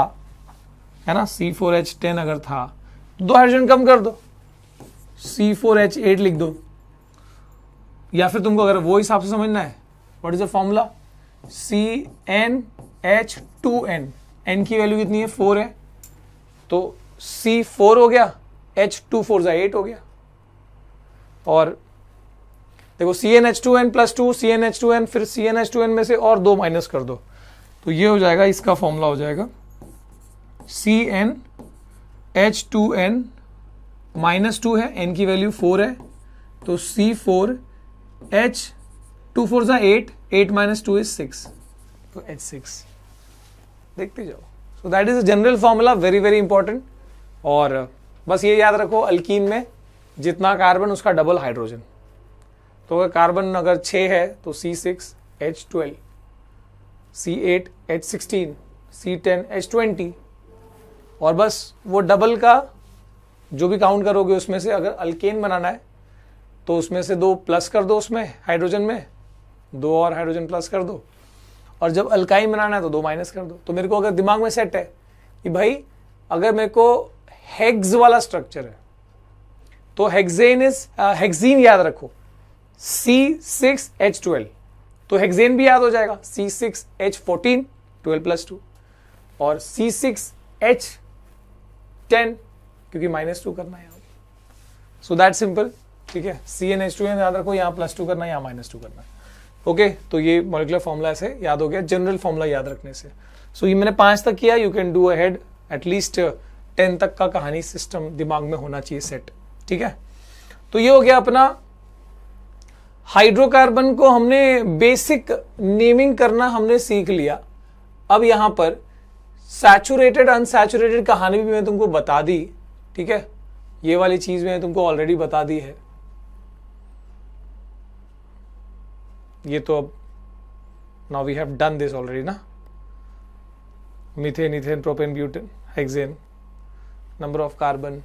है ना सी फोर एच टेन अगर था दो हाइड्रोजन कम कर दो सी फोर एच एट लिख दो या फिर तुमको अगर वो हिसाब से समझना है what is the formula C N H two N N की वैल्यू कितनी है फोर है तो सी फोर हो गया एच टू फोर जो एट हो गया और देखो C N H two N plus two C N H two N फिर C N H two N में से और दो माइनस कर दो तो ये हो जाएगा इसका फॉर्मूला हो जाएगा C N H two N minus two है एन की वैल्यू फोर है तो C four H two four सा eight eight minus two is six तो एच सिक्स देखते जाओ so that is a general formula very very important और बस ये याद रखो अल्कीन में जितना कार्बन उसका डबल हाइड्रोजन तो अगर कार्बन अगर छः है तो C six H twelve C eight H sixteen C ten H twenty और बस वो डबल का जो भी काउंट करोगे उसमें से अगर अल्केन बनाना है तो उसमें से दो प्लस कर दो उसमें हाइड्रोजन में दो और हाइड्रोजन प्लस कर दो और जब अल्काइन बनाना है तो दो माइनस कर दो तो मेरे को अगर दिमाग में सेट है कि भाई अगर मेरे को हेग्स वाला स्ट्रक्चर है तो हेग्जेन इज हेग्जीन याद रखो सी सिक्स एच ट्वेल्व तो हेक्सेन भी याद हो जाएगा C six H fourteen twelve plus two और सी सिक्स एच टेन क्योंकि माइनस टू करना है सो दैट सिंपल ठीक है C N H two N याद रखो यहां प्लस टू करना है यहां माइनस टू करना है ओके तो ये मोलिकुलर फॉर्मूला से याद हो गया जनरल फॉर्मूला याद रखने से सो ये मैंने पांच तक किया you can do head at least ten तक का कहानी सिस्टम दिमाग में होना चाहिए सेट ठीक है तो ये हो गया अपना हाइड्रोकार्बन को हमने बेसिक नेमिंग करना हमने सीख लिया अब यहां पर सैचुरेटेड अनसेचुरेटेड कहानी भी मैं तुमको बता दी ठीक है ये वाली चीज़ मैंने तुमको ऑलरेडी बता दी है ये तो अब now we have done this already ना methane ethane propane butane hexane number of carbon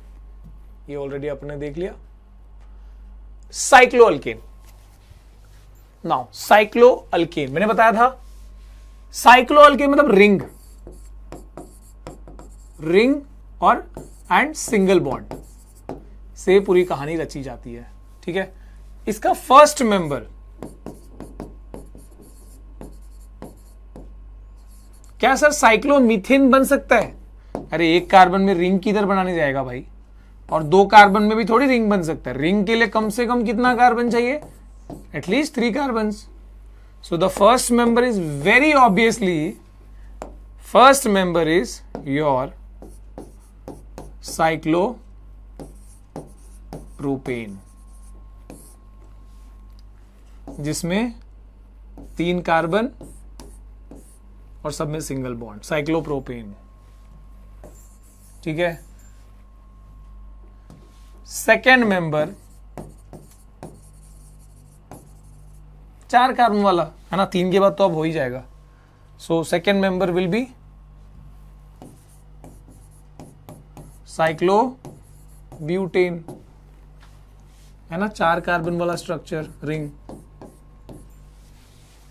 ये ऑलरेडी आपने देख लिया साइक्लोअल्केन नाउ साइक्लो अल्केन मैंने बताया था साइक्लो अल्केन मतलब रिंग रिंग और एंड सिंगल बॉन्ड से पूरी कहानी रची जाती है ठीक है इसका फर्स्ट मेंबर क्या सर साइक्लो मीथेन बन सकता है अरे एक कार्बन में रिंग किधर बनाने जाएगा भाई और दो कार्बन में भी थोड़ी रिंग बन सकता है रिंग के लिए कम से कम कितना कार्बन चाहिए at least three carbons. So the first member is very obviously, first member is your cyclo propane जिसमें तीन कार्बन और सब में सिंगल बॉन्ड साइक्लोप्रोपेन ठीक है सेकेंड मेंबर चार कार्बन वाला है ना तीन के बाद तो अब हो ही जाएगा so second member will be cyclobutane है ना चार कार्बन वाला स्ट्रक्चर रिंग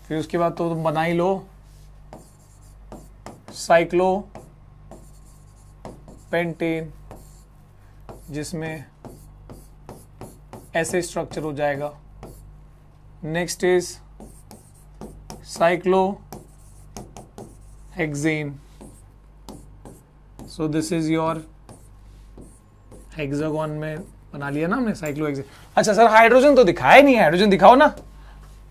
फिर उसके बाद तो तुम बना ही लो साइक्लो पेंटेन जिसमें ऐसे स्ट्रक्चर हो जाएगा next is cyclohexane so this is your hexagon में बना लिया ना हमने साइक्लोहेक्सेन अच्छा सर हाइड्रोजन तो दिखाया नहीं हाइड्रोजन दिखाओ ना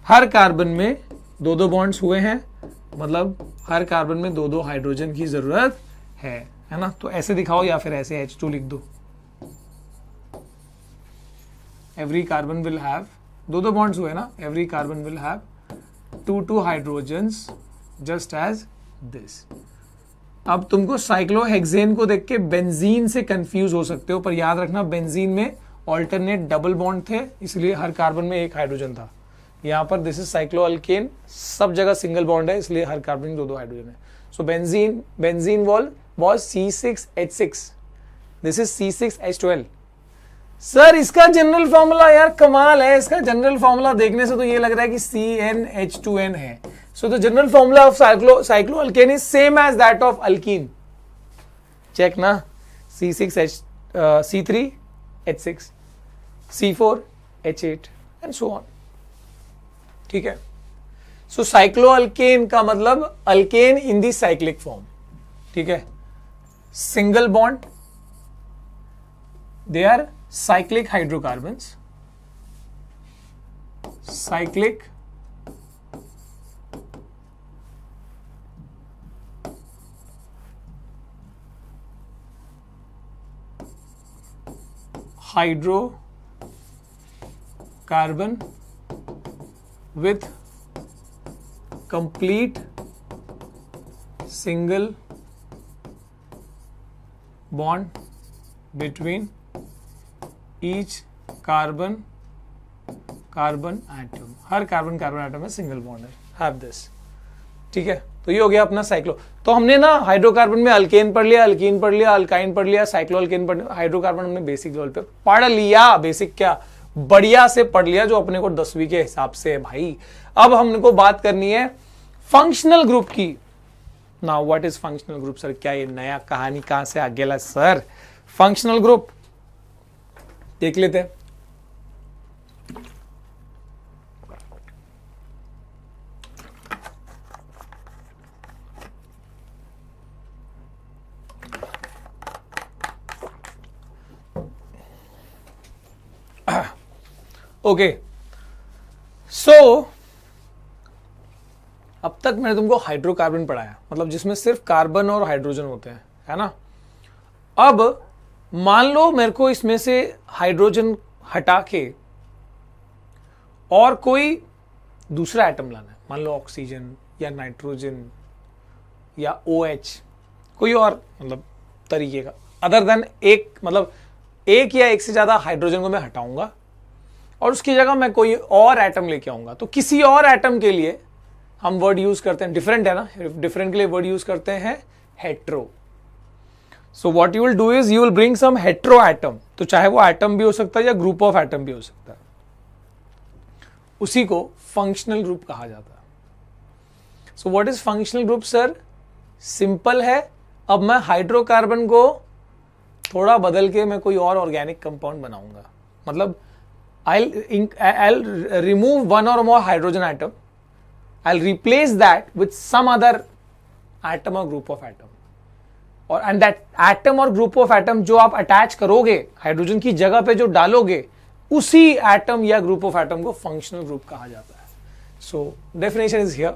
हर कार्बन में दो दो बॉन्ड्स हुए हैं मतलब हर कार्बन में दो दो हाइड्रोजन की जरूरत है है ना तो ऐसे दिखाओ या फिर ऐसे H2 लिख दो एवरी कार्बन विल हैव दो दो बॉन्ड्स हुए ना every carbon will have two two hydrogens just as this अब तुमको साइक्लोहेक्सेन को देख के बेंजीन से कंफ्यूज हो सकते हो पर याद रखना बेंजीन में ऑल्टरनेट डबल बॉन्ड थे इसलिए हर कार्बन में एक हाइड्रोजन था यहां पर दिस इज अल्केन सब जगह सिंगल बॉन्ड है इसलिए हर कार्बन में दो दो हाइड्रोजन है so benzene benzene wall was C six H six this is C six H twelve sir इसका जनरल फॉर्मूला यार कमाल है इसका जनरल फॉर्मूला देखने से तो ये लग रहा है कि C N H two N है so the general formula of cyclo cycloalkane is same as that of alkene check ना C six H C three H six C four H eight and so on ठीक है so cycloalkane का मतलब alkane in the cyclic form ठीक है single bond they are cyclic hydrocarbons cyclic hydrocarbon with complete single bond between each carbon carbon atom हर carbon carbon atom में single bond है have ठीक है तो ये हो गया अपना साइक्लो तो हमने ना हाइड्रोकार्बन में अल्केन पढ़ लिया अल्कीन पढ़ लिया अल्काइन पढ़ लिया साइक्लो अल्केन पढ़ लिया हाइड्रोकार्बन हमने बेसिक लेवल पे पढ़ लिया बेसिक क्या बढ़िया से पढ़ लिया जो अपने को दसवीं के हिसाब से है भाई अब हमको बात करनी है फंक्शनल ग्रुप की now what is functional group sir क्या ये नया कहानी कहां से आ गया सर फंक्शनल ग्रुप केक लेते हैं ओके सो so, अब तक मैंने तुमको हाइड्रोकार्बन पढ़ाया मतलब जिसमें सिर्फ कार्बन और हाइड्रोजन होते हैं है ना अब मान लो मेरे को इसमें से हाइड्रोजन हटा के और कोई दूसरा एटम लाना है मान लो ऑक्सीजन या नाइट्रोजन या ओ OH, कोई और मतलब तरीके का अदर देन एक मतलब एक या एक से ज़्यादा हाइड्रोजन को मैं हटाऊंगा और उसकी जगह मैं कोई और एटम लेके आऊंगा तो किसी और एटम के लिए हम वर्ड यूज़ करते हैं डिफरेंट है ना डिफरेंट के लिए वर्ड यूज़ करते हैं hetero so what you will do is you will bring some hetero atom तो चाहे वो एटम भी हो सकता है या ग्रुप ऑफ एटम भी हो सकता है उसी को फंक्शनल ग्रुप कहा जाता है so what is functional group sir simple है अब मैं हाइड्रोकार्बन को थोड़ा बदल के मैं कोई और ऑर्गेनिक कंपाउंड बनाऊंगा मतलब आई आई remove one or more hydrogen atom I replace that with some other atom or group of atom or and that atom or group of atom जो आप अटैच करोगे हाइड्रोजन की जगह पे जो डालोगे उसी एटम या ग्रुप ऑफ एटम को फंक्शनल ग्रुप कहा जाता है so definition is here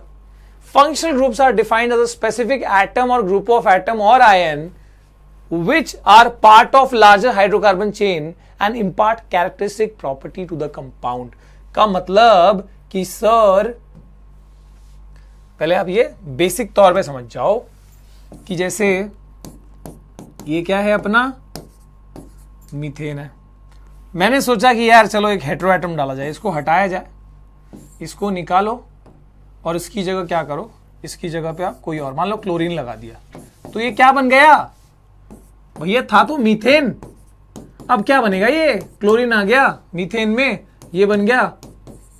functional groups are defined as a specific atom or group of atom or ion which are part of larger hydrocarbon chain and impart characteristic property to the compound का मतलब कि sir पहले आप ये basic तौर पर समझ जाओ कि जैसे ये क्या है अपना मीथेन है मैंने सोचा कि यार चलो एक हेट्रो एटम डाला जाए इसको हटाया जाए इसको निकालो और इसकी जगह क्या करो इसकी जगह पे आप कोई और मान लो क्लोरीन लगा दिया तो ये क्या बन गया भैया था तो मीथेन अब क्या बनेगा ये क्लोरीन आ गया मीथेन में ये बन गया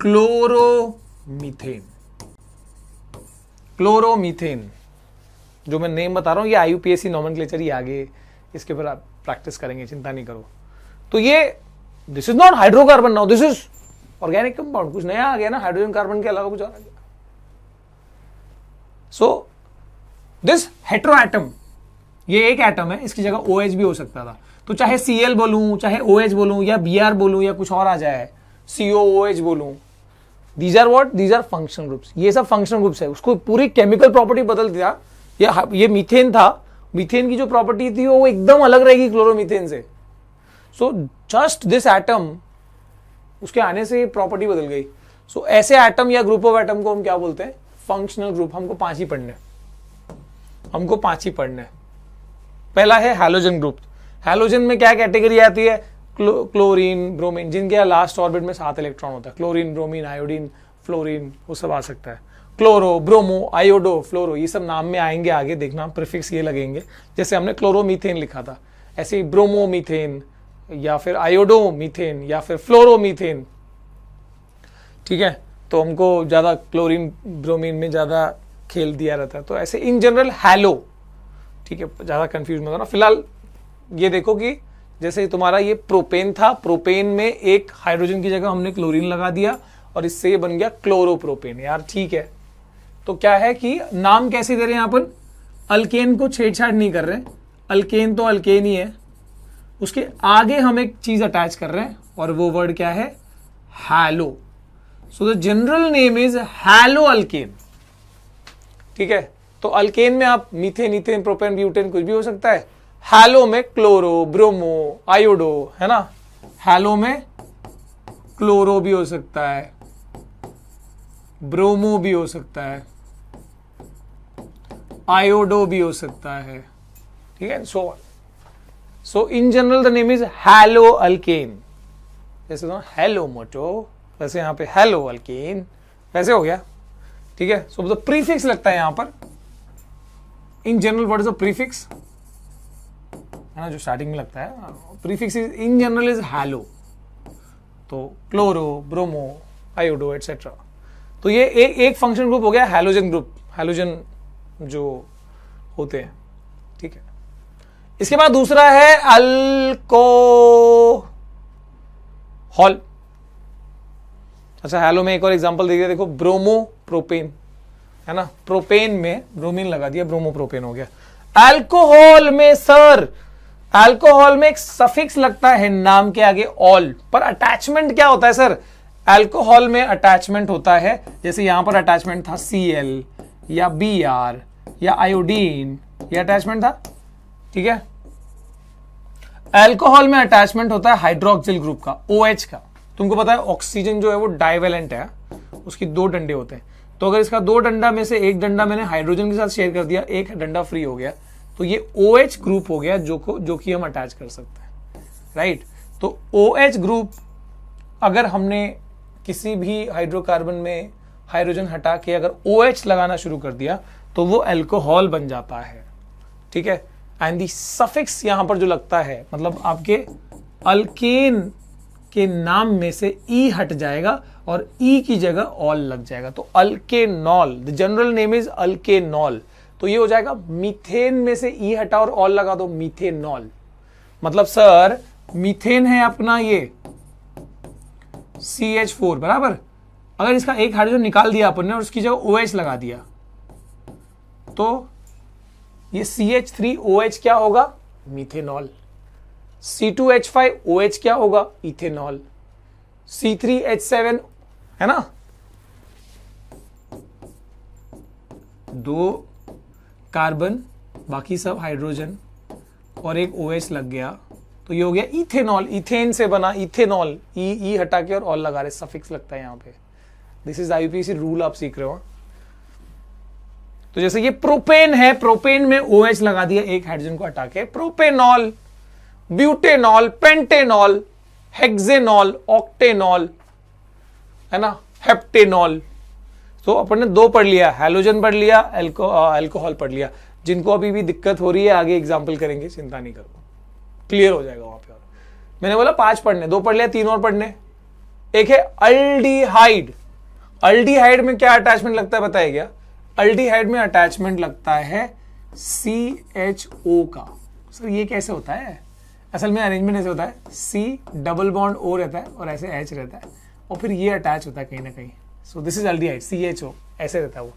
क्लोरोमीथेन क्लोरोमीथेन जो मैं नेम बता रहा हूँ ये I U P S C nomenclature ही आगे इसके ऊपर आप प्रैक्टिस करेंगे चिंता नहीं करो तो ये this is not hydrocarbon now this is organic compound कुछ नया आ गया ना हाइड्रोजन कार्बन के अलावा कुछ और आ गया सो दिस हेट्रो एटम ये एक एटम है इसकी जगह ओ OH भी हो सकता था तो चाहे सी एल बोलूँ चाहे ओ OH बोलूँ या बी आर बोलूँ या कुछ और आ जाए सी ओ ओ एच बोलूँ these are what these are function groups ये सब फंक्शन ग्रुप्स है उसको पूरी केमिकल प्रॉपर्टी बदल दिया ये ये मीथेन था मीथेन की जो प्रॉपर्टी थी वो एकदम अलग रहेगी क्लोरोमीथेन से सो जस्ट दिस एटम उसके आने से प्रॉपर्टी बदल गई सो so, ऐसे एटम या ग्रुप ऑफ एटम को हम क्या बोलते हैं फंक्शनल ग्रुप हमको पांच ही पढ़ने हमको पांच ही पढ़ने पहला है हेलोजन ग्रुप हेलोजन में क्या कैटेगरी आती है क्लो, क्लोरीन ब्रोमीन जिनके लास्ट ऑर्बिट में सात इलेक्ट्रॉन होता है क्लोरीन ब्रोमीन आयोडीन फ्लोरीन वो सब आ सकता है क्लोरो ब्रोमो आयोडो फ्लोरो ये सब नाम में आएंगे आगे देखना प्रिफिक्स ये लगेंगे जैसे हमने क्लोरोमीथेन लिखा था ऐसे ही ब्रोमोमीथेन या फिर आयोडोमीथेन या फिर फ्लोरोमीथेन ठीक है तो हमको ज़्यादा क्लोरीन ब्रोमीन में ज़्यादा खेल दिया रहता है तो ऐसे इन जनरल हैलो ठीक है ज़्यादा कन्फ्यूज मत होना फिलहाल ये देखो कि जैसे तुम्हारा ये प्रोपेन था प्रोपेन में एक हाइड्रोजन की जगह हमने क्लोरीन लगा दिया और इससे ये बन गया क्लोरोप्रोपेन यार ठीक है तो क्या है कि नाम कैसे दे रहे हैं अपन अलकेन को छेड़छाड़ नहीं कर रहे अलकेन तो अलकेन ही है उसके आगे हम एक चीज़ अटैच कर रहे हैं और वो वर्ड क्या है halo so the general name is haloalkane ठीक है तो अलकेन में आप मीथेन ईथेन प्रोपेन ब्यूटेन कुछ भी हो सकता है हैलो में क्लोरो ब्रोमो आयोडो है ना हैलो में क्लोरो भी हो सकता है ब्रोमो भी हो सकता है आयोडो भी हो सकता है ठीक है so so in general the name is haloalkane जैसे तो हेलो मोटो वैसे यहां पे हेलो अल्केन वैसे हो गया ठीक है सो द प्रीफिक्स लगता है यहां पर in general word is a prefix है ना जो स्टार्टिंग में लगता है prefix is in general is halo तो क्लोरो ब्रोमो आयोडो एटसेट्रा तो ये ए, एक फंक्शन ग्रुप हो गया हैलोजन ग्रुप हैलोजन जो होते हैं ठीक है इसके बाद दूसरा है अल्कोहल अच्छा हेलो में एक और एग्जांपल दे दिया देखो ब्रोमो प्रोपेन है ना प्रोपेन में ब्रोमीन लगा दिया ब्रोमो प्रोपेन हो गया अल्कोहल में सर अल्कोहल में एक सफिक्स लगता है नाम के आगे ऑल पर अटैचमेंट क्या होता है सर अल्कोहल में अटैचमेंट होता है जैसे यहां पर अटैचमेंट था सी एल या बी आर या आयोडीन ये अटैचमेंट था ठीक है एल्कोहल में अटैचमेंट होता है हाइड्रोक्सिल ग्रुप का ओ OH का तुमको पता है ऑक्सीजन जो है वो डाइवेलेंट है उसकी दो डंडे होते हैं तो अगर इसका दो डंडा में से एक डंडा मैंने हाइड्रोजन के साथ शेयर कर दिया एक डंडा फ्री हो गया तो ये ओ OH ग्रुप हो गया जो को जो कि हम अटैच कर सकते हैं राइट तो ओ OH ग्रुप अगर हमने किसी भी हाइड्रोकार्बन में हाइड्रोजन हटा के अगर ओ OH लगाना शुरू कर दिया तो वो एल्कोहल बन जाता है ठीक है एंड दी सफिक्स यहां पर जो लगता है मतलब आपके अल्केन के नाम में से ई e हट जाएगा और ई e की जगह ऑल लग जाएगा तो alkanol the general name is alkanol तो ये हो जाएगा मीथेन में से ई e हटा और ऑल लगा दो मीथेनॉल मतलब सर मीथेन है अपना ये सी एच फोर बराबर अगर इसका एक हाइड्रोजन निकाल दिया अपन ने और उसकी जगह ओ OH लगा दिया तो ये C H three O H क्या होगा methanol C two H five O H क्या होगा ethanol C three H seven है ना दो कार्बन बाकी सब हाइड्रोजन और एक ओ एच लग गया तो ये हो गया इथेनॉल इथेन से बना ethanol E e, E e हटा के और ऑल लगा रहे सफिक्स लगता है यहां पे this is I C rule आप सीख रहे हो तो जैसे ये प्रोपेन है प्रोपेन में ओ OH लगा दिया एक हाइड्रोजन को हटा के propanol butanol pentanol hexanol octanol है ना हेप्टेनॉल तो अपन ने दो पढ़ लिया हेलोजन पढ़ लिया अल्कोहल पढ़ लिया जिनको अभी भी दिक्कत हो रही है आगे एग्जाम्पल करेंगे चिंता नहीं करो क्लियर हो जाएगा वहां पे और मैंने बोला पांच पढ़ने दो पढ़ लिया तीन और पढ़ने एक है अल्डीहाइड अल्डीहाइड में क्या अटैचमेंट लगता है बताया गया अल्टीहाइड में अटैचमेंट लगता है सी एच ओ का सर ये कैसे होता है असल में अरेंजमेंट ऐसे होता है सी डबल बॉन्ड ओ रहता है और ऐसे एच रहता है और फिर ये अटैच होता है कहीं ना कहीं so this is aldehyde C H O ऐसे रहता है वो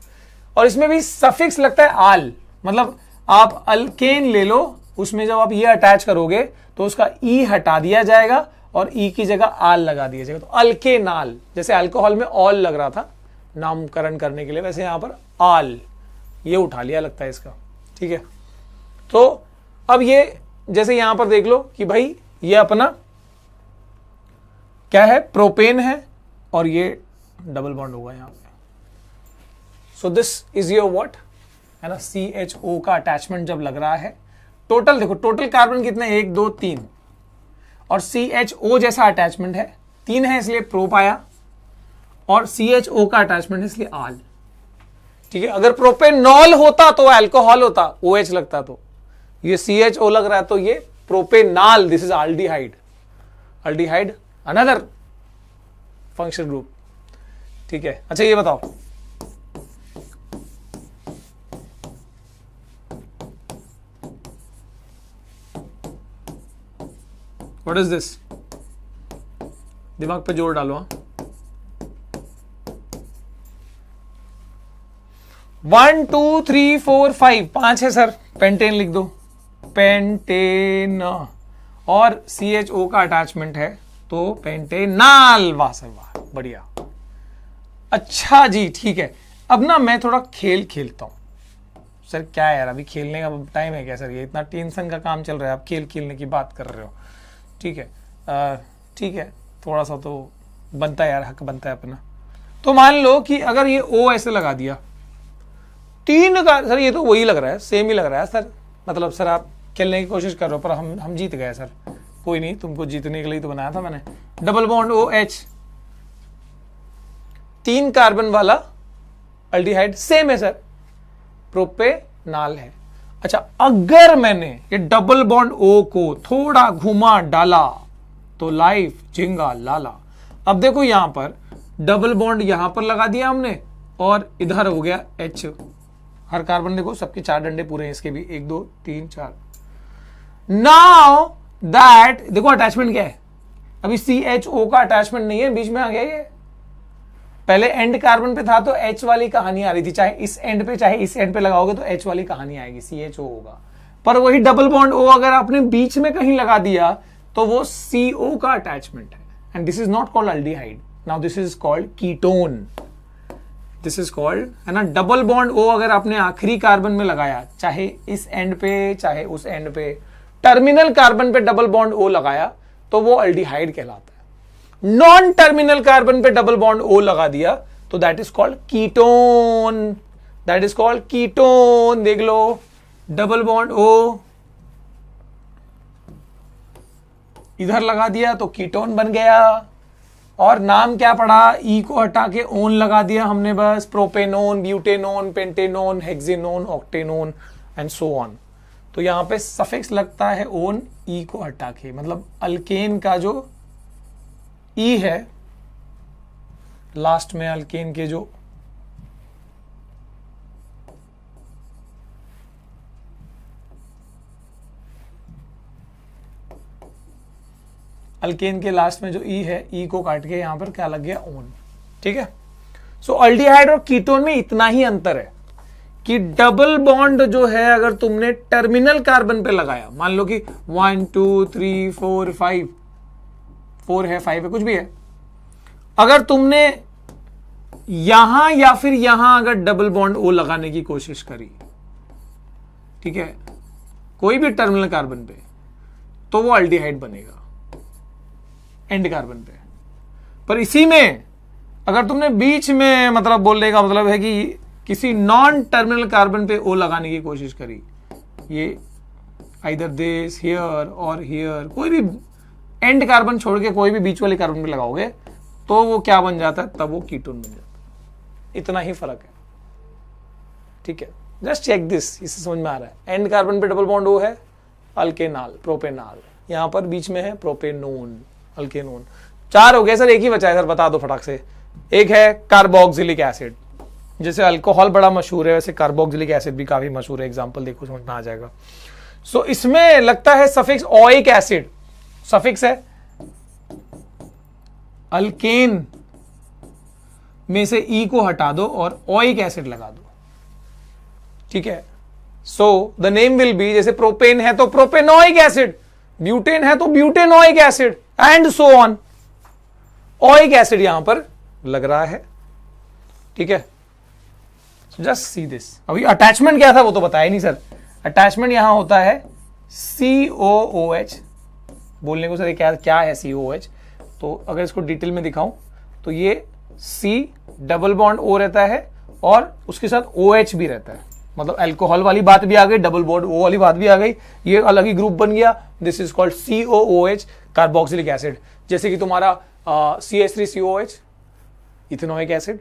और इसमें भी सफिक्स लगता है आल मतलब आप अल्केन ले लो उसमें जब आप ये अटैच करोगे तो उसका ई e हटा दिया जाएगा और ई e की जगह आल लगा दिया जाएगा तो अल्केनाल जैसे अल्कोहल में ऑल लग रहा था नामकरण करने के लिए वैसे यहां पर आल ये उठा लिया लगता है इसका ठीक है तो अब ये जैसे यहां पर देख लो कि भाई ये अपना क्या है प्रोपेन है और ये डबल बॉन्ड होगा यहां पे so this is your what है ना सी एच ओ का अटैचमेंट जब लग रहा है टोटल देखो टोटल कार्बन कितने एक दो तीन और सी एच ओ जैसा अटैचमेंट है तीन है इसलिए प्रोप आया और सी एच ओ का अटैचमेंट है इसलिए आल ठीक है अगर प्रोपेनॉल होता तो अल्कोहल होता ओ OH लगता तो ये सी एच ओ लग रहा है तो ये propanal this is aldehyde aldehyde another function group ठीक है अच्छा ये बताओ व्हाट इज दिस दिमाग पे जोर डालो हाँ one two three four five पांच है सर पेंटेन लिख दो पेंटेन और सी एच ओ का अटैचमेंट है तो पेंटेनाल वाह सर वाह बढ़िया अच्छा जी ठीक है अब ना मैं थोड़ा खेल खेलता हूँ सर क्या यार अभी खेलने का टाइम है क्या सर ये इतना टेंशन का काम चल रहा है आप खेल खेलने की बात कर रहे हो ठीक है ठीक है थोड़ा सा तो बनता है यार हक बनता है अपना तो मान लो कि अगर ये ओ ऐसे लगा दिया तीन का सर ये तो वही लग रहा है सेम ही लग रहा है सर मतलब सर आप खेलने की कोशिश कर रहे हो पर हम हम जीत गए सर कोई नहीं तुमको जीतने के लिए तो बनाया था मैंने डबल बॉन्ड ओ एच तीन कार्बन वाला अल्डिहाइड सेम है सर प्रोपे नाल है अच्छा अगर मैंने ये डबल बॉन्ड ओ को थोड़ा घुमा डाला तो लाइफ झिंगा लाला अब देखो यहां पर डबल बॉन्ड यहां पर लगा दिया हमने और इधर हो गया एच हर कार्बन देखो सबके चार डंडे पूरे हैं इसके भी एक दो तीन चार नाउ दैट देखो अटैचमेंट क्या है अभी सी एच ओ का अटैचमेंट नहीं है बीच में आ गया ये पहले एंड कार्बन पे था तो एच वाली कहानी आ रही थी चाहे इस एंड पे चाहे इस एंड पे लगाओगे तो एच वाली कहानी आएगी सी एच ओ होगा पर वही डबल बॉन्ड ओ अगर आपने बीच में कहीं लगा दिया तो वो सी ओ का अटैचमेंट है and this is not called aldehyde now this is called ketone this is called है ना डबल बॉन्ड ओ अगर आपने आखिरी कार्बन में लगाया चाहे इस एंड पे चाहे उस एंड पे टर्मिनल कार्बन पे डबल बॉन्ड ओ लगाया तो वो अल्डिहाइड कहलाता है नॉन टर्मिनल कार्बन पे डबल बॉन्ड ओ लगा दिया तो that is called ketone that is called ketone देख लो डबल बॉन्ड ओ इधर लगा दिया तो कीटोन बन गया और नाम क्या पड़ा ई e को हटा के ओन लगा दिया हमने बस propanone butanone pentanone hexanone octanone and so on तो यहां पे सफिक्स लगता है ओन ई e को हटा के मतलब अल्केन का जो ई e है लास्ट में अल्केन के जो अल्केन के लास्ट में जो ई e है ई e को काट के यहां पर क्या लग गया ओन ठीक है सो so, अल्डीहाइड और कीटोन में इतना ही अंतर है कि डबल बॉन्ड जो है अगर तुमने टर्मिनल कार्बन पे लगाया मान लो कि one two three four five four है फाइव है कुछ भी है अगर तुमने यहां या फिर यहां अगर डबल बॉन्ड ओ लगाने की कोशिश करी ठीक है कोई भी टर्मिनल कार्बन पे तो वो अल्डीहाइड बनेगा एंड कार्बन पे पर इसी में अगर तुमने बीच में मतलब बोलने का मतलब है कि किसी नॉन टर्मिनल कार्बन पे ओ लगाने की कोशिश करी ये आइधर देश हियर और हियर कोई भी एंड कार्बन छोड़ के कोई भी बीच वाले कार्बन पे लगाओगे तो वो क्या बन जाता है तब वो कीटोन बन जाता है इतना ही फर्क है ठीक है जस्ट चेक दिस इसे समझ में आ रहा है एंड कार्बन पे डबल बॉन्ड वो है अल्केनाल प्रोपेनाल यहां पर बीच में है प्रोपेनोन अल्केनोन चार हो गए सर एक ही बचा है सर बता दो फटाक से एक है कार्बोक्सिलिक एसिड जैसे अल्कोहल बड़ा मशहूर है वैसे कार्बोक्सिलिक एसिड भी काफी मशहूर है एग्जाम्पल देखो समझ में आ जाएगा सो so, इसमें लगता है सफिक्स ऑइक एसिड सफिक्स है अल्केन में से ई e को हटा दो और ऑइक एसिड लगा दो ठीक है so the name will be जैसे प्रोपेन है तो प्रोपेनोइक एसिड ब्यूटेन है तो butanoic acid and so on oic acid यहां पर लग रहा है ठीक है जस्ट सी दिस अभी अटैचमेंट क्या था वो तो बताया नहीं सर अटैचमेंट यहां होता है सी ओ ओ एच बोलने को सर क्या क्या है सी ओ एच तो अगर इसको डिटेल में दिखाऊं तो ये सी डबल बॉन्ड ओ रहता है और उसके साथ ओ OH भी रहता है मतलब एल्कोहल वाली बात भी आ गई डबल बॉन्ड ओ वाली बात भी आ गई ये अलग ही ग्रुप बन गया this is called C O O H carboxylic acid जैसे कि तुम्हारा C H three C O H ethanoic acid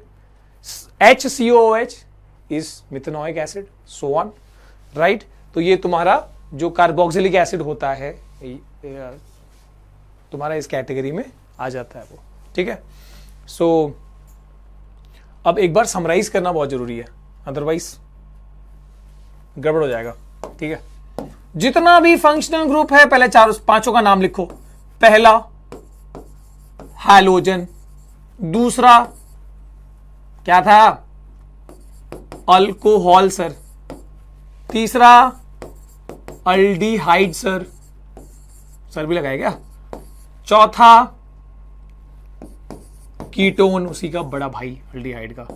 H C O H is methanoic acid so on right तो ये तुम्हारा जो कार्बोक्सिलिक एसिड होता है तुम्हारा इस कैटेगरी में आ जाता है वो ठीक है सो so, अब एक बार समराइज करना बहुत जरूरी है अदरवाइज गड़बड़ हो जाएगा ठीक है जितना भी फंक्शनल ग्रुप है पहले चार पांचों का नाम लिखो पहला हैलोजन दूसरा क्या था अल्कोहल सर तीसरा अल्डीहाइड सर सर भी लगाया गया चौथा कीटोन उसी का बड़ा भाई अल्डीहाइड का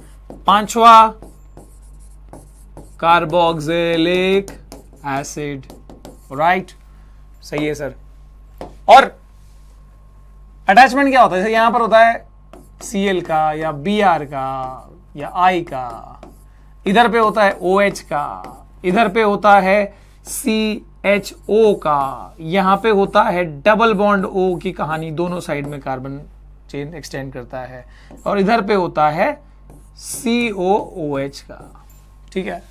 पांचवा कार्बोक्सिलिक एसिड राइट सही है सर और अटैचमेंट क्या होता है यहां पर होता है सी का या बी का या आई का इधर पे होता है ओ OH का इधर पे होता है सी एच ओ का यहां पे होता है डबल बॉन्ड ओ की कहानी दोनों साइड में कार्बन चेन एक्सटेंड करता है और इधर पे होता है सी ओ ओ एच का ठीक है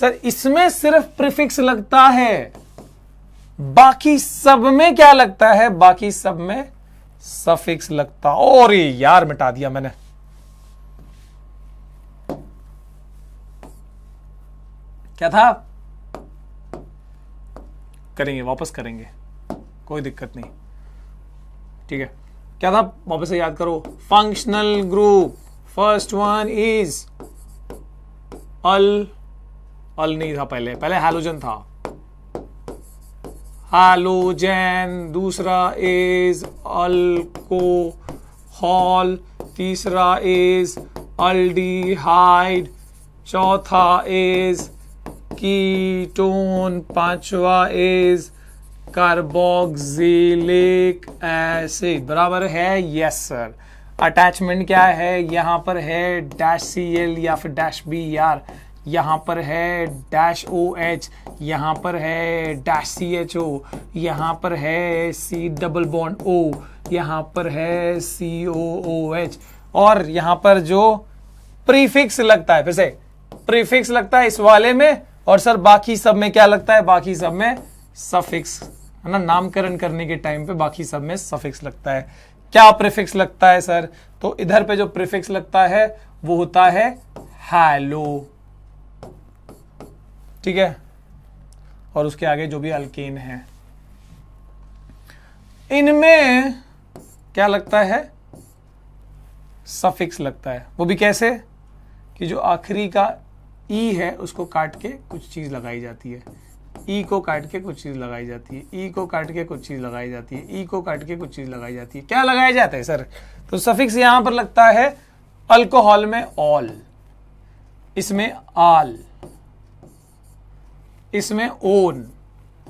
सर इसमें सिर्फ प्रिफिक्स लगता है बाकी सब में क्या लगता है बाकी सब में सफिक्स लगता और ये यार मिटा दिया मैंने क्या था करेंगे वापस करेंगे कोई दिक्कत नहीं ठीक है क्या था वापस से याद करो functional group first one is al al नहीं था पहले पहले हेलोजन था हालोजन दूसरा इज अल्कोहल तीसरा इज अल्डिहाइड चौथा इज कीटोन पांचवा इज कार्बोक्सिलिक एसिड बराबर है यस सर अटैचमेंट क्या है यहाँ पर है डैश सी एल या फिर डैश बी आर यहाँ पर है डैश ओ एच यहाँ पर है डैश सी एच ओ यहाँ पर है सी डबल बॉन्ड ओ यहाँ पर है सी ओ ओ एच और यहाँ पर जो प्रीफिक्स लगता है फिर से प्रीफिक्स लगता है इस वाले में और सर बाकी सब में क्या लगता है बाकी सब में सफिक्स है ना नामकरण करने के टाइम पे बाकी सब में सफिक्स लगता है क्या प्रीफिक्स लगता है सर तो इधर पे जो प्रीफिक्स लगता है वो होता है हैलो ठीक है और उसके आगे जो भी अल्केन है इनमें क्या लगता है सफिक्स लगता है वो भी कैसे कि जो आखिरी का ई e है उसको काट के कुछ चीज़ लगाई जाती है ई e को काट के कुछ चीज़ लगाई जाती है ई e को काट के कुछ चीज़ लगाई जाती है ई को काट के कुछ चीज़ लगाई जाती है क्या लगाया जाता है सर तो सफिक्स यहां पर लगता है अल्कोहल में ऑल इसमें आल इसमें ओन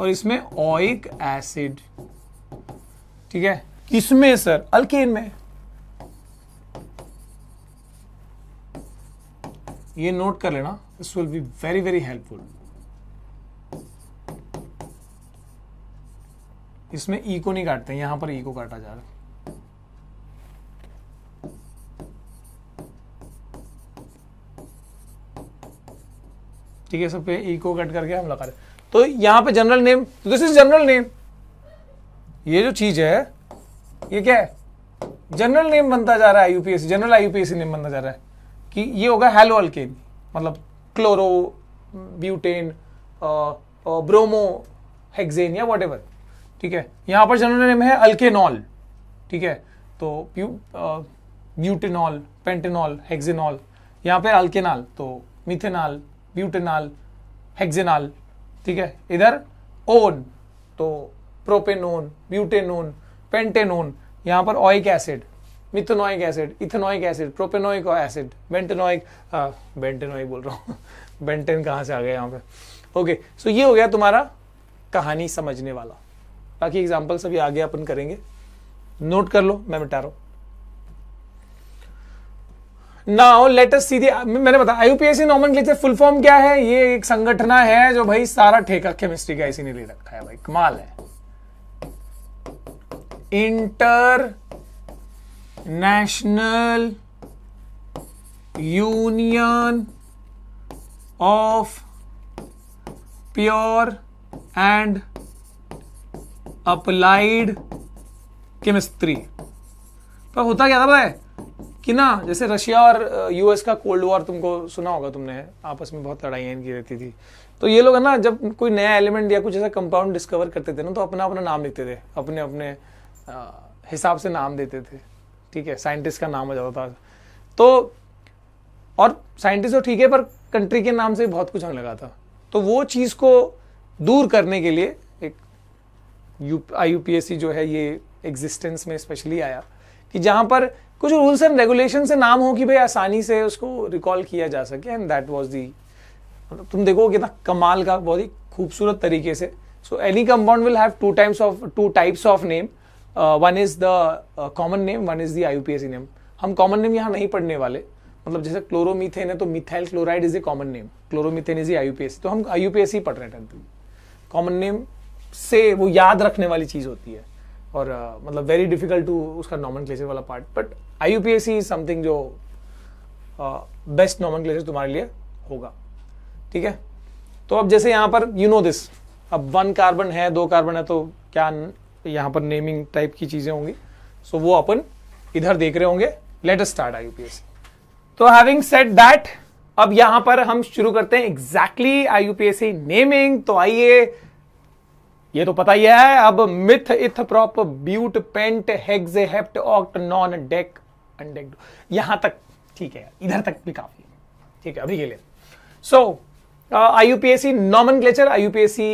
और इसमें ऑइक एसिड ठीक है किसमें सर अल्केन में ये नोट कर लेना this will be very very helpful इसमें ई e को नहीं काटते यहां पर ई e को काटा जा रहा है ठीक है सब पे ई को कट करके हम लगा रहे तो यहाँ पे जनरल नेम तो दिस इज जनरल नेम ये जो चीज है ये क्या है जनरल नेम बनता जा रहा है यूपीएससी जनरल आईयूपीएससी नेम बनता जा रहा है कि ये होगा हेलो अल्केन मतलब क्लोरो ब्यूटेन ब्रोमो हेक्सेन या वट ठीक है यहाँ पर जनरल नेम है अल्केनॉल ठीक है तो ब्यूटेनॉल पेंटेनॉल हेक्सेनॉल यहाँ पे अल्केनॉल तो मिथेनॉल ब्यूटेनॉल हेक्जेनॉल ठीक है इधर ओन तो प्रोपेनोन ब्यूटेनोन पेंटेनोन यहाँ पर oic acid methanoic acid ethanoic acid propanoic acid pentanoic pentanoic बोल रहा हूँ बेंटेन कहाँ से आ गया यहाँ पे ओके सो ये हो गया तुम्हारा कहानी समझने वाला बाकी एग्जाम्पल सभी आगे अपन करेंगे नोट कर लो मैं मिटा रहा हूँ नाउ लेट अस सी दी मैंने बताया आईयूपीएसी नॉमनक्लेचर फुल फॉर्म क्या है ये एक संगठन है जो भाई सारा ठेका केमिस्ट्री का इसी ने ले रखा है भाई कमाल है international union of pure and applied chemistry पर होता क्या था भाई कि ना जैसे रशिया और यूएस का कोल्ड वॉर तुमको सुना होगा तुमने आपस में बहुत लड़ाइयाँ इनकी रहती थी तो ये लोग है ना जब कोई नया एलिमेंट या कुछ ऐसा कंपाउंड डिस्कवर करते थे ना तो अपना अपना नाम लिखते थे अपने अपने हिसाब से नाम देते थे ठीक है साइंटिस्ट का नाम हो जाता था तो और साइंटिस्ट तो ठीक है पर कंट्री के नाम से बहुत कुछ आने लगा था तो वो चीज़ को दूर करने के लिए एक यू आई जो है ये एग्जिस्टेंस में स्पेशली आया कि जहाँ पर कुछ रूल्स एंड रेगुलेशन से नाम हो कि भाई आसानी से उसको रिकॉल किया जा सके एंड दैट वॉज दी मतलब तुम देखो कितना कमाल का बहुत ही खूबसूरत तरीके से so any compound will have two times of two types of name one is the common name one is the I U name हम कॉमन नेम यहाँ नहीं पढ़ने वाले मतलब जैसे क्लोरोमीथेन है तो methyl chloride is a common name chloromethane is a I तो हम आई यू पी एस ही पढ़ रहे हैं टेंथ में कॉमन नेम से वो याद रखने वाली चीज़ होती है और uh, मतलब वेरी डिफिकल्ट टू उसका नॉमन वाला part but I U P S C is something जो बेस्ट uh, नॉमन तुम्हारे लिए होगा ठीक है तो अब जैसे यहाँ पर यू नो दिस अब वन कार्बन है दो कार्बन है तो क्या यहाँ पर नेमिंग टाइप की चीज़ें होंगी सो so, वो अपन इधर देख रहे होंगे let start I U P S C तो हैविंग सेट दैट अब यहां पर हम शुरू करते हैं exactly I U P S C naming तो आइए ये तो पता ही है अब meth eth prop but pent hex hept oct non dec undec यहां तक ठीक है इधर तक भी काफी ठीक है अभी के लिए सो आईयूपीएससी नॉमन क्लेचर आईयूपीएससी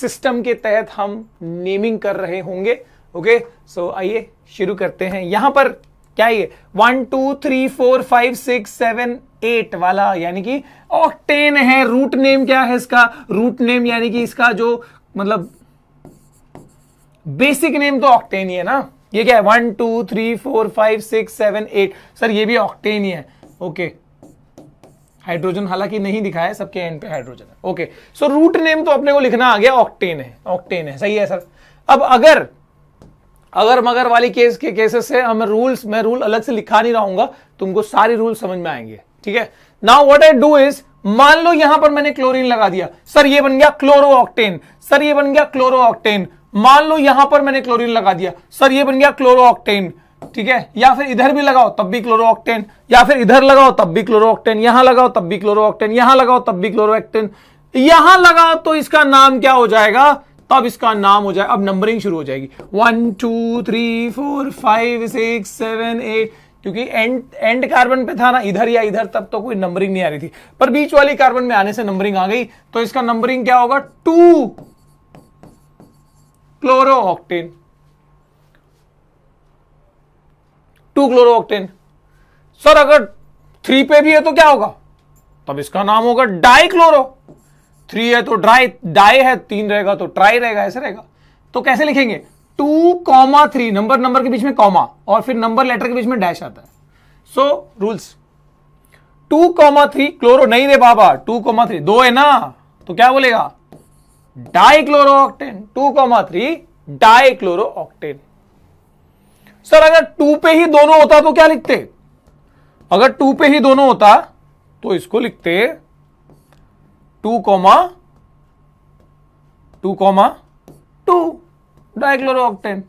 सिस्टम के तहत हम नेमिंग कर रहे होंगे ओके सो आइए शुरू करते हैं यहां पर क्या ये one two three four five six seven eight वाला यानी कि ऑक्टेन है रूट नेम क्या है इसका रूट नेम यानी कि इसका जो मतलब बेसिक नेम तो ऑक्टेन ही है ना ये क्या है one two three four five six seven eight sir ये भी ऑक्टेन ही है ओके हाइड्रोजन हालांकि नहीं दिखाया सबके एंड पे हाइड्रोजन है ओके सो रूट नेम तो अपने को लिखना आ गया ऑक्टेन है ऑक्टेन है सही है सर अब अगर अगर मगर वाली केस के केसेस से हम रूल्स मैं रूल अलग से लिखा नहीं रहूंगा तुमको सारे रूल समझ में आएंगे ठीक है now what I do is मान लो यहां पर मैंने क्लोरीन लगा दिया सर ये बन गया क्लोरो ऑक्टेन सर ये बन गया क्लोरो ऑक्टेन मान लो यहां पर मैंने क्लोरीन लगा दिया सर ये बन गया क्लोरोक्टेन ठीक है या फिर इधर भी लगाओ तब भी क्लोरोक्टेन या फिर इधर लगाओ तब भी क्लोरोक्टेन यहां लगाओ तब भी क्लोरोक्टेन यहां लगाओ तब भी क्लोरोक्टेन यहां लगाओ तो इसका नाम क्या हो जाएगा तब इसका नाम हो जाए अब नंबरिंग शुरू हो जाएगी one two three four five six seven eight क्योंकि एंड एंड कार्बन पे था ना इधर या इधर तब तो कोई नंबरिंग नहीं आ रही थी पर बीच वाली कार्बन में आने से नंबरिंग आ गई तो इसका नंबरिंग क्या होगा two two chloro octane sir अगर थ्री पे भी है तो क्या होगा तब इसका नाम होगा डाइक्लोरो थ्री है तो ड्राई डाई है तीन रहेगा तो ट्राई रहेगा ऐसे रहेगा तो कैसे लिखेंगे two comma three number number के बीच में कॉमा और फिर नंबर लेटर के बीच में डैश आता है so rules two comma three chloro नहीं रे बाबा टू कॉमा थ्री दो है ना तो क्या बोलेगा dichloro octane two comma three dichloro octane sir अगर टू पे ही दोनों होता तो क्या लिखते अगर टू पे ही दोनों होता तो इसको लिखते two comma two comma two dichloro octane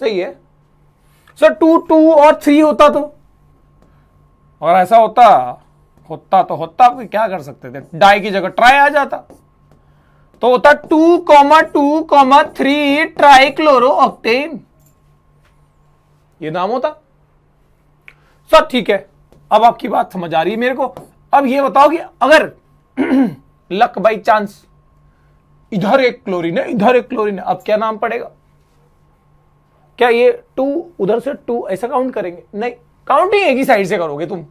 सही है सर टू टू और थ्री होता तो और ऐसा होता होता तो होता तो क्या कर सकते थे डाई की जगह ट्राई आ जाता तो होता two comma two comma three trichloro octane ये नाम होता सब ठीक है अब आपकी बात समझ आ रही है मेरे को अब ये बताओ कि अगर लक बाई चांस इधर एक क्लोरीन है इधर एक क्लोरीन है अब क्या नाम पड़ेगा क्या ये टू उधर से टू ऐसा काउंट करेंगे नहीं काउंटिंग एक ही साइड से करोगे तुम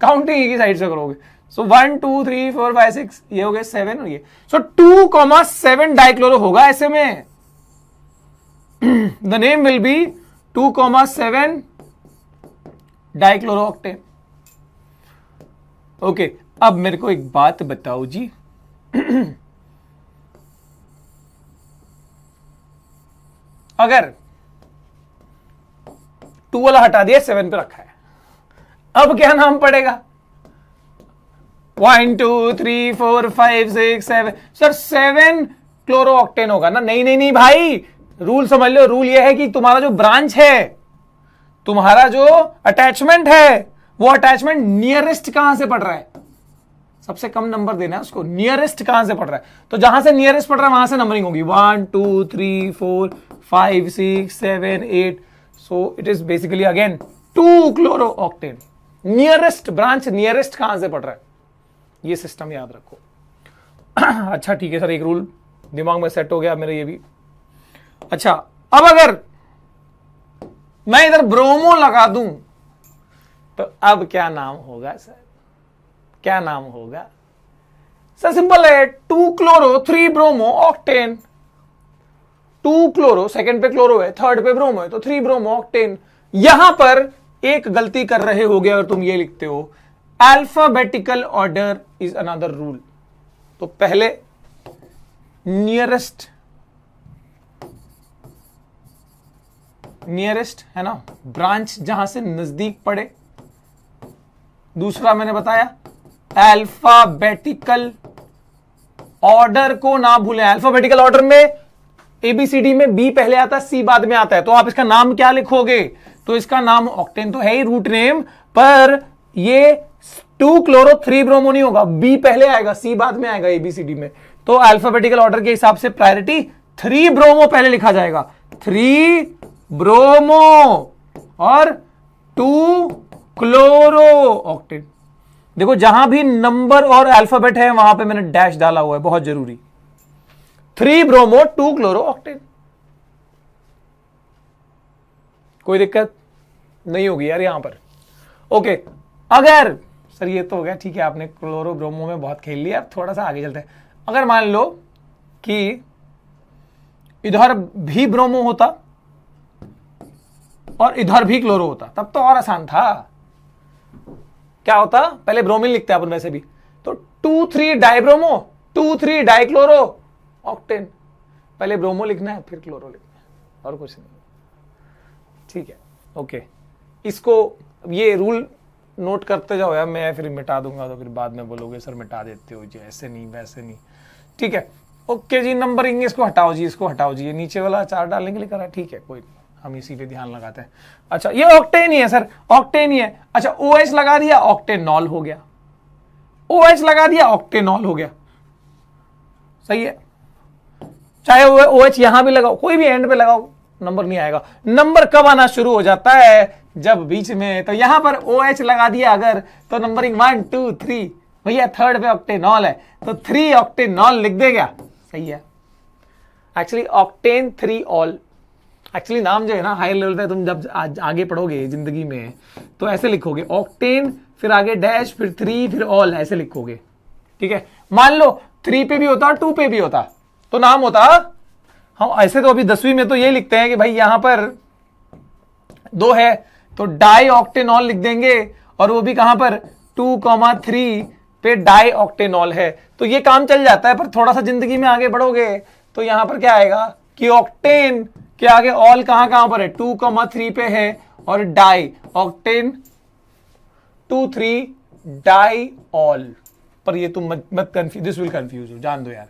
काउंटिंग एक ही साइड से करोगे so one two three four five six ये हो गए सेवन और ये so two comma seven dichloro होगा ऐसे में the name will be two comma seven dichloro octane okay अब मेरे को एक बात बताओ जी अगर टू वाला हटा दिया सेवन पे रखा है अब क्या नाम पड़ेगा one two three four five six seven sir seven chloro octane होगा ना नहीं नहीं नहीं भाई रूल समझ लो रूल ये है कि तुम्हारा जो ब्रांच है तुम्हारा जो अटैचमेंट है वो अटैचमेंट नियरेस्ट कहां से पड़ रहा है सबसे कम नंबर देना है उसको नियरेस्ट कहां से पड़ रहा है तो जहां से नियरेस्ट पड़ रहा है वहां से नंबरिंग होगी one two three four five six seven eight so it is basically again two chloro octane nearest branch nearest कहां से पड़ रहा है ये सिस्टम याद रखो अच्छा ठीक है सर एक रूल दिमाग में सेट हो गया मेरा ये भी अच्छा अब अगर मैं इधर ब्रोमो लगा दूं तो अब क्या नाम होगा सर क्या नाम होगा सर सिंपल है two chloro three bromo octane two chloro second पे क्लोरो है थर्ड पे ब्रोमो है तो थ्री ब्रोमो ऑक्टेन यहां पर एक गलती कर रहे हो गए और तुम ये लिखते हो alphabetical order is another rule तो पहले नियरेस्ट नियरेस्ट है ना ब्रांच जहां से नजदीक पड़े दूसरा मैंने बताया अल्फाबेटिकल ऑर्डर को ना भूलें अल्फाबेटिकल ऑर्डर में एबीसीडी में बी पहले आता है सी बाद में आता है तो आप इसका नाम क्या लिखोगे तो इसका नाम ऑक्टेन तो है ही रूट नेम पर ये टू क्लोरो थ्री ब्रोमो नहीं होगा बी पहले आएगा सी बाद में आएगा एबीसीडी में तो अल्फाबेटिकल ऑर्डर के हिसाब से प्रायोरिटी थ्री ब्रोमो पहले लिखा जाएगा थ्री ब्रोमो और टू क्लोरो ऑक्टेट देखो जहां भी नंबर और अल्फाबेट है वहां पे मैंने डैश डाला हुआ है बहुत जरूरी three bromo two chloro octet कोई दिक्कत नहीं होगी यार यहां पर ओके अगर सर ये तो हो गया ठीक है आपने क्लोरो ब्रोमो में बहुत खेल लिया थोड़ा सा आगे चलते हैं अगर मान लो कि इधर भी ब्रोमो होता और इधर भी क्लोरो होता तब तो और आसान था क्या होता पहले ब्रोमिन लिखते हैं अपन वैसे भी तो two three dibromo two three dichloro octane पहले ब्रोमो लिखना है फिर क्लोरो लिखना है और कुछ नहीं ठीक है ओके इसको ये रूल नोट करते जाओ यार मैं फिर मिटा दूंगा तो फिर बाद में बोलोगे सर मिटा देते हो जी ऐसे नहीं वैसे नहीं ठीक है ओके जी नंबरिंग इसको हटाओ जी इसको हटाओ जी ये नीचे वाला चार डालने के लिए करा ठीक है कोई हम इसी पे ध्यान लगाते हैं अच्छा ये ऑक्टेन ही है सर ऑक्टेन ही है अच्छा ओ एच लगा दिया ऑक्टेनॉल हो गया ओ एच लगा दिया ऑक्टेनॉल हो गया सही है चाहे वो एच यहां भी लगाओ कोई भी एंड पे लगाओ नंबर नहीं आएगा नंबर कब आना शुरू हो जाता है जब बीच में तो यहां पर ओ OH लगा दिया अगर तो नंबरिंग वन टू थ्री भैया थर्ड पे ऑक्टेनॉल है तो थ्री ऑक्टेनॉल लिख क्या सही है actually octane three ol actually नाम जो है ना हाई लेवल पे तुम जब आगे पढ़ोगे जिंदगी में तो ऐसे लिखोगे ऑक्टेन फिर आगे डैश फिर थ्री फिर ऑल ऐसे लिखोगे ठीक है मान लो थ्री पे भी होता टू पे भी होता तो नाम होता हाँ ऐसे तो अभी दसवीं में तो ये लिखते हैं कि भाई यहां पर दो है तो डाई ऑक्टेनॉल लिख देंगे और वो भी कहां पर टू कॉमा थ्री पे डाई ऑक्टेनॉल है तो ये काम चल जाता है पर थोड़ा सा जिंदगी में आगे बढ़ोगे तो यहां पर क्या आएगा कि ऑक्टेन के आगे ऑल कहां कहां पर है टू कॉमा थ्री पे है और di octane two three di ol पर ये तुम मत मत कंफ्यूज दिस विल कंफ्यूज हो जान दो यार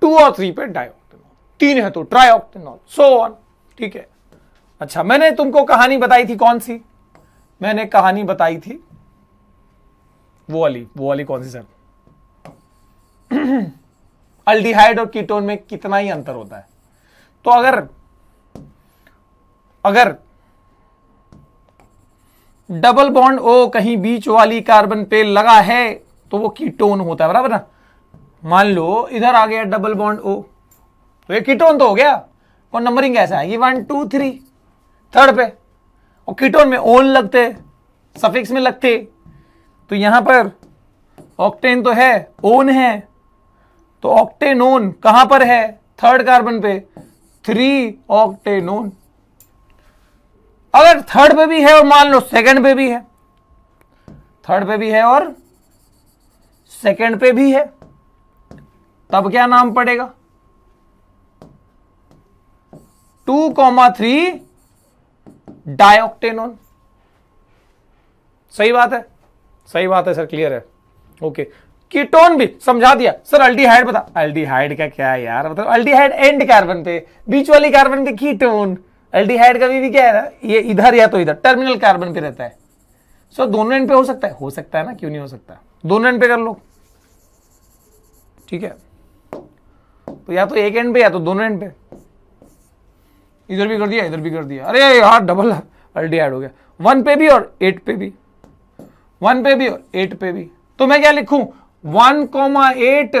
टू और थ्री पे डाई ऑक्टेनॉल तीन है तो ट्राई ऑक्टेनॉल सो ऑन ठीक है अच्छा मैंने तुमको कहानी बताई थी कौन सी मैंने कहानी बताई थी वो वाली वो वाली कौन सी सर अल्डिहाइड और कीटोन में कितना ही अंतर होता है तो अगर अगर डबल बॉन्ड ओ कहीं बीच वाली कार्बन पे लगा है तो वो कीटोन होता है बराबर ना मान लो इधर आ गया डबल बॉन्ड ओ तो ये कीटोन तो हो गया और नंबरिंग ऐसा है ये वन टू थ्री थर्ड पे और कीटोन में ओन लगते सफिक्स में लगते तो यहां पर ऑक्टेन तो है ओन है तो ऑक्टेनोन कहां पर है थर्ड कार्बन पे थ्री ऑक्टेनोन अगर थर्ड पे भी है और मान लो सेकंड पे भी है थर्ड पे भी है और सेकंड पे भी है तब क्या नाम पड़ेगा टू कॉमा थ्री डायोक्टेनोन सही बात है सही बात है सर क्लियर है ओके कीटोन भी समझा दिया सर अल्डीहाइड बता अल्डीहाइड का क्या है यार मतलब अल्डीहाइड एंड कार्बन पे बीच वाली कार्बन पे कीटोन अल्डीहाइड का भी, भी क्या है ना ये इधर या तो इधर टर्मिनल कार्बन पे रहता है सर दोनों एंड पे हो सकता है हो सकता है ना क्यों नहीं हो सकता दोनों एंड पे कर लो ठीक है तो या तो एक एंड पे या तो दोनों एंड पे इधर भी कर दिया इधर भी कर दिया अरे यार डबल अल्टी एड हो गया वन पे भी और एट पे भी वन पे भी और एट पे भी तो मैं क्या लिखूं one comma eight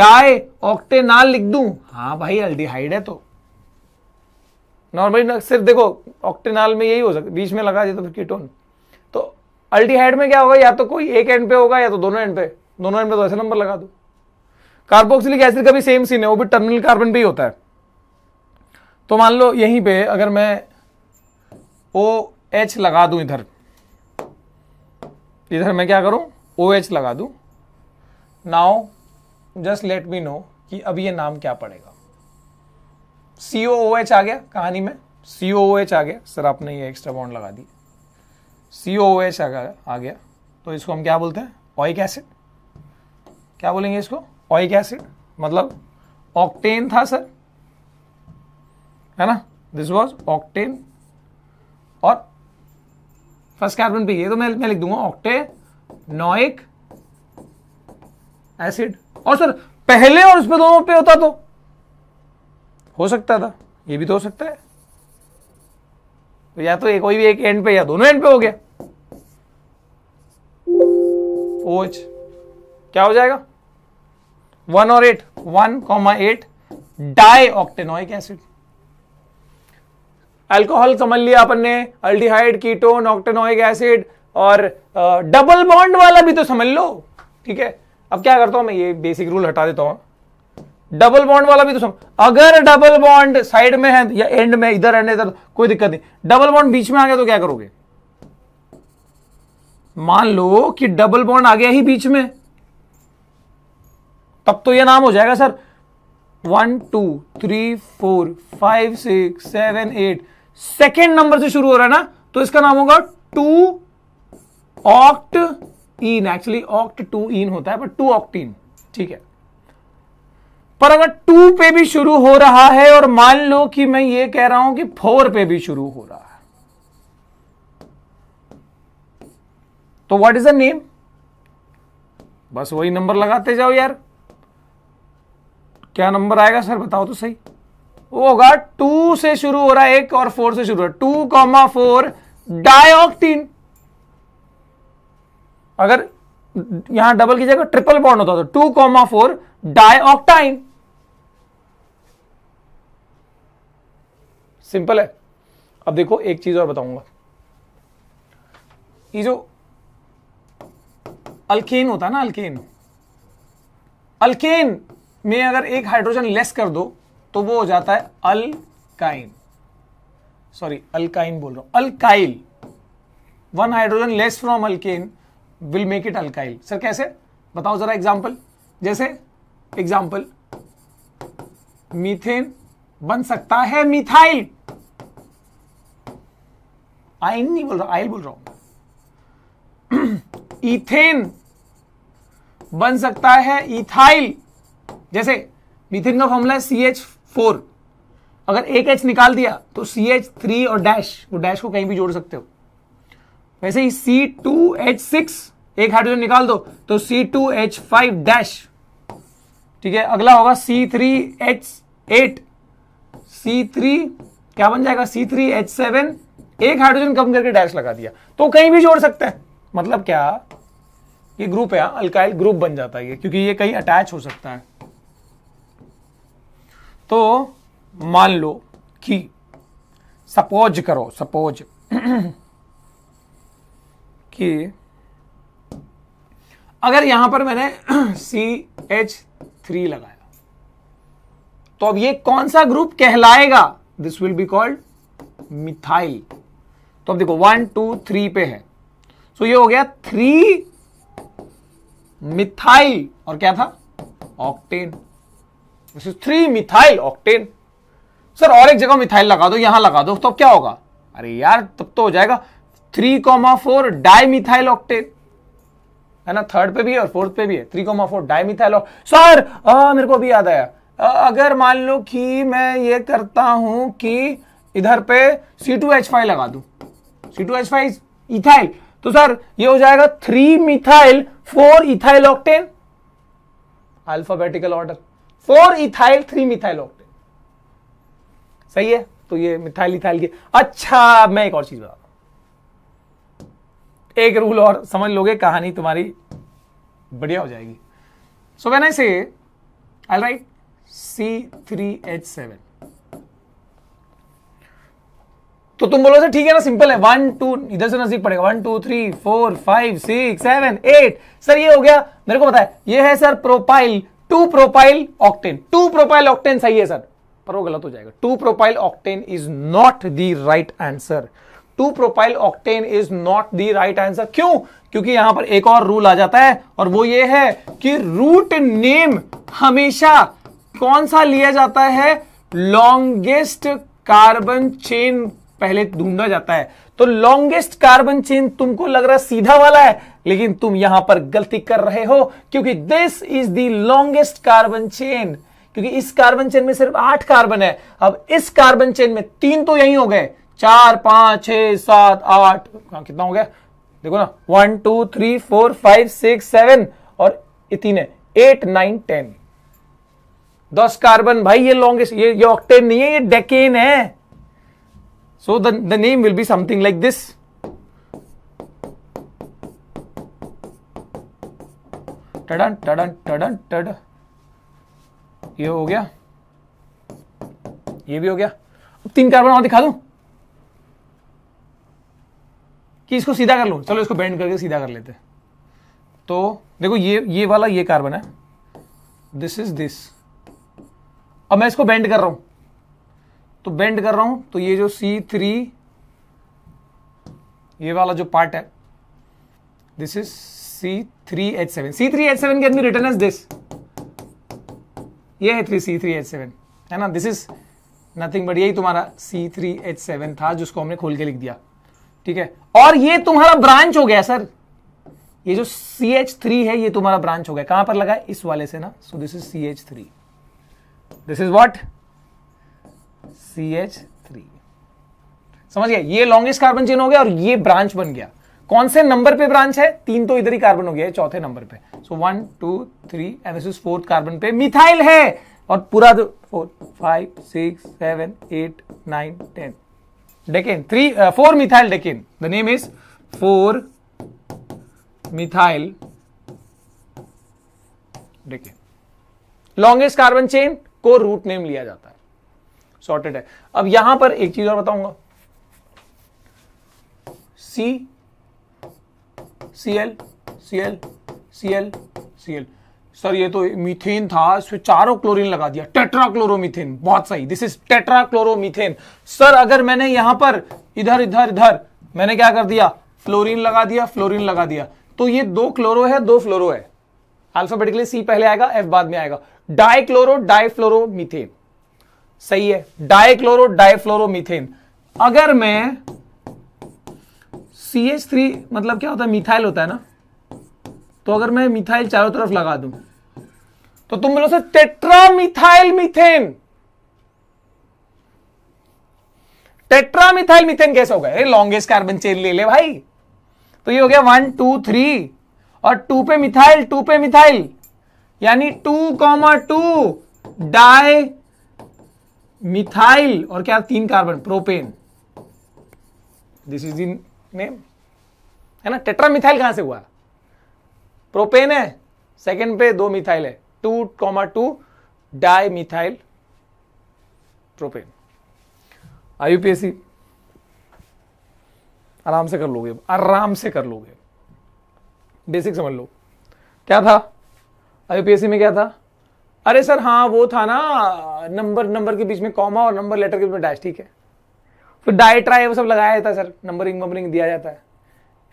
di octa लिख दू हाँ भाई अल्टीहाइड है तो नॉर्मली सिर्फ देखो ऑक्टेनाल में यही हो सकता बीच में लगा देता तो फिर कीटोन तो अल्टीहाइड में क्या होगा या तो कोई एक एंड पे होगा या तो दोनों एंड पे दोनों एंड पे तो ऐसे नंबर लगा दो कार्बोक्सिलिक एसिड का भी सेम सीन है वो भी टर्मिनल कार्बन पे ही होता है तो मान लो यहीं पे अगर मैं ओ एच लगा दूं इधर इधर मैं क्या करूं ओ एच लगा दूं now just let me know कि अब ये नाम क्या पड़ेगा सी ओ ओ एच आ गया कहानी में सी ओ ओ एच आ गया सर आपने ये एक्स्ट्रा बॉन्ड लगा दी सी ओ ओ एच आ गया आ गया तो इसको हम क्या बोलते हैं ऑइक एसिड क्या बोलेंगे इसको ऑइक एसिड मतलब ऑक्टेन था सर है ना दिस वॉज ऑक्टेन और फर्स्ट कार्बन पे ये तो मैं मैं लिख दूंगा ऑक्टे नॉइक एसिड और सर पहले और उसमें दोनों पे होता तो हो सकता था ये भी तो हो सकता है तो या तो एक कोई भी एक एंड पे या दोनों एंड पे हो गया ओच क्या हो जाएगा वन और eight one comma eight di octanoic acid alcohol समझ लिया अपन ने अल्डिहाइड कीटोन ऑक्टेनोइक एसिड और डबल बॉन्ड वाला भी तो समझ लो ठीक है अब क्या करता हूं मैं ये बेसिक रूल हटा देता हूं डबल बॉन्ड वाला भी तो समझ अगर डबल बॉन्ड साइड में है या एंड में इधर एंड इधर कोई दिक्कत नहीं डबल बॉन्ड बीच में आ गया तो क्या करोगे मान लो कि डबल बॉन्ड आ गया ही बीच में तब तो यह नाम हो जाएगा sir one two three four five six seven eight second number से शुरू हो रहा है ना तो इसका नाम होगा two oct yne actually oct two yne होता है पर टू ऑक्टीन ठीक है पर अगर टू पे भी शुरू हो रहा है और मान लो कि मैं ये कह रहा हूं कि फोर पे भी शुरू हो रहा है तो व्हाट इज द नेम बस वही नंबर लगाते जाओ यार क्या नंबर आएगा सर बताओ तो सही वो होगा टू से शुरू हो रहा है एक और फोर से शुरू हो रहा है टू कॉमा फोर डायऑक्टीन अगर यहां डबल की जगह ट्रिपल बॉन्ड होता तो two comma four dioctyne simple है अब देखो एक चीज और बताऊंगा ये जो अल्केन होता है ना अल्केन अल्केन में अगर एक हाइड्रोजन लेस कर दो तो वो हो जाता है अलकाइन सॉरी अलकाइन बोल रहा हूं alkyl one hydrogen less from alkane will make it alkyl sir कैसे बताओ जरा एग्जाम्पल जैसे एग्जाम्पल मीथेन बन सकता है मिथाइल आइन नहीं बोल रहा आइल बोल रहा हूं इथेन बन सकता है इथाइल जैसे मिथेन का फॉर्मूला है सी एच फोर अगर एक एच निकाल दिया तो सी एच थ्री और डैश वो डैश को कहीं भी जोड़ सकते हो वैसे ही सी टू एच सिक्स एक हाइड्रोजन निकाल दो तो C two H five dash ठीक है अगला होगा C three H eight C three क्या बन जाएगा सी थ्री एच सेवन एक हाइड्रोजन कम करके डैश लगा दिया तो कहीं भी जोड़ सकते हैं मतलब क्या ये ग्रुप है अल्काइल ग्रुप बन जाता है ये क्योंकि ये कहीं अटैच हो सकता है तो मान लो कि सपोज करो सपोज कि अगर यहां पर मैंने सी एच थ्री लगाया तो अब ये कौन सा ग्रुप कहलाएगा this will be called methyl तो अब देखो वन टू थ्री पे है सो so ये हो गया थ्री मिथाइल और क्या था octane this is three methyl octane sir और एक जगह मिथाइल लगा दो यहां लगा दो तो क्या होगा अरे यार तब तो हो जाएगा three comma four di methyl octane है ना थर्ड पे भी है और फोर्थ पे भी है three comma four di methyl sir मेरे को भी याद आया आ, अगर मान लो कि मैं ये करता हूं कि इधर पे सी टू एच फाइव लगा दू C two H five ethyl तो सर ये हो जाएगा three methyl four ethyl octane alphabetical order four ethyl three methyl octane सही है तो ये मिथाइल इथाइल की अच्छा मैं एक और चीज बता एक रूल और समझ लोगे कहानी तुम्हारी बढ़िया हो जाएगी सो मैंने से I write C three H seven तो तुम बोलो से ठीक है ना सिंपल है वन टू इधर से नजदीक पड़ेगा one two three four five six seven eight sir ये हो गया मेरे को बताया ये है sir propyl two propyl octane two propyl octane सही है सर पर वो गलत हो जाएगा two propyl octane is not the right answer two propyl octane is not the right answer क्यों क्योंकि यहां पर एक और रूल आ जाता है और वो ये है कि रूट नेम हमेशा कौन सा लिया जाता है लॉन्गेस्ट कार्बन चेन पहले ढूंढा जाता है तो लॉन्गेस्ट कार्बन चेन तुमको लग रहा सीधा वाला है लेकिन तुम यहां पर गलती कर रहे हो क्योंकि this is the longest carbon chain क्योंकि इस कार्बन चेन में सिर्फ आठ कार्बन है अब इस कार्बन चेन में तीन तो यही हो गए चार पांच छ सात आठ हाँ, कितना हो गया देखो ना one two three four five six seven और तीन है एट नाइन टेन दस कार्बन भाई ये लॉन्गेस्ट ये ये ऑक्टेन नहीं है ये डेकेन है so the name will be something like this टडन टडन टडन टड ये हो गया ये भी हो गया अब तीन कार्बन और दिखा दूं कि इसको सीधा कर लो चलो इसको बेंड करके सीधा कर लेते तो देखो ये ये वाला ये कार्बन है दिस इज दिस अब मैं इसको बेंड कर रहा हूं तो बेंड कर रहा हूं तो ये जो सी थ्री ये वाला जो पार्ट है this is C3H7 C3H7 H seven written as this ये है three C three H seven है ना दिस इज नथिंग बट यही तुम्हारा सी थ्री एच सेवन था जिसको हमने खोल के लिख दिया ठीक है और ये तुम्हारा ब्रांच हो गया सर ये जो सी एच थ्री है ये तुम्हारा ब्रांच हो गया कहां पर लगा इस वाले से ना so this is C H three this is what C H three समझ गया ये लॉन्गेस्ट कार्बन चेन हो गया और ये ब्रांच बन गया कौन से नंबर पे ब्रांच है तीन तो इधर ही कार्बन हो गया है चौथे नंबर पे so one two three and this is fourth carbon पे मिथाइल है और पूरा four five six seven eight nine ten decane three four methyl decane the name is four methyl decane longest carbon chain को root name लिया जाता है sorted है अब यहां पर एक चीज और बताऊंगा C C L C L C L C L sir ये तो मीथेन था इसमें चारों क्लोरीन लगा दिया टेट्राक्लोरोमीथेन बहुत सही दिस इज टेट्राक्लोरोमीथेन सर अगर मैंने यहां पर इधर इधर इधर मैंने क्या कर दिया फ्लोरीन लगा दिया फ्लोरीन लगा दिया तो ये दो क्लोरो है दो फ्लोरो है अल्फाबेटिकली सी पहले आएगा एफ बाद में आएगा डाइक्लोरो डाइफ्लोरोमीथेन सही है डाइक्लोरो डाइफ्लोरोमीथेन अगर मैं सी एच थ्री मतलब क्या होता है मिथाइल होता है ना तो अगर मैं मिथाइल चारों तरफ लगा दूं तो तुम बोलो sir tetramethyl methane tetramethyl methane कैसे होगा अरे लॉन्गेस्ट कार्बन चेन ले ले भाई तो ये हो गया वन टू थ्री और टू पे मिथाइल टू पे मिथाइल यानी two comma two di methyl और क्या तीन carbon propane this is in name है ना टेट्रा मिथाइल कहां से हुआ प्रोपेन है सेकेंड पे दो मिथाइल है two comma two di methyl propane I U P S C आराम से कर लोगे आराम से कर लोगे बेसिक समझ लो क्या था आयुपीएससी में क्या था अरे सर हाँ वो था ना नंबर नंबर के बीच में कॉमा और नंबर लेटर के बीच में डैश ठीक है तो डायट्रा वो सब लगाया जाता है सर नंबरिंग वंबरिंग दिया जाता है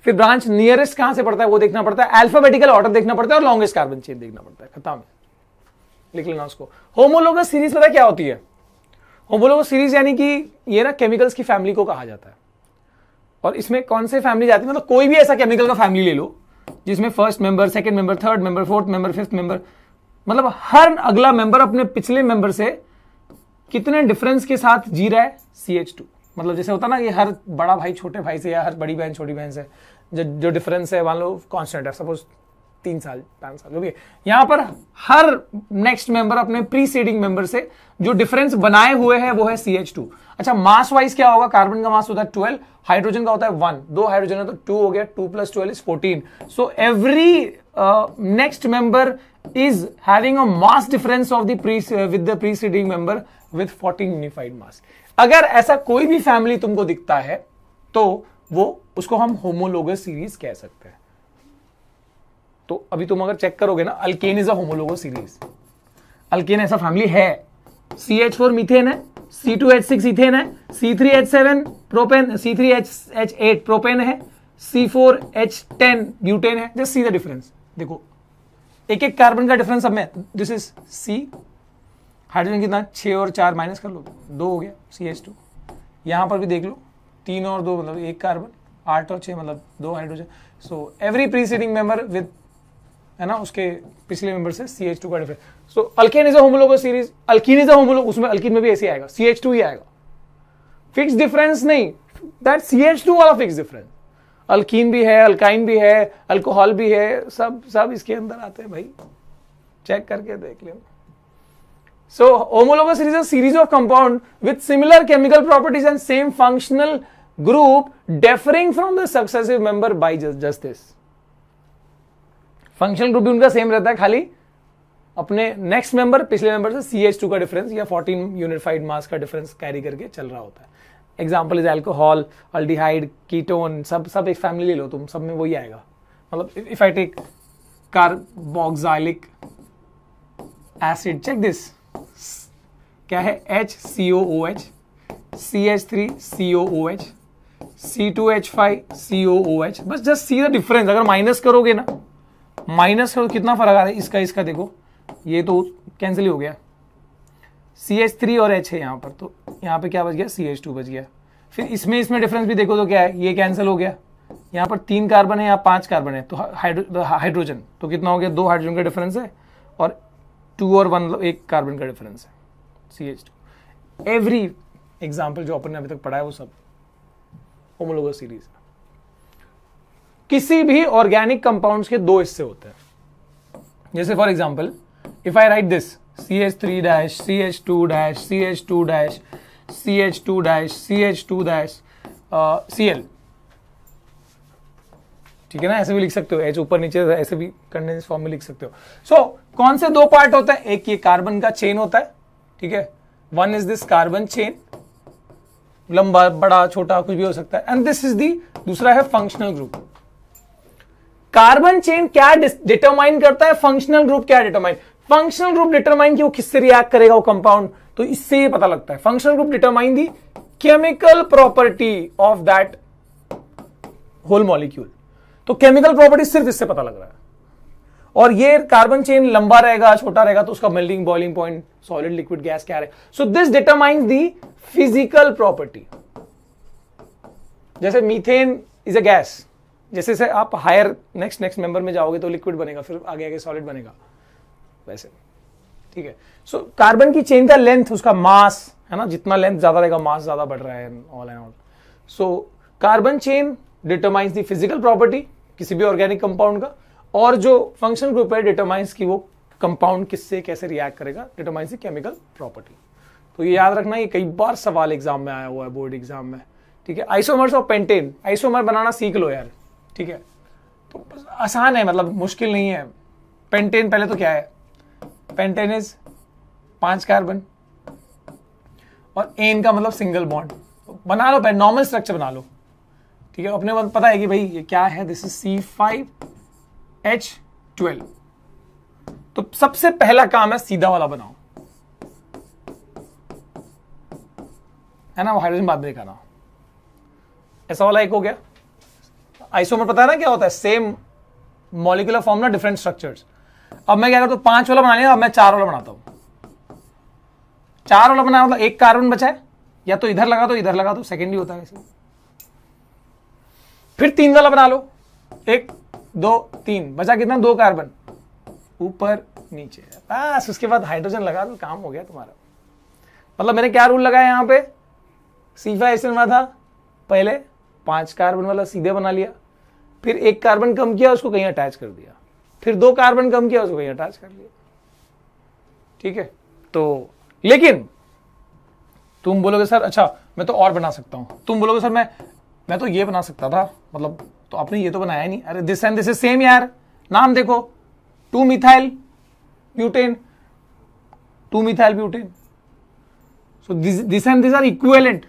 फिर ब्रांच नियरेस्ट कहां से पड़ता है वो देखना पड़ता है अल्फाबेटिकल ऑर्डर देखना पड़ता है और लॉन्गेस्ट कार्बन चेन देखना पड़ता है खत्म लिख लेना उसको होमोलोगस सीरीज पता क्या होती है होमोलोगस सीरीज यानी कि ये ना केमिकल्स की फैमिली को कहा जाता है और इसमें कौन से फैमिली जाती है मतलब कोई भी ऐसा केमिकल का फैमिली ले लो जिसमें first member second member third member fourth member fifth member मतलब हर अगला मेंबर अपने पिछले मेंबर से कितने डिफरेंस के साथ जी रहा है सी एच टू मतलब जैसे होता ना कि हर बड़ा भाई छोटे भाई से या हर बड़ी बहन छोटी बहन से जो जो डिफरेंस है मान लो कॉन्स्टेंट है सपोज तीन साल पाँच साल जो भी यहाँ पर हर नेक्स्ट मेंबर अपने प्री सीडिंग मेंबर से जो डिफरेंस बनाए हुए है वो है सी एच टू अच्छा मास वाइज क्या होगा कार्बन का मास होता है ट्वेल्व हाइड्रोजन का होता है वन दो हाइड्रोजन है तो टू हो गया two plus twelve is fourteen so every next member is having a mass difference of the pre with the the preceding member with 14 unified अगर ऐसा कोई भी फैमिली तुमको दिखता है तो वो उसको हम होमोलोगस सीरीज कह सकते हैं तो अभी तुम अगर चेक करोगे ना alkane is a homologous series alkane ऐसा फैमिली है सी एच फोर मिथेन है C two H six ethane है C three H seven propane C three H H eight propane है C four H ten butane है just see the difference देखो एक एक carbon का difference अब मैं दिस इज सी हाइड्रोजन कितना छः और चार माइनस कर लो दो हो गया सी एच टू यहाँ पर भी देख लो तीन और दो मतलब एक कार्बन आठ और छः मतलब दो hydrogen so every preceding member with है ना उसके पिछले मेंबर से सी एच टू का difference so alkene is homologous series alkene is homologue उसमें अल्किन में भी ऐसे आएगा सी एच टू ही आएगा फिक्स डिफरेंस नहीं दैट सी एच टू वाला फिक्स डिफरेंस अल्किन भी है अल्काइन भी है अल्कोहल भी है सब सब इसके अंदर आते हैं भाई चेक करके देख लें So homologous is a series of compound with similar chemical properties and same functional group differing from the successive member by just, just this. Functional group भी उनका सेम रहता है खाली अपने नेक्स्ट मेंबर पिछले मेंबर से सी एच टू का difference या 14 यूनिफाइड मास का डिफरेंस कैरी करके चल रहा होता है example is alcohol aldehyde ketone सब सब एक फैमिली ले लो तुम सब में वही आएगा मतलब if I take carboxylic acid check this क्या है H C O O H C H three C O O H C two H five C O O H बस जस्ट सी द डिफरेंस अगर minus करोगे ना minus करो कितना फर्क आ रहा है इसका इसका देखो ये तो कैंसिल हो गया सी एच थ्री और एच है यहाँ पर तो यहाँ पे क्या बच गया सी एच टू बच गया फिर इसमें इसमें डिफरेंस भी देखो तो क्या है ये कैंसिल हो गया यहाँ पर तीन कार्बन है यहाँ पांच कार्बन है तो हाइड्रोजन तो कितना हो गया दो हाइड्रोजन का डिफरेंस है और टू और वन एक कार्बन का डिफरेंस है C H two every example जो अपन ने अभी तक पढ़ा है वो सब होमोलोगस सीरीज किसी भी ऑर्गेनिक कंपाउंड्स के दो हिस्से होते हैं जैसे for example if I write this C H three dash C H two dash C H two dash C H two dash C H two dash C L ठीक है ना ऐसे भी लिख सकते हो एच ऊपर नीचे ऐसे भी कंडेंस फॉर्म में लिख सकते हो सो so, कौन से दो पार्ट होता है एक ये कार्बन का चेन होता है ठीक है one is this carbon chain लंबा बड़ा छोटा कुछ भी हो सकता है एंड दिस इज दी दूसरा है फंक्शनल ग्रुप कार्बन चेन क्या डिटरमाइन करता है फंक्शनल ग्रुप क्या डिटरमाइन फंक्शनल ग्रुप डिटरमाइन की वो किससे रिएक्ट करेगा वो कंपाउंड तो इससे ये पता लगता है functional group determine the chemical property of that whole molecule तो केमिकल प्रॉपर्टी सिर्फ इससे पता लग रहा है और ये कार्बन चेन लंबा रहेगा छोटा रहेगा तो उसका melting boiling point solid liquid gas क्या रहेगा so this determines the physical property जैसे मीथेन इज अ गैस जैसे से आप हायर नेक्स्ट नेक्स्ट मेंबर में जाओगे तो लिक्विड बनेगा फिर आगे आगे सॉलिड बनेगा वैसे ठीक है सो कार्बन की चेन का लेंथ उसका मास है ना जितना लेंथ ज्यादा रहेगा मास ज्यादा बढ़ रहा है all and all so carbon chain determines the physical property किसी भी ऑर्गेनिक कंपाउंड का और जो फंक्शन ग्रुप है डिटरमाइंस की वो कंपाउंड किससे कैसे रिएक्ट करेगा डिटरमाइंस की केमिकल प्रॉपर्टी तो ये याद रखना ये कई बार सवाल एग्जाम में आया हुआ है बोर्ड एग्जाम में ठीक है आइसोमर्स ऑफ पेंटेन आइसोमर बनाना सीख लो यार ठीक है तो आसान है मतलब मुश्किल नहीं है पेंटेन पहले तो क्या है पेंटेन इज पांच कार्बन और एन का मतलब सिंगल बॉन्ड तो बना लो पहले नॉर्मल स्ट्रक्चर बना लो ठीक है अपने पता है कि भाई ये क्या है this is C five H twelve तो सबसे पहला काम है सीधा वाला बनाओ है ना वो हाइड्रोजन बाद में दिखाना ऐसा वाला एक हो गया आइसोमर पता है ना क्या होता है सेम मॉलिकुलर फॉर्म ना डिफरेंट स्ट्रक्चर्स अब मैं कह रहा हूं तो पांच वाला बना लिया अब मैं चार वाला बनाता हूं चार वाला बनाया मतलब एक कार्बन बचा है या तो इधर लगा दो इधर लगा दो सेकेंड ही होता है फिर तीन वाला बना लो एक दो तीन बचा कितना दो कार्बन ऊपर नीचे बस उसके बाद हाइड्रोजन लगा दो काम हो गया तुम्हारा मतलब मैंने क्या रूल लगाया यहाँ पे सीफा एस एन था पहले पांच कार्बन वाला सीधे बना लिया फिर एक कार्बन कम किया उसको कहीं अटैच कर दिया फिर दो कार्बन कम किया उसको कहीं अटैच कर लिया ठीक है तो लेकिन तुम बोलोगे सर अच्छा मैं तो और बना सकता हूं तुम बोलोगे सर मैं मैं तो ये बना सकता था मतलब तो आपने ये तो बनाया नहीं अरे this and this is same यार नाम देखो two methyl butane two methyl butane so this and this are equivalent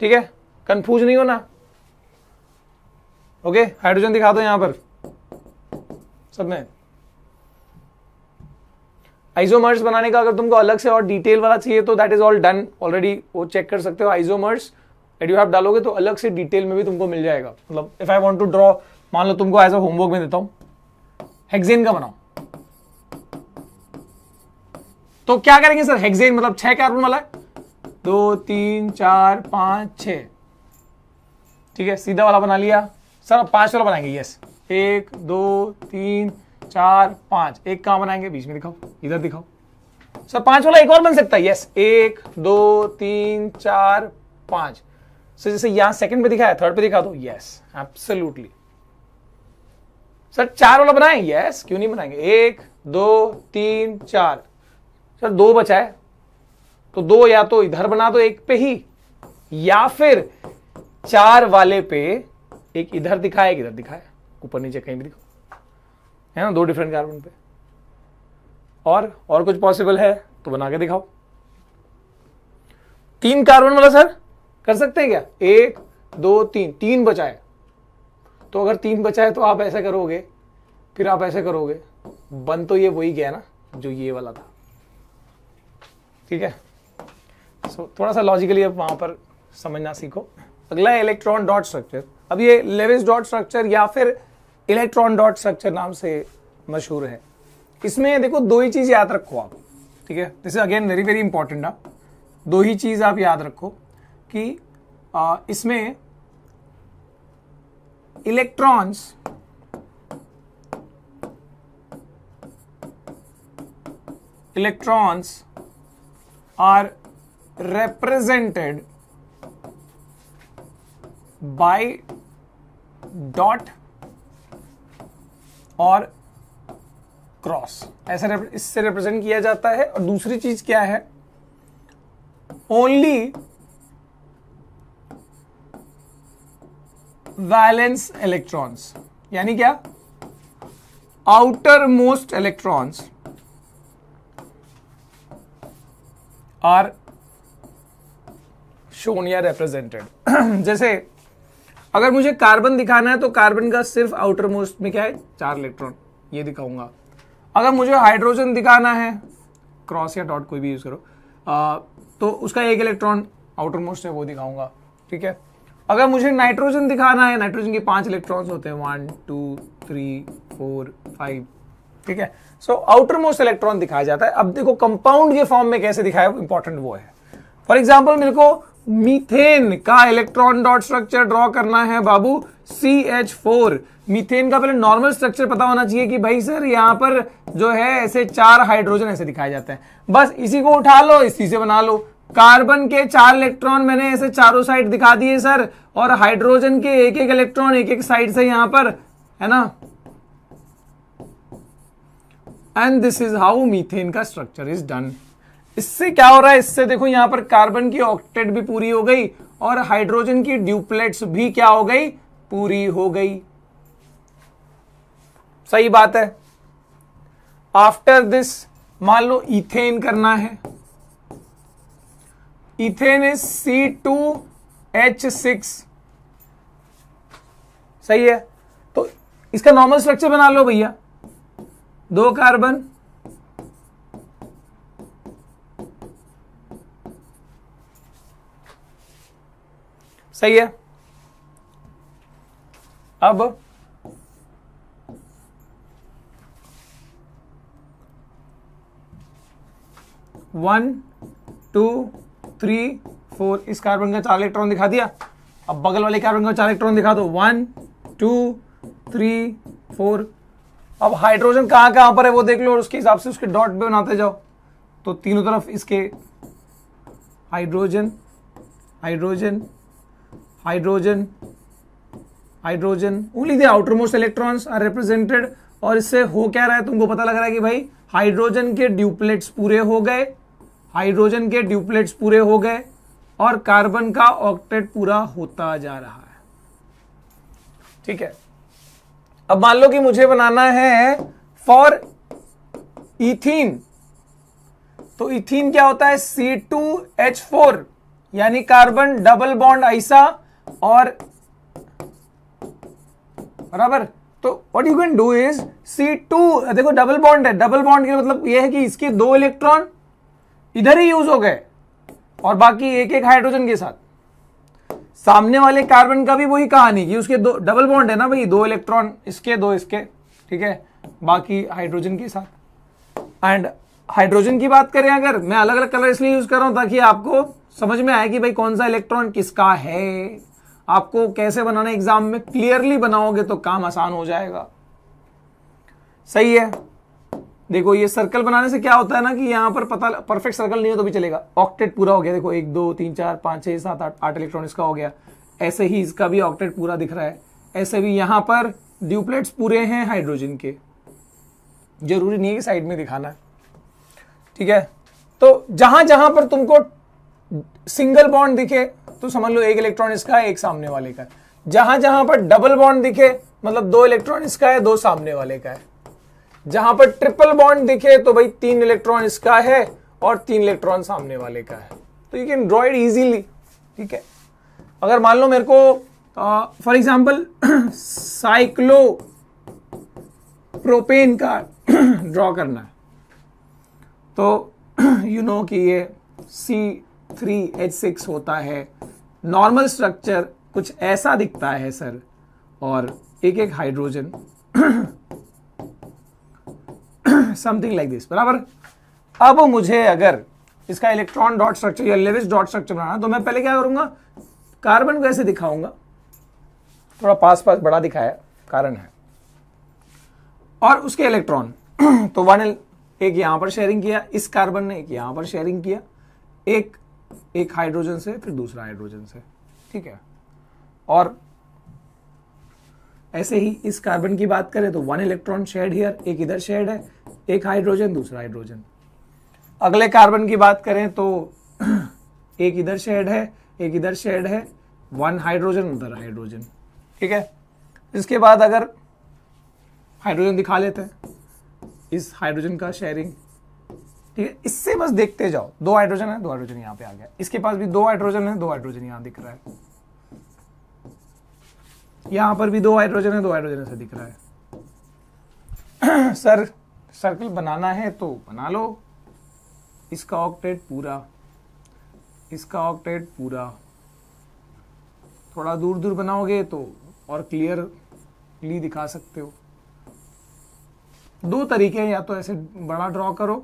ठीक है कंफ्यूज नहीं होना ओके हाइड्रोजन दिखा दो यहां पर सब में आइसोमर्स बनाने का अगर तुमको अलग से और डिटेल वाला चाहिए तो that is all done already वो चेक कर सकते हो आइसोमर्स एडियो ऐप डालोगे तो अलग से डिटेल में भी तुमको मिल जाएगा मतलब if I want to draw मान लो तुमको एज अ होमवर्क में देता हूं हेक्सेन का बनाओ तो क्या करेंगे सर हेक्सेन मतलब छह कार्बन वाला है दो तीन चार पांच छ ठीक है सीधा वाला बना लिया सर अब पांच वाला बनाएंगे यस एक दो तीन चार पांच एक कहां बनाएंगे बीच में दिखाओ इधर दिखाओ सर पांच वाला एक और बन सकता है यस एक दो तीन चार पांच सो जैसे यहां सेकंड पे दिखाया थर्ड पे दिखा दो यस एब्सोल्युटली सर चार वाला बनाए यस क्यों नहीं बनाएंगे एक दो तीन चार सर दो बचा है तो दो या तो इधर बना दो एक पे ही या फिर चार वाले पे एक इधर दिखाया एक इधर दिखाया ऊपर नीचे कहीं भी दिखाओ है ना दो डिफरेंट कार्बन पे और और कुछ पॉसिबल है तो बना के दिखाओ तीन कार्बन वाला सर कर सकते हैं क्या एक दो तीन तीन बचाए तो अगर तीन बचाए तो आप ऐसा करोगे फिर आप ऐसा करोगे बन तो ये वही गया ना जो ये वाला था ठीक है सो so, थोड़ा सा लॉजिकली अब वहां पर समझना सीखो अगला है इलेक्ट्रॉन डॉट स्ट्रक्चर अब ये लेविस डॉट स्ट्रक्चर या फिर इलेक्ट्रॉन डॉट स्ट्रक्चर नाम से मशहूर है इसमें देखो दो ही चीज याद रखो आप ठीक है this is again very very important आप दो ही चीज आप याद रखो कि इसमें electrons electrons are represented by dot और क्रॉस ऐसा इससे रिप्रेजेंट किया जाता है और दूसरी चीज क्या है ओनली वैलेंस इलेक्ट्रॉन्स यानी क्या outermost electrons are shown या रिप्रेजेंटेड जैसे अगर मुझे कार्बन दिखाना है तो कार्बन का सिर्फ आउटर मोस्ट में क्या है चार इलेक्ट्रॉन ये दिखाऊंगा अगर मुझे हाइड्रोजन दिखाना है क्रॉस या डॉट कोई भी यूज करो आ, तो उसका एक इलेक्ट्रॉन आउटर मोस्ट है वो दिखाऊंगा ठीक है अगर मुझे नाइट्रोजन दिखाना है नाइट्रोजन के पांच इलेक्ट्रॉन्स होते हैं one two three four five ठीक है सो आउटर मोस्ट इलेक्ट्रॉन दिखाया जाता है अब देखो कंपाउंड के फॉर्म में कैसे दिखाया इंपॉर्टेंट वो है फॉर एग्जाम्पल मेरे को मीथेन का इलेक्ट्रॉन डॉट स्ट्रक्चर ड्रॉ करना है बाबू सी एच फोर मीथेन का पहले नॉर्मल स्ट्रक्चर पता होना चाहिए कि भाई सर यहाँ पर जो है ऐसे चार हाइड्रोजन ऐसे दिखाए जाते हैं बस इसी को उठा लो इसी से बना लो कार्बन के चार इलेक्ट्रॉन मैंने ऐसे चारों साइड दिखा दिए सर और हाइड्रोजन के एक एक इलेक्ट्रॉन एक एक साइड से यहां पर है ना and this is how methane का स्ट्रक्चर इज डन इससे क्या हो रहा है इससे देखो यहां पर कार्बन की ऑक्टेट भी पूरी हो गई और हाइड्रोजन की ड्यूप्लेट्स भी क्या हो गई पूरी हो गई सही बात है आफ्टर दिस मान लो इथेन करना है ethane is C two H six सही है तो इसका नॉर्मल स्ट्रक्चर बना लो भैया दो कार्बन सही है अब वन टू थ्री फोर इस कार्बन का चार इलेक्ट्रॉन दिखा दिया अब बगल वाले कार्बन का चार इलेक्ट्रॉन दिखा दो वन टू थ्री फोर अब हाइड्रोजन कहाँ कहाँ पर है वो देख लो और उसके हिसाब से उसके डॉट भी बनाते जाओ तो तीनों तरफ इसके hydrogen hydrogen hydrogen hydrogen only the outermost electrons are represented और इससे हो क्या रहा है तुमको पता लग रहा है कि भाई हाइड्रोजन के ड्यूप्लेट्स पूरे हो गए हाइड्रोजन के ड्यूप्लेट्स पूरे हो गए और कार्बन का ऑक्टेट पूरा होता जा रहा है ठीक है अब मान लो कि मुझे बनाना है फॉर इथीन तो इथीन क्या होता है सी टू एच फोर यानी कार्बन डबल बॉन्ड ऐसा और बराबर तो what you can do is C two देखो डबल बॉन्ड है डबल बॉन्ड के मतलब यह है कि इसके दो इलेक्ट्रॉन इधर ही यूज हो गए और बाकी एक एक हाइड्रोजन के साथ सामने वाले कार्बन का भी वही कहानी कि उसके दो डबल बॉन्ड है ना भाई दो इलेक्ट्रॉन इसके दो इसके ठीक है बाकी हाइड्रोजन के साथ एंड हाइड्रोजन की बात करें अगर मैं अलग अलग कलर इसलिए यूज कर रहा हूं ताकि आपको समझ में आए कि भाई कौन सा इलेक्ट्रॉन किसका है आपको कैसे बनाना एग्जाम में क्लियरली बनाओगे तो काम आसान हो जाएगा सही है देखो ये सर्कल बनाने से क्या होता है ना कि यहाँ पर पता परफेक्ट सर्कल नहीं हो तो भी चलेगा ऑक्टेट पूरा हो गया देखो एक दो तीन चार पांच छह सात आठ आठ इलेक्ट्रॉन इसका हो गया ऐसे ही इसका भी ऑक्टेट पूरा दिख रहा है ऐसे भी यहाँ पर ड्यूप्लेट्स पूरे हैं हाइड्रोजन के जरूरी नहीं है कि साइड में दिखाना है ठीक है तो जहां जहां पर तुमको सिंगल बॉन्ड दिखे तो समझ लो एक इलेक्ट्रॉन इसका है एक सामने वाले का है जहां जहां पर डबल बॉन्ड दिखे मतलब दो इलेक्ट्रॉन इसका है दो सामने वाले का है जहां पर ट्रिपल बॉन्ड दिखे तो भाई तीन इलेक्ट्रॉन इसका है और तीन इलेक्ट्रॉन सामने वाले का है तो you can draw it easily ठीक है अगर मान लो मेरे को फॉर एग्जाम्पल साइक्लो प्रोपेन का ड्रॉ करना है तो यू नो कि ये सी थ्री एच सिक्स होता है नॉर्मल स्ट्रक्चर कुछ ऐसा दिखता है सर और एक एक हाइड्रोजन समथिंग लाइक दिस बराबर अब मुझे अगर इसका इलेक्ट्रॉन डॉट स्ट्रक्चर या लेविस डॉट स्ट्रक्चर बनाना तो मैं पहले क्या करूंगा कार्बन को ऐसे दिखाऊंगा थोड़ा पास पास बड़ा दिखाया कारण है और उसके इलेक्ट्रॉन तो वन एक यहां पर शेयरिंग किया इस कार्बन ने एक यहां पर शेयरिंग किया एक एक हाइड्रोजन से फिर दूसरा हाइड्रोजन से ठीक है और ऐसे ही इस कार्बन की बात करें तो वन इलेक्ट्रॉन शेड हेयर एक इधर शेड है एक हाइड्रोजन दूसरा हाइड्रोजन अगले कार्बन की बात करें तो एक इधर शेड है एक इधर शेड है वन हाइड्रोजन उधर हाइड्रोजन ठीक है इसके बाद अगर हाइड्रोजन दिखा लेते हैं इस हाइड्रोजन का शेयरिंग ठीक है इससे बस देखते जाओ दो हाइड्रोजन है दो हाइड्रोजन यहां पे आ गया इसके पास भी दो हाइड्रोजन है दो हाइड्रोजन यहां दिख रहा है यहां पर भी दो हाइड्रोजन है दो हाइड्रोजन ऐसा दिख रहा है सर सर्कल बनाना है तो बना लो इसका ऑक्टेट पूरा इसका ऑक्टेट पूरा थोड़ा दूर दूर बनाओगे तो और क्लियरली दिखा सकते हो दो तरीके हैं या तो ऐसे बड़ा ड्रॉ करो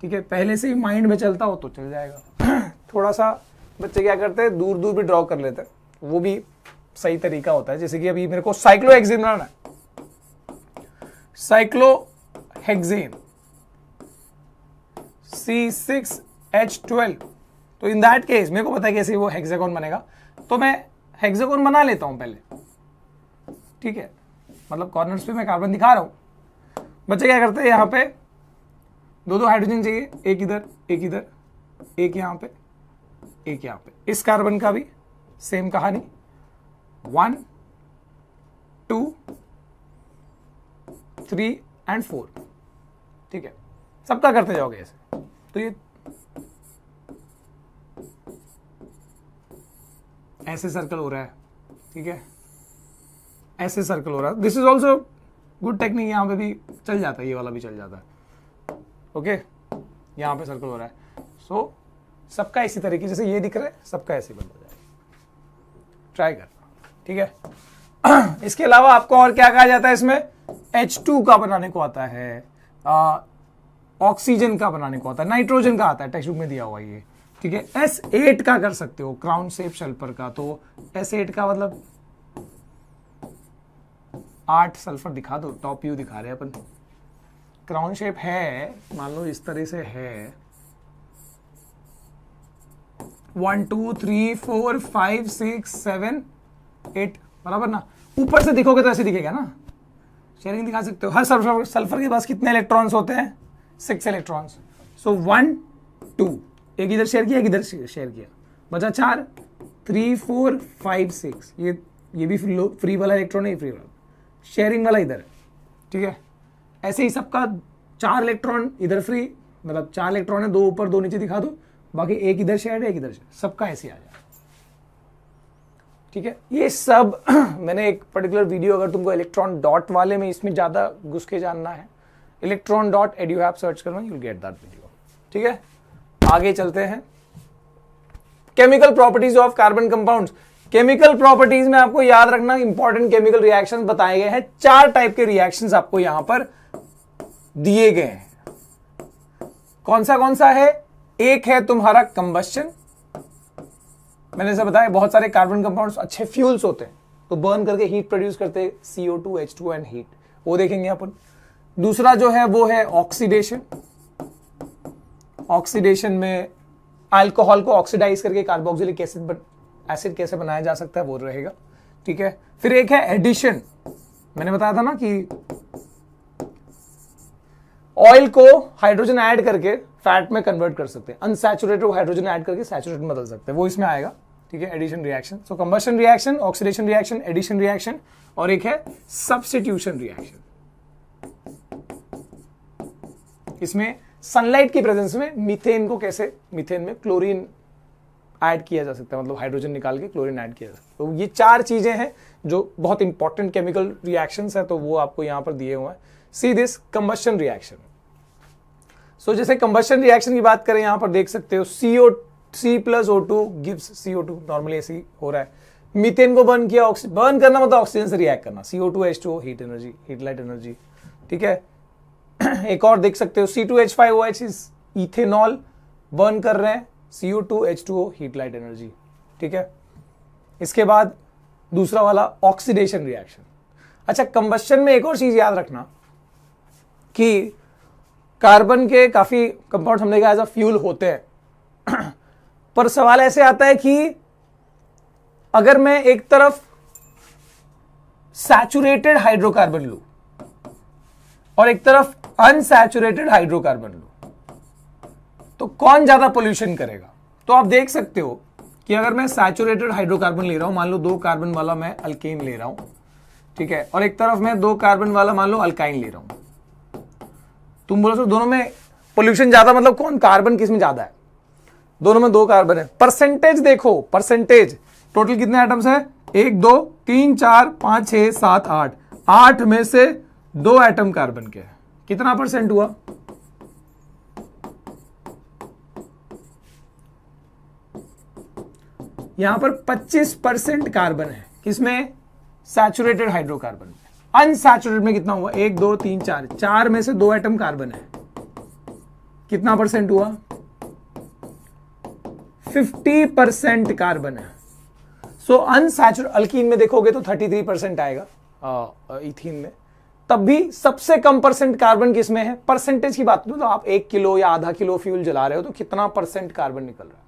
ठीक है पहले से ही माइंड में चलता हो तो चल जाएगा थोड़ा सा बच्चे क्या करते हैं दूर दूर भी ड्रॉ कर लेते हैं वो भी सही तरीका होता है जैसे कि अभी मेरे को साइक्लो एग्जिम बनाना है cyclo C six H twelve तो इन दैट केस मेरे को पता है कैसे वो हेक्सागोन बनेगा तो मैं हेक्सागोन बना लेता हूं पहले ठीक है मतलब कॉर्नर्स पे मैं कार्बन दिखा रहा हूं बच्चे क्या करते हैं यहां पे दो दो हाइड्रोजन चाहिए एक इधर एक इधर एक यहां पे एक यहां पे इस कार्बन का भी सेम कहानी one two three and four ठीक है सबका करते जाओगे ऐसे तो ये ऐसे सर्कल हो रहा है ठीक है ऐसे सर्कल हो रहा है this is also good technique यहां पे भी चल जाता है ये वाला भी चल जाता है ओके यहां पे सर्कल हो रहा है सो so, सबका इसी तरीके जैसे ये दिख रहा है सबका ऐसे बंद हो जाएगा ट्राई कर ठीक है इसके अलावा आपको और क्या कहा जाता है इसमें H2 का बनाने को आता है ऑक्सीजन का बनाने को आता है नाइट्रोजन का आता है टेक्सट बुक में दिया हुआ ये ठीक है एस एट का कर सकते हो क्राउन सेप सल्फर का तो एस एट का मतलब आठ सल्फर दिखा दो टॉप यू दिखा रहे अपन क्राउन शेप है मान लो इस तरह से है one two three four five six seven eight बराबर ना ऊपर से दिखोगे तो ऐसे दिखेगा ना शेयरिंग दिखा सकते हो हर सल्फर सल्फर के पास कितने इलेक्ट्रॉन्स होते हैं six electrons so one two एक इधर शेयर किया एक इधर शेयर किया बचा चार थ्री फोर फाइव सिक्स ये ये भी फ्री वाला इलेक्ट्रॉन है फ्री वाला शेयरिंग वाला इधर ठीक है ऐसे ही सबका चार इलेक्ट्रॉन इधर फ्री मतलब चार इलेक्ट्रॉन है दो ऊपर दो नीचे दिखा दो बाकी एक इधर शेयर है एक इधर शेयर सबका ऐसे आ जाए ठीक है ये सब मैंने एक पर्टिकुलर वीडियो अगर तुमको इलेक्ट्रॉन डॉट वाले में इसमें ज़्यादा घुस के जानना है electron dot video app search करना यूल गेट दैट वीडियो ठीक है आगे चलते हैं chemical properties of carbon compound chemical properties में आपको याद रखना इंपॉर्टेंट केमिकल रिएक्शन बताए गए हैं चार टाइप के रिएक्शन आपको यहां पर दिए गए हैं कौन सा कौन सा है एक है तुम्हारा कंबस्टन मैंने ऐसा बताया बहुत सारे कार्बन कंपाउंड्स अच्छे फ्यूल्स होते हैं तो बर्न करके हीट प्रोड्यूस करते C O two H two and heat वो देखेंगे अपन दूसरा जो है वो है ऑक्सीडेशन ऑक्सीडेशन में अल्कोहल को ऑक्सीडाइज करके कार्बोक्सिलिक एसिड एसिड कैसे बनाया जा सकता है वो रहेगा ठीक है फिर एक है एडिशन मैंने बताया था ना कि ऑयल को हाइड्रोजन ऐड करके फैट में कन्वर्ट कर सकते हैं अनसेचुरेटेड हाइड्रोजन ऐड करके सैचुरेट बदल सकते हैं वो इसमें आएगा ठीक है addition reaction so combustion reaction oxidation reaction addition reaction और एक है सब्सिट्यूशन रिएक्शन इसमें सनलाइट की प्रेजेंस में मीथेन को कैसे मीथेन में क्लोरीन ऐड किया जा सकता है मतलब हाइड्रोजन निकाल के क्लोरीन ऐड किया जा सकता है तो ये चार चीज़ें हैं जो बहुत इंपॉर्टेंट केमिकल रिएक्शन है तो वो आपको यहां पर दिए हुए हैं see this combustion reaction so जैसे कंबशन रिएक्शन की बात करें यहां पर देख सकते हो CO C plus O two gives CO two normally ऐसी हो रहा है मीथेन को बर्न किया बर्न करना मतलब ऑक्सीजन से रिएक्ट करना CO two H two heat energy heat light energy ठीक है एक और देख सकते हो C two H five O H is ethanol burn कर रहे हैं CO two H two O heat light energy ठीक है इसके बाद दूसरा वाला ऑक्सीडेशन रिएक्शन अच्छा कंबस्टन में एक और चीज याद रखना कि कार्बन के काफी कंपाउंड हमने कहा एज अ फ्यूल होते हैं पर सवाल ऐसे आता है कि अगर मैं एक तरफ सैचुरेटेड हाइड्रोकार्बन लू और एक तरफ अनसैचुरेटेड हाइड्रोकार्बन लू तो कौन ज्यादा पोल्यूशन करेगा तो आप देख सकते हो कि अगर मैं सैचुरेटेड हाइड्रोकार्बन ले रहा हूं मान लो दो कार्बन वाला मैं अल्केन ले रहा हूं ठीक है और एक तरफ मैं दो कार्बन वाला मान लो अल्काइन ले रहा हूं तुम बोलो सो दोनों में पोल्यूशन ज्यादा मतलब कौन कार्बन किस में ज्यादा है दोनों में दो कार्बन है परसेंटेज देखो परसेंटेज टोटल कितने एटम्स है एक दो तीन चार पांच छह सात आठ आठ में से दो एटम कार्बन के कितना परसेंट हुआ यहां पर 25 परसेंट कार्बन है किसमें सैचुरेटेड हाइड्रोकार्बन में अनसैचुरेटेड में कितना हुआ एक दो तीन चार चार में से दो एटम कार्बन है कितना परसेंट हुआ फिफ्टी परसेंट कार्बन है सो अनसेचुर अल्कीन में देखोगे तो थर्टी थ्री परसेंट आएगा इथिन में तब भी सबसे कम परसेंट कार्बन किसमें है परसेंटेज की बात करूं तो आप एक किलो या आधा किलो फ्यूल जला रहे हो तो कितना परसेंट कार्बन निकल रहा है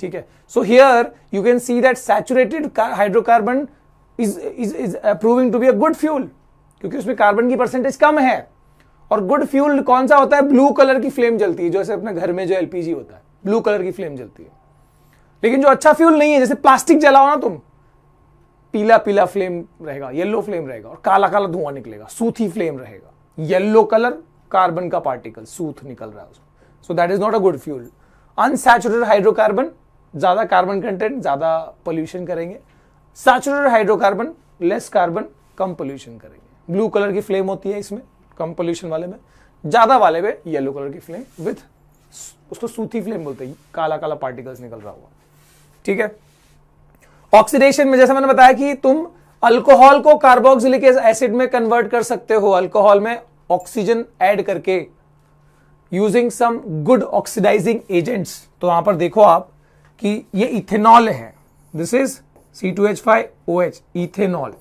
ठीक है so here you can see that saturated hydrocarbon is is is proving to be a good fuel क्योंकि उसमें कार्बन की परसेंटेज कम है और गुड फ्यूल कौन सा होता है ब्लू कलर की फ्लेम जलती है जैसे अपने घर में जो एलपीजी होता है ब्लू कलर की फ्लेम जलती है लेकिन जो अच्छा फ्यूल नहीं है जैसे प्लास्टिक जलाओ ना तुम पीला पीला फ्लेम रहेगा येलो फ्लेम रहेगा और काला काला धुआं निकलेगा सूथी फ्लेम रहेगा येलो कलर कार्बन का पार्टिकल सूथ निकल रहा है उसमें so that is not a good fuel unsaturated hydrocarbon ज्यादा कार्बन कंटेंट ज्यादा पोल्यूशन करेंगे सैचुरेटेड हाइड्रोकार्बन लेस कार्बन कम पोल्यूशन करेंगे ब्लू कलर की फ्लेम होती है इसमें कम पोल्यूशन वाले में ज्यादा वाले में येलो कलर की फ्लेम विथ उसको सूथी फ्लेम बोलते हैं काला काला पार्टिकल्स निकल रहा हुआ ठीक है ऑक्सीडेशन में जैसा मैंने बताया कि तुम अल्कोहल को कार्बोक्सिलिक एसिड में कन्वर्ट कर सकते हो अल्कोहल में ऑक्सीजन ऐड करके using some good oxidising agents तो वहां पर देखो आप कि ये इथेनॉल है this is C two H five O H ethanol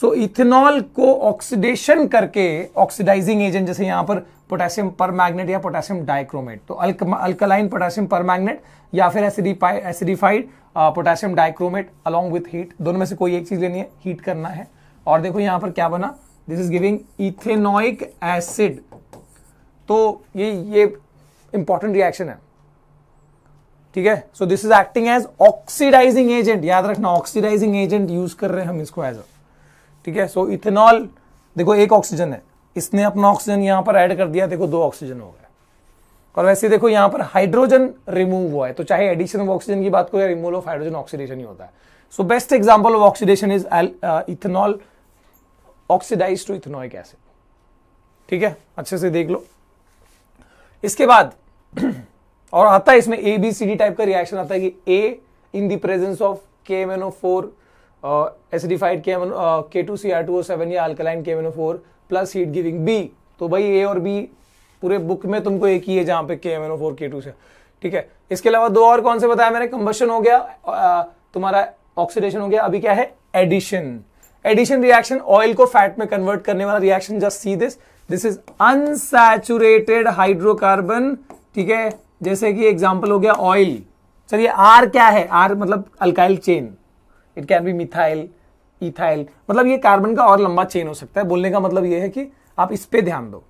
so ethanol को ऑक्सीडेशन करके ऑक्सीडाइजिंग एजेंट जैसे यहां पर पोटेशियम पर मैग्नेट या पोटेशियम डाइक्रोमेट तो अल्कलाइन पोटेशियम पर मैग्नेट या फिर acidified potassium dichromate along with heat दोनों में से कोई एक चीज लेनी है हीट करना है और देखो यहां पर क्या बना this is giving ethanoic acid तो ये ये इंपॉर्टेंट रिएक्शन है ठीक है so this is acting as oxidising agent याद रखना ऑक्सीडाइजिंग एजेंट यूज कर रहे हैं हम इसको एज अ ठीक है सो इथेनॉल देखो एक ऑक्सीजन है इसने अपना ऑक्सीजन यहां पर ऐड कर दिया देखो दो ऑक्सीजन हो गए और वैसे देखो यहां पर हाइड्रोजन रिमूव हुआ है तो चाहे एडिशन ऑफ ऑक्सीजन की बात करो या रिमूवल ऑफ हाइड्रोजन ऑक्सीडेशन ही होता है so best example of oxidation is ethanol oxidise to ethanoic acid ठीक है अच्छे से देख लो इसके बाद और आता है इसमें A B C D type का रिएक्शन आता है कि A in the presence of K M N O four acidified K K two C R two O seven या alkaline K N O four plus heat giving B तो भाई ए और B पूरे book में तुमको एक ही है जहाँ पे K M O four K two से ठीक है इसके अलावा दो और कौन से बताया मैंने कंबशन हो गया तुम्हारा ऑक्सीडेशन हो गया अभी क्या है एडिशन एडिशन रिएक्शन ऑयल को फैट में कन्वर्ट करने वाला reaction just see this this is unsaturated hydrocarbon ठीक है जैसे कि एग्जाम्पल हो गया ऑयल चलिए आर क्या है आर मतलब alkyl chain it can be methyl ethyl मतलब ये कार्बन का और लंबा चेन हो सकता है बोलने का मतलब ये है कि आप इस पर ध्यान दो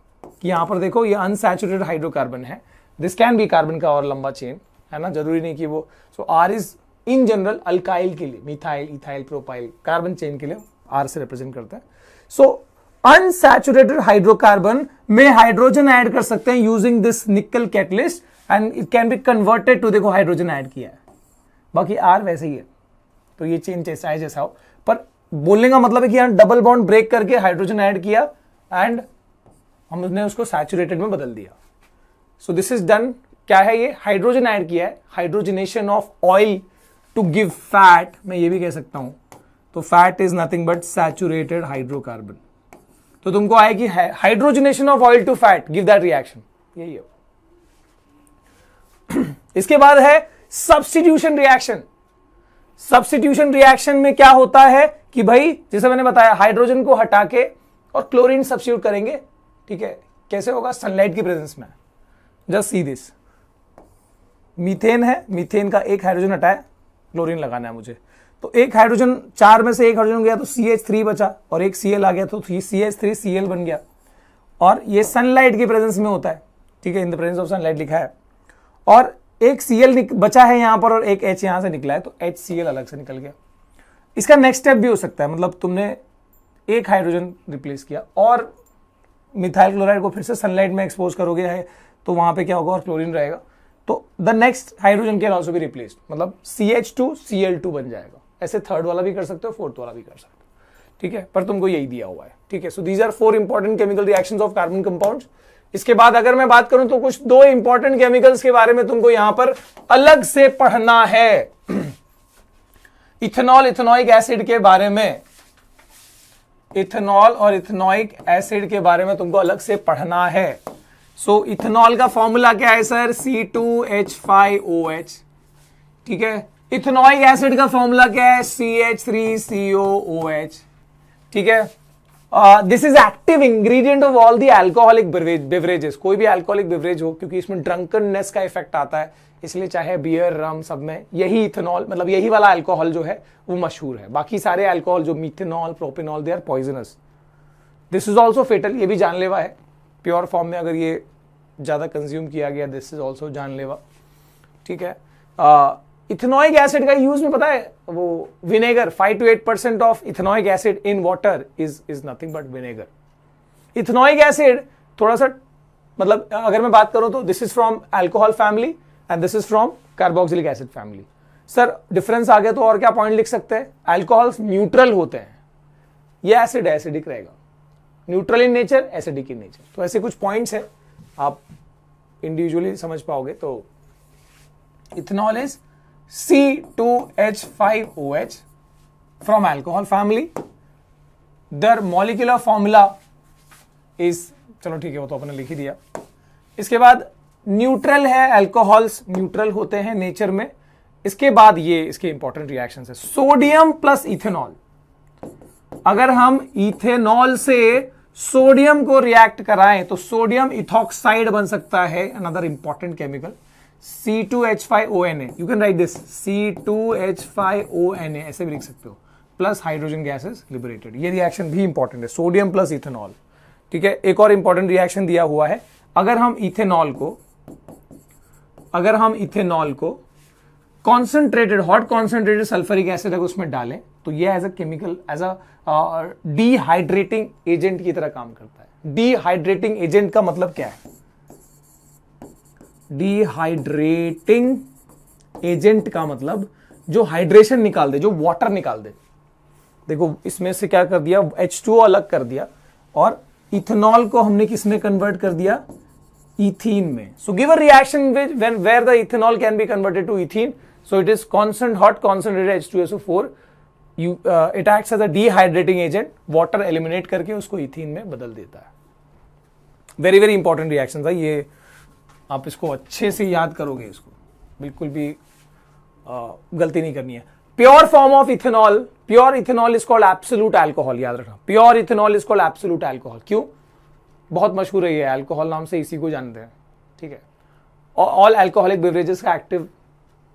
कि यहाँ पर देखो ये अनसेचुरेटेड हाइड्रोकार्बन है दिस कैन बी कार्बन का और लंबा चेन है ना जरूरी नहीं कि वो so R is in general alkyl के लिए methyl ethyl propyl carbon chain के लिए आर से रिप्रेजेंट करता है सो अनसेचुरेटेड हाइड्रोकार्बन में हाइड्रोजन ऐड कर सकते हैं using this nickel catalyst and it can be converted to देखो हाइड्रोजन ऐड किया है बाकी आर वैसे ही है तो ये चेन जैसा है जैसा हो पर बोलने का मतलब है कि यहां डबल बॉन्ड ब्रेक करके हाइड्रोजन ऐड किया एंड हमने उसको सैचुरेटेड में बदल दिया सो दिस इज डन क्या है ये हाइड्रोजन ऐड किया है hydrogenation of oil to give fat मैं ये भी कह सकता हूं तो fat is nothing but saturated hydrocarbon तो तुमको आए कि hydrogenation of oil to fat give that reaction यही है इसके बाद है सब्सटीट्यूशन रिएक्शन सब्सिट्यूशन रिएक्शन में क्या होता है कि भाई जैसे मैंने बताया हाइड्रोजन को हटा के और क्लोरीन सब्सिट्यूट करेंगे ठीक है कैसे होगा सनलाइट की प्रेजेंस में जस्ट सी दिस मीथेन है मीथेन का एक हाइड्रोजन हटाया क्लोरीन लगाना है मुझे तो एक हाइड्रोजन चार में से एक हाइड्रोजन गया तो सी एच थ्री बचा और एक सी एल आ गया तो C H three C L बन गया और ये सनलाइट की प्रेजेंस में होता है ठीक है in the presence of sunlight लिखा है और एक सीएल बचा है यहां पर और एक एच यहां से निकला है तो एच सी एल अलग से निकल गया इसका नेक्स्ट स्टेप भी हो सकता है मतलब तुमने एक हाइड्रोजन रिप्लेस किया और मिथाइल क्लोराइड को फिर से सनलाइट में एक्सपोज करोगे है तो वहां पे क्या होगा और क्लोरीन रहेगा तो the next hydrogen can also भी रिप्लेस मतलब C H two C L two बन जाएगा ऐसे थर्ड वाला भी कर सकते हो फोर्थ वाला भी कर सकते हो ठीक है पर तुमको यही दिया हुआ है ठीक है so these are four important chemical reaction of carbon compounds इसके बाद अगर मैं बात करूं तो कुछ दो इंपॉर्टेंट केमिकल्स के बारे में तुमको यहां पर अलग से पढ़ना है इथेनॉल इथेनॉइक एसिड के बारे में इथेनॉल और इथेनॉइक एसिड के बारे में तुमको अलग से पढ़ना है सो so, इथेनॉल का फॉर्मूला क्या है sir C two H five O H ठीक है इथेनॉइक एसिड का फॉर्मूला क्या है C H three C O H ठीक है this is active ingredient of all the alcoholic beverages कोई भी एल्कोहलिक बेवरेज हो क्योंकि इसमें ड्रंकननेस का इफेक्ट आता है इसलिए चाहे बियर रम सब में यही इथेनॉल मतलब यही वाला एल्कोहल जो है वो मशहूर है बाकी सारे एल्कोहल जो methanol propanol they are poisonous this is also fatal ये भी जानलेवा है प्योर फॉर्म में अगर ये ज़्यादा कंज्यूम किया गया दिस इज ऑल्सो जानलेवा ठीक है uh, इथेनोइक एसिड का यूज में पता है वो vinegar five to eight percent of ethanoic acid in water is is nothing but vinegar ethanoic acid थोड़ा सा मतलब अगर मैं बात करूं तो this is from alcohol family and this is from carboxylic acid family sir difference आ गया तो और क्या पॉइंट लिख सकते हैं एल्कोहल न्यूट्रल होते हैं ये एसिड एसिडिक रहेगा neutral in nature acidic in nature तो ऐसे कुछ पॉइंट्स हैं आप इंडिविजुअली समझ पाओगे तो ethanol is C2H5OH from alcohol family. Their molecular formula is चलो ठीक है वो तो अपने लिख ही दिया इसके बाद न्यूट्रल है अल्कोहल्स न्यूट्रल होते हैं नेचर में इसके बाद ये इसके इंपॉर्टेंट रिएक्शन है सोडियम प्लस इथेनॉल अगर हम इथेनॉल से सोडियम को रिएक्ट कराएं तो सोडियम इथॉक्साइड बन सकता है another important chemical C two H five C2H5ONA you can write this C2H5ONA ऐसे भी लिख सकते हो प्लस हाइड्रोजन गैसेस लिबरेटेड ये रिएक्शन भी इंपॉर्टेंट है सोडियम प्लस इथेनॉल ठीक है एक और इंपॉर्टेंट रिएक्शन दिया हुआ है अगर हम इथेनॉल को अगर हम इथेनॉल को concentrated hot concentrated sulphuric acid अगर उसमें डालें तो ये as a chemical as a dehydrating agent की तरह काम करता है डीहाइड्रेटिंग एजेंट का मतलब क्या है डिहाइड्रेटिंग एजेंट का मतलब जो हाइड्रेशन निकाल दे जो वाटर निकाल दे देखो इसमें से क्या कर दिया टू अलग कर दिया और इथेनॉल को हमने किसमें कन्वर्ट कर दिया इथीन में so give a reaction when where the ethanol can be converted to ethene so it is concent hot concentrated four you it acts as a dehydrating agent water eliminate करके उसको ethene में बदल देता है very very important reaction था ये आप इसको अच्छे से याद करोगे इसको बिल्कुल भी आ, गलती नहीं करनी है pure form of ethanol pure ethanol is called absolute alcohol याद रखना pure ethanol is called absolute alcohol क्यों बहुत मशहूर है ये एल्कोहल नाम से इसी को जानते हैं ठीक है ऑल एल्कोहलिक बेवरेजेस का एक्टिव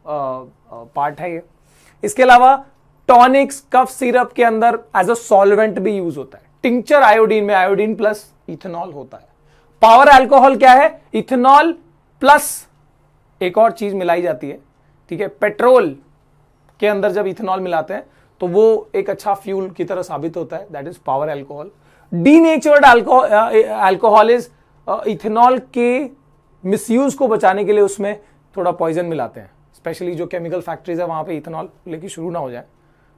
पार्ट है ये इसके अलावा टॉनिक्स कफ सिरप के अंदर एज अ सॉल्वेंट भी यूज होता है टिंचर आयोडीन में आयोडीन प्लस इथेनॉल होता है पावर एल्कोहल क्या है इथेनॉल प्लस एक और चीज़ मिलाई जाती है ठीक है पेट्रोल के अंदर जब इथेनॉल मिलाते हैं तो वो एक अच्छा फ्यूल की तरह साबित होता है that is power alcohol D denatured alcohol is ethanol के मिसयूज को बचाने के लिए उसमें थोड़ा पॉइजन मिलाते हैं स्पेशली जो केमिकल फैक्ट्रीज है वहाँ पे इथेनॉल लेके शुरू ना हो जाए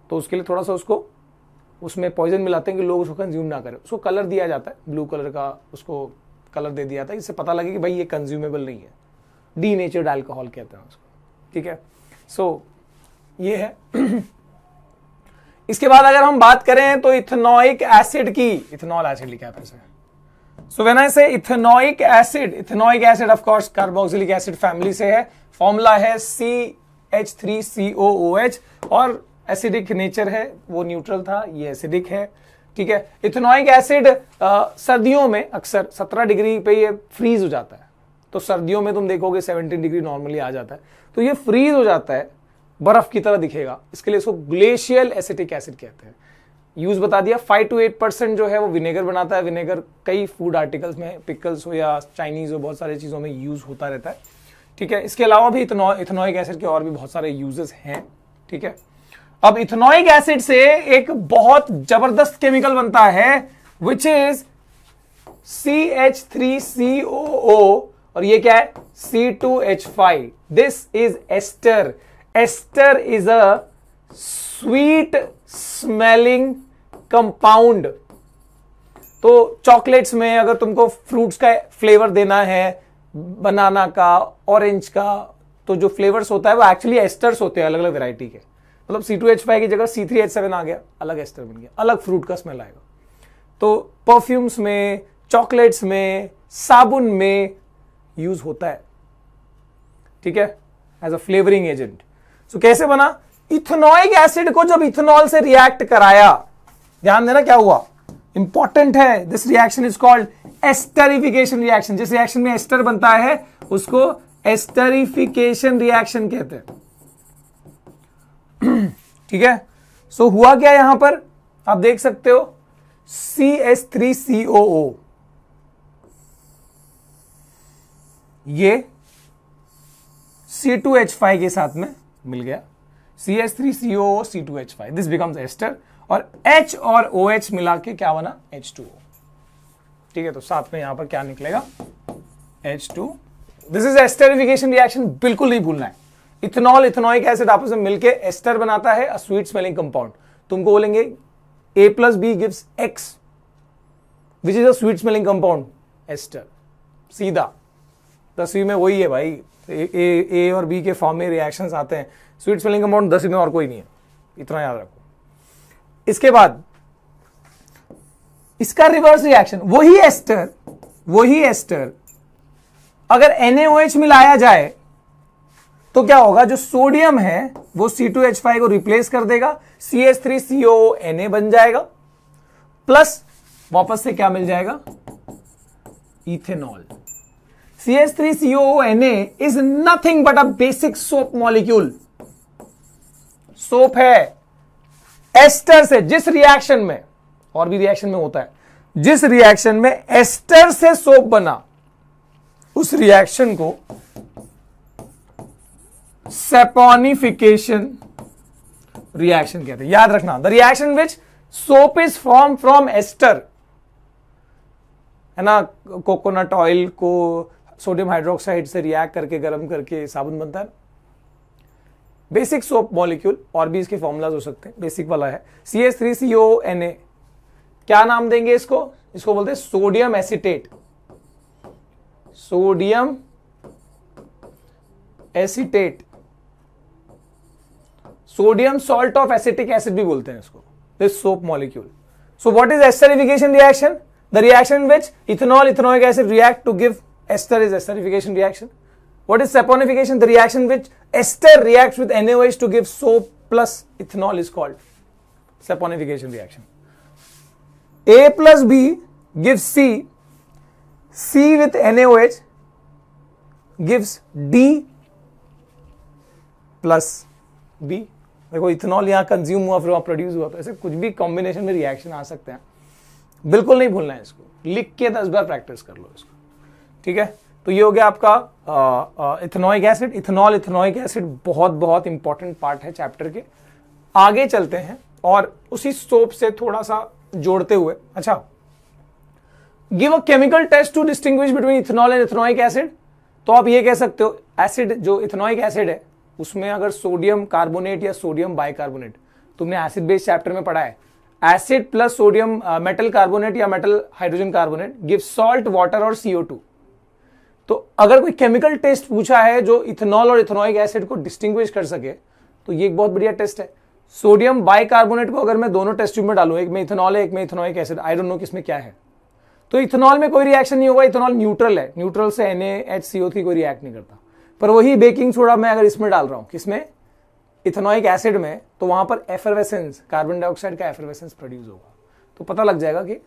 तो उसके लिए थोड़ा सा उसको उसमें पॉइजन मिलाते हैं कि लोग उसको कंज्यूम ना करें उसको कलर दिया जाता है ब्लू कलर का उसको कलर दे दिया था इससे पता लगे कि भाई ये कंज्यूमेबल नहीं है डी नेचर्ड एल्कोहल कहते हैं उसको ठीक है सो so, ये है इसके बाद अगर हम बात करें तो इथेनोइक एसिड की इथेनॉल एसिड लिखा है so when I say ethanoic acid ethanoic acid of course carboxylic acid family से है फॉर्मूला है C H three C O O H और एसिडिक नेचर है वो न्यूट्रल था ये एसिडिक है ठीक है इथेनॉइक एसिड सर्दियों में अक्सर 17 डिग्री पे ये फ्रीज हो जाता है तो सर्दियों में तुम देखोगे 17 डिग्री नॉर्मली आ जाता है तो ये फ्रीज हो जाता है बर्फ की तरह दिखेगा इसके लिए इसको ग्लेशियल एसिटिक एसिड कहते हैं यूज बता दिया फाइव टू एट परसेंट जो है वो विनेगर बनाता है विनेगर कई फूड आर्टिकल्स में पिकल्स हो या चाइनीज हो बहुत सारी चीज़ों में यूज होता रहता है ठीक है इसके अलावा भी इथेनॉइक एसिड के और भी बहुत सारे यूजेस हैं ठीक है अब इथेनोइक एसिड से एक बहुत जबरदस्त केमिकल बनता है which is C H three C O और ये क्या है C two H five this is ester ester is a sweet smelling compound तो चॉकलेट्स में अगर तुमको फ्रूट्स का फ्लेवर देना है बनाना का ऑरेंज का तो जो फ्लेवर्स होता है वो एक्चुअली एस्टर्स होते हैं अलग अलग वैरायटी के मतलब सी टू एच फाइव की जगह सी थ्री एच सेवन आ गया अलग एस्टर बन गया अलग फ्रूट का स्मेल आएगा तो परफ्यूम्स में चॉकलेट्स में साबुन में यूज होता है ठीक है as a flavouring agent so कैसे बना इथेनॉइक एसिड को जब इथेनॉल से रिएक्ट कराया ध्यान देना क्या हुआ इंपॉर्टेंट है this reaction is called esterification reaction जिस रिएक्शन में एस्टर बनता है उसको एस्टरिफिकेशन रिएक्शन कहते हैं ठीक है सो so, हुआ क्या यहां पर आप देख सकते हो सी एस थ्री सी ओ ओ ये सी टू एच फाइव के साथ में मिल गया C S three C O C two H five this becomes ester और H और ओ एच मिला के क्या बना एच टू ओ ठीक है तो साथ में यहां पर क्या निकलेगा H two this is esterification reaction बिल्कुल नहीं भूलना है इथेनॉल इथेनॉइक एसिड आपस में मिलकर एस्टर बनाता है अ स्वीट स्मेलिंग कंपाउंड तुमको बोलेंगे A plus B gives X which is a sweet smelling compound ester सीधा दसवीं में वही है भाई ए, ए, और बी के फॉर्म में रिएक्शन आते हैं स्वीट स्मेलिंग कंपाउंड दसवीं में और कोई नहीं है इतना याद रखो इसके बाद इसका रिवर्स रिएक्शन वही एस्टर वही एस्टर अगर एनएओएच मिलाया जाए तो क्या होगा जो सोडियम है वो C2H5 को रिप्लेस कर देगा CH3COONA बन जाएगा प्लस वापस से क्या मिल जाएगा ethanol CH3COONA is nothing but a basic soap molecule soap है एस्टर से जिस रिएक्शन में और भी रिएक्शन में होता है जिस रिएक्शन में एस्टर से सोप बना उस रिएक्शन को सेपोनिफिकेशन रिएक्शन कहते हैं याद रखना the reaction which soap is form from ester है ना कोकोनट ऑयल को सोडियम हाइड्रोक्साइड से रिएक्ट करके गर्म करके साबुन बनता है बेसिक सोप मॉलिक्यूल और भी इसके फॉर्मूलाज हो सकते हैं बेसिक वाला है C S three C O N A क्या नाम देंगे इसको इसको बोलते हैं sodium acetate sodium acetate sodium salt of acetic acid भी बोलते हैं इसको this soap molecule so what is esterification reaction the reaction which ethanol ethanoic acid react to give ester is esterification reaction what is saponification the reaction which ester react with N O two give soap plus ethanol is called saponification reaction A plus B give C C with N O H gives D plus B देखो ethanol यहाँ consume हुआ फिर वहाँ produce हुआ तो ऐसे कुछ भी कॉम्बिनेशन में रिएक्शन आ सकते हैं बिल्कुल नहीं भूलना है इसको लिख के दस बार प्रैक्टिस कर लो इसको ठीक है तो ये हो गया आपका ethanoic acid ethanol ethanoic acid बहुत बहुत इंपॉर्टेंट पार्ट है चैप्टर के आगे चलते हैं और उसी सोप से थोड़ा सा जोड़ते हुए अच्छा give a chemical test to distinguish between ethanol and ethanoic acid तो आप ये कह सकते हो एसिड जो इथेनॉइक एसिड है उसमें अगर सोडियम कार्बोनेट या सोडियम बाइकार्बोनेट तुमने एसिड बेस चैप्टर में पढ़ा है acid plus sodium metal carbonate या metal hydrogen carbonate give salt water और सीओ टू तो अगर कोई केमिकल टेस्ट पूछा है जो इथेनॉल और इथेनॉइक एसिड को डिस्टिंग्विश कर सके तो ये एक बहुत बढ़िया टेस्ट है सोडियम बाइकार्बोनेट को अगर मैं दोनों टेस्ट ट्यूब में डालू एक में इथेनॉल है एक में ethanoic acid I don't know किसमें क्या है तो इथेनॉल में कोई रिएक्शन नहीं होगा इथेनॉल न्यूट्रल है न्यूट्रल से N H C O three कोई रिएक्ट नहीं करता पर वही बेकिंग सोडा मैं अगर इसमें डाल रहा हूं किसमें इथेनॉइक एसिड में तो वहां पर एफरवेसेंस कार्बन डाइऑक्साइड का एफरवेसेंस प्रोड्यूस होगा तो पता लग जाएगा कि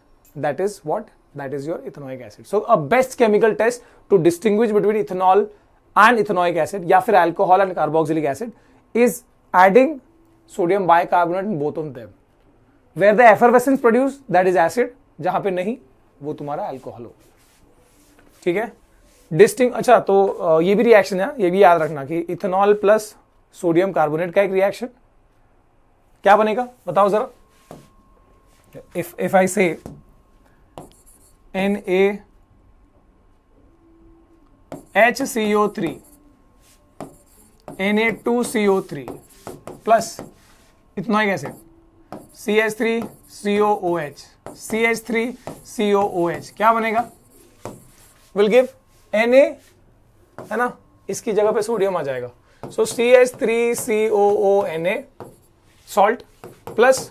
that is what that is your ethanoic acid so a best chemical test to distinguish between ethanol and ethanoic acid या फिर alcohol and carboxylic acid is adding sodium bicarbonate carbonate both of them where the effervescence produce that is acid जहां पे नहीं वो तुम्हारा alcohol हो ठीक है डिस्टिंग अच्छा तो ये भी रिएक्शन है ये भी याद रखना कि इथेनॉल प्लस सोडियम कार्बोनेट का एक रिएक्शन क्या बनेगा बताओ जरा if if I say N A H C O three N A two C O three plus इतना ही कैसे C H three C O O H C H three C O O H क्या बनेगा will give N A है ना इसकी जगह पे सोडियम आ जाएगा so C H three C O O N A salt plus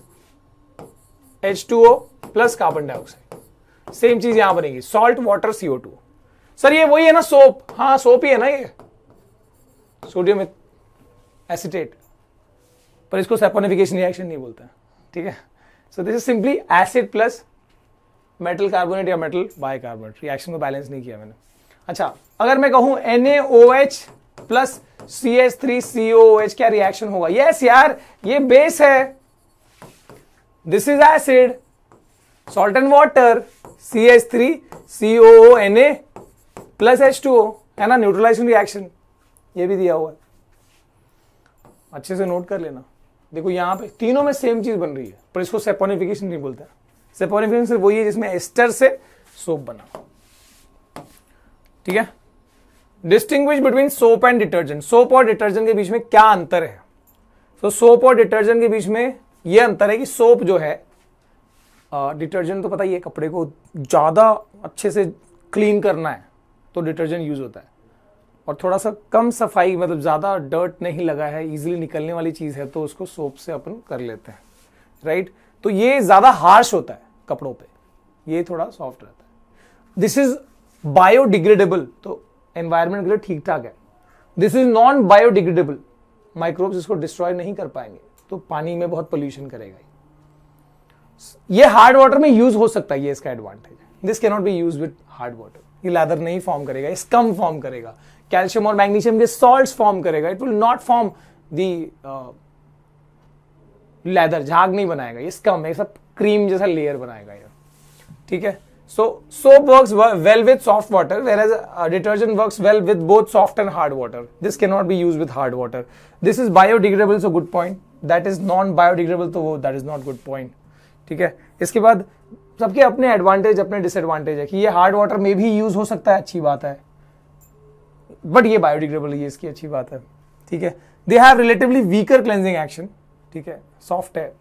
H two O plus carbon dioxide same चीज यहां बनेगी salt water C O two sir ये वही है ना सोप हाँ सोप ही है ना ये सोडियम एसिटेट पर इसको सेपोनिफिकेशन रिएक्शन नहीं बोलते ठीक है so this is simply acid plus metal carbonate या मेटल बाय कार्बोनेट रिएक्शन को बैलेंस नहीं किया मैंने अच्छा अगर मैं कहूं NaOH plus C H three H क्या रिएक्शन होगा यस yes, यार ये बेस है this is acid salt and water C H three O N A plus H two O है ना न्यूट्रलाइजेशन रिएक्शन ये भी दिया हुआ है अच्छे से नोट कर लेना देखो यहां पे तीनों में सेम चीज बन रही है पर इसको सेपोनिफिकेशन नहीं बोलता सेपोनिफिकेशन सिर्फ वही है जिसमें एस्टर से सोप बना ठीक है distinguish between soap and detergent soap और डिटर्जेंट के बीच में क्या अंतर है सो so, सोप और डिटर्जेंट के बीच में यह अंतर है कि सोप जो है डिटर्जेंट तो पता ही है कपड़े को ज़्यादा अच्छे से क्लीन करना है तो डिटर्जेंट यूज होता है और थोड़ा सा कम सफाई मतलब ज़्यादा डर्ट नहीं लगा है इजिली निकलने वाली चीज़ है तो उसको सोप से अपन कर लेते हैं राइट तो ये ज़्यादा हार्श होता है कपड़ों पे ये थोड़ा सॉफ्ट रहता है दिस इज बायोडिग्रेडेबल तो एनवायरमेंट के लिए ठीक ठाक है this is non biodegradable microbes इसको डिस्ट्रॉय नहीं कर पाएंगे तो पानी में बहुत पोल्यूशन करेगा ये हार्ड वाटर में यूज हो सकता है ये इसका एडवांटेज है this cannot be use with hard water ये लेदर नहीं फॉर्म करेगा स्कम फॉर्म करेगा कैल्शियम और मैग्नीशियम के सॉल्ट फॉर्म करेगा it will not form the lather झाग नहीं बनाएगा ये स्कम है सब क्रीम जैसा लेयर बनाएगा ये ठीक है So soap works well with soft water, whereas uh, detergent works well with both soft and hard water. This cannot be used with hard water. This is biodegradable, so good point. That is non-biodegradable, so that is not good point. ठीक है इसके बाद सबके अपने advantage अपने disadvantage है कि ये हार्ड वाटर में भी यूज हो सकता है अच्छी बात है बट ये बायोडिग्रेडेबल ये इसकी अच्छी बात है ठीक है they have relatively weaker cleansing action ठीक है सॉफ्ट है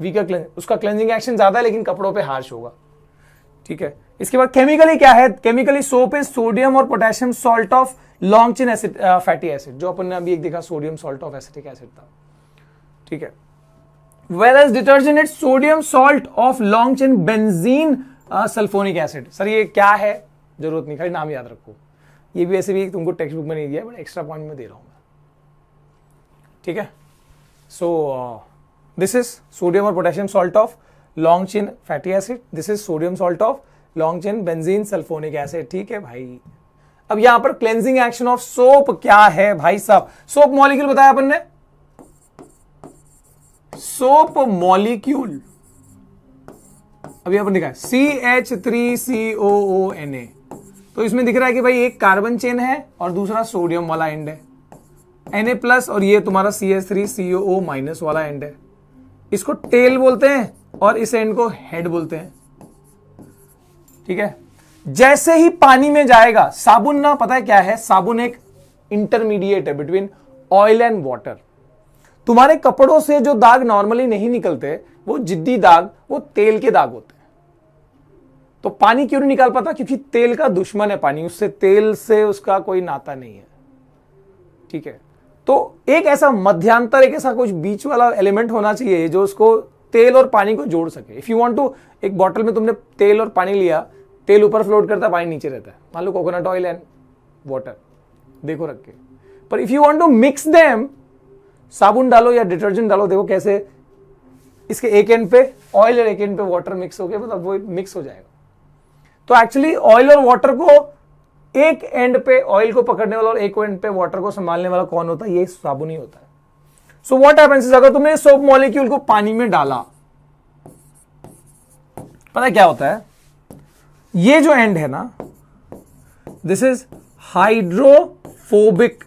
वीकर क्लेंज उसका क्लेंजिंग एक्शन ज्यादा है लेकिन कपड़ों पे हार्श होगा ठीक है इसके बाद केमिकली क्या है केमिकली सोप इज सोडियम और potassium salt of long chain acid fatty acid जो अपन ने अभी एक देखा sodium salt of acetic acid था ठीक है well as detergent it sodium salt of long chain benzene sulphonic acid sir ये क्या है जरूरत नहीं खाली नाम याद रखो ये भी ऐसे भी तुमको टेक्स्ट बुक में नहीं दिया बट एक्स्ट्रा पॉइंट में दे रहा हूं ठीक है सो दिस इज सोडियम और potassium salt of long chain fatty acid this is sodium salt of long chain benzene sulphonic acid ठीक है भाई अब यहां पर क्लेंजिंग एक्शन ऑफ सोप क्या है भाई साहब सोप मॉलिक्यूल बताया अपन ने सोप मॉलिक्यूल अभी अपन दिखा C H three C O O N A तो इसमें दिख रहा है कि भाई एक कार्बन चेन है और दूसरा सोडियम वाला एंड है एन ए प्लस और ये तुम्हारा C H three C O minus वाला एंड है इसको टेल बोलते हैं और इस एंड को हेड बोलते हैं ठीक है जैसे ही पानी में जाएगा साबुन ना पता है क्या है साबुन एक इंटरमीडिएट है बिटवीन ऑयल एंड वाटर तुम्हारे कपड़ों से जो दाग नॉर्मली नहीं निकलते वो जिद्दी दाग वो तेल के दाग होते हैं तो पानी क्यों नहीं निकाल पाता क्योंकि तेल का दुश्मन है पानी उससे तेल से उसका कोई नाता नहीं है ठीक है तो एक ऐसा मध्यांतर एक ऐसा कुछ बीच वाला एलिमेंट होना चाहिए जो उसको तेल और पानी को जोड़ सके इफ़ यू वॉन्ट टू एक बॉटल में तुमने तेल और पानी लिया तेल ऊपर फ्लोट करता है पानी नीचे रहता है मान लो कोकोनट ऑयल एंड वाटर देखो रख के पर if you want to mix them साबुन डालो या डिटर्जेंट डालो देखो कैसे इसके एक एंड पे ऑयल और एक एंड पे वाटर मिक्स हो गया मतलब वो मिक्स हो जाएगा तो एक्चुअली ऑयल और वाटर को एक एंड पे ऑयल को पकड़ने वाला और एक एंड पे वाटर को संभालने वाला कौन होता है ये साबुन ही होता है सो वॉट एपन अगर तुमने सोप मॉलिक्यूल को पानी में डाला पता क्या होता है ये जो एंड है ना दिस इज हाइड्रोफोबिक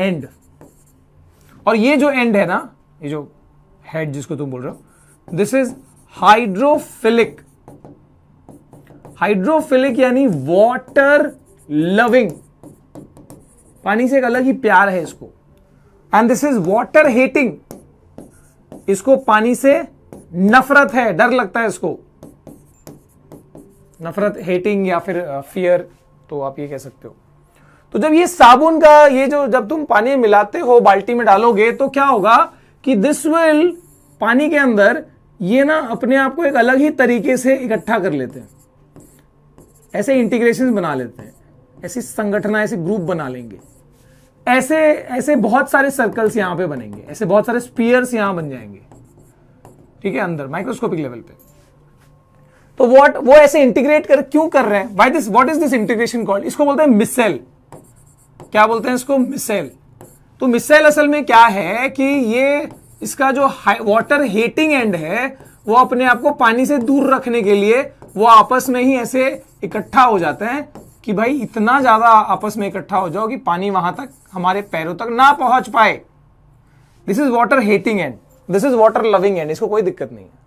एंड और ये जो एंड है ना ये जो हेड जिसको तुम बोल रहे हो दिस इज हाइड्रोफिलिक हाइड्रोफिलिक यानी वॉटर लविंग पानी से एक अलग ही प्यार है इसको and this is water hating इसको पानी से नफरत है डर लगता है इसको नफरत हेटिंग या फिर फियर uh, तो आप ये कह सकते हो तो जब ये साबुन का ये जो जब तुम पानी मिलाते हो बाल्टी में डालोगे तो क्या होगा कि दिस विल पानी के अंदर ये ना अपने आप को एक अलग ही तरीके से इकट्ठा कर लेते हैं ऐसे इंटीग्रेशन बना लेते हैं ऐसी संगठन ऐसे ग्रुप बना लेंगे ऐसे ऐसे बहुत सारे सर्कल्स यहां पे बनेंगे ऐसे बहुत सारे स्पीयर्स यहां बन जाएंगे ठीक है अंदर माइक्रोस्कोपिक लेवल पे तो व्हाट वो ऐसे इंटीग्रेट कर क्यों कर रहे हैं why this what is this integration called इसको बोलते हैं मिसेल क्या बोलते हैं इसको मिसेल तो मिसेल असल में क्या है कि ये इसका जो वाटर हीटिंग एंड है वो अपने आप को पानी से दूर रखने के लिए वो आपस में ही ऐसे इकट्ठा हो जाते हैं कि भाई इतना ज़्यादा आपस में इकट्ठा हो जाओ कि पानी वहां तक हमारे पैरों तक ना पहुंच पाए this is water hating and this is water loving and इसको कोई दिक्कत नहीं है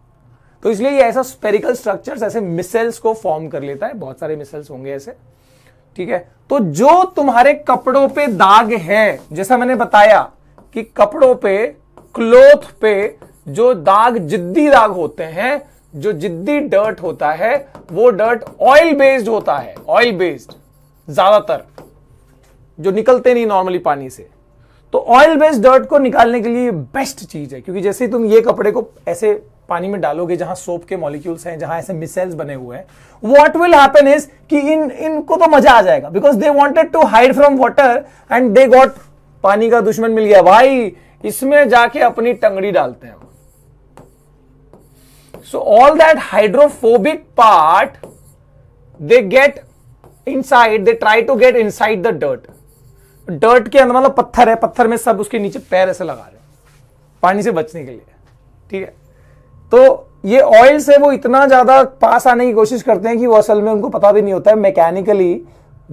तो इसलिए ये ऐसा स्पेरिकल स्ट्रक्चर्स ऐसे मिसल्स को फॉर्म कर लेता है बहुत सारे मिसल्स होंगे ऐसे ठीक है तो जो तुम्हारे कपड़ों पे दाग है जैसा मैंने बताया कि कपड़ों पे क्लोथ पे जो दाग जिद्दी दाग होते हैं जो जिद्दी डर्ट होता है वो डर्ट ऑयल बेस्ड होता है ऑयल बेस्ड ज्यादातर जो निकलते नहीं नॉर्मली पानी से तो ऑयल बेस्ड डर्ट को निकालने के लिए बेस्ट चीज है क्योंकि जैसे ही तुम ये कपड़े को ऐसे पानी में डालोगे जहां सोप के मॉलिक्यूल्स हैं जहां ऐसे मिसेल्स बने हुए हैं व्हाट विल हैपन इज कि इन इनको तो मजा आ जाएगा because they wanted to hide from water and they got पानी का दुश्मन मिल गया भाई इसमें जाके अपनी टंगड़ी डालते हैं all that hydrophobic part they get inside they try to get inside the dirt dirt के अंदर मतलब पत्थर है पत्थर में सब उसके नीचे पैर ऐसे लगा रहे पानी से बचने के लिए ठीक है तो ये ऑयल से वो इतना ज़्यादा पास आने की कोशिश करते हैं कि वो असल में उनको पता भी नहीं होता है मैकेनिकली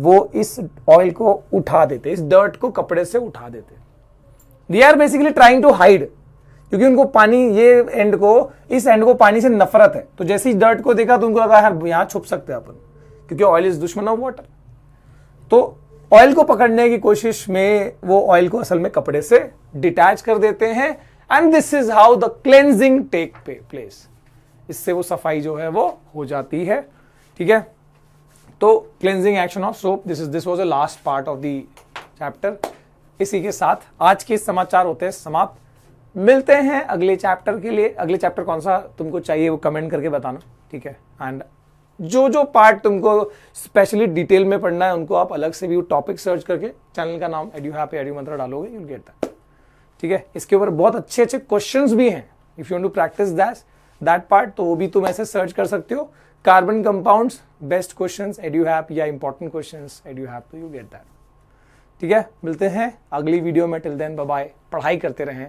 वो इस ऑयल को उठा देते इस डर्ट को कपड़े से उठा देते they are basically trying to hide क्योंकि उनको पानी ये एंड को इस एंड को पानी से नफरत है तो जैसे ही डर्ट को देखा तो उनको लगा यार यहां छुप सकते हैं अपन क्योंकि ऑयल इज दुश्मन ऑफ वाटर तो ऑयल को पकड़ने की कोशिश में वो ऑयल को असल में कपड़े से डिटैच कर देते हैं and this is how the cleansing take place इससे वो सफाई जो है वो हो जाती है ठीक है तो cleansing action of soap this is this was a last part of the chapter इसी के साथ आज के समाचार होते हैं समाप्त मिलते हैं अगले चैप्टर के लिए अगले चैप्टर कौन सा तुमको चाहिए वो कमेंट करके बताना ठीक है एंड जो जो पार्ट तुमको स्पेशली डिटेल में पढ़ना है उनको आप अलग से भी टॉपिक सर्च करके चैनल का नाम एड्यू पे एड्यू मंत्रा डालोगे यूल गेट दैट ठीक है इसके ऊपर बहुत अच्छे अच्छे क्वेश्चंस भी हैं if you to practice that that part तो वो भी तुम ऐसे सर्च कर सकते हो carbon compounds best question edu help या important question edu help you get that ठीक है मिलते हैं अगली वीडियो में टिल देन बाय पढ़ाई करते रहें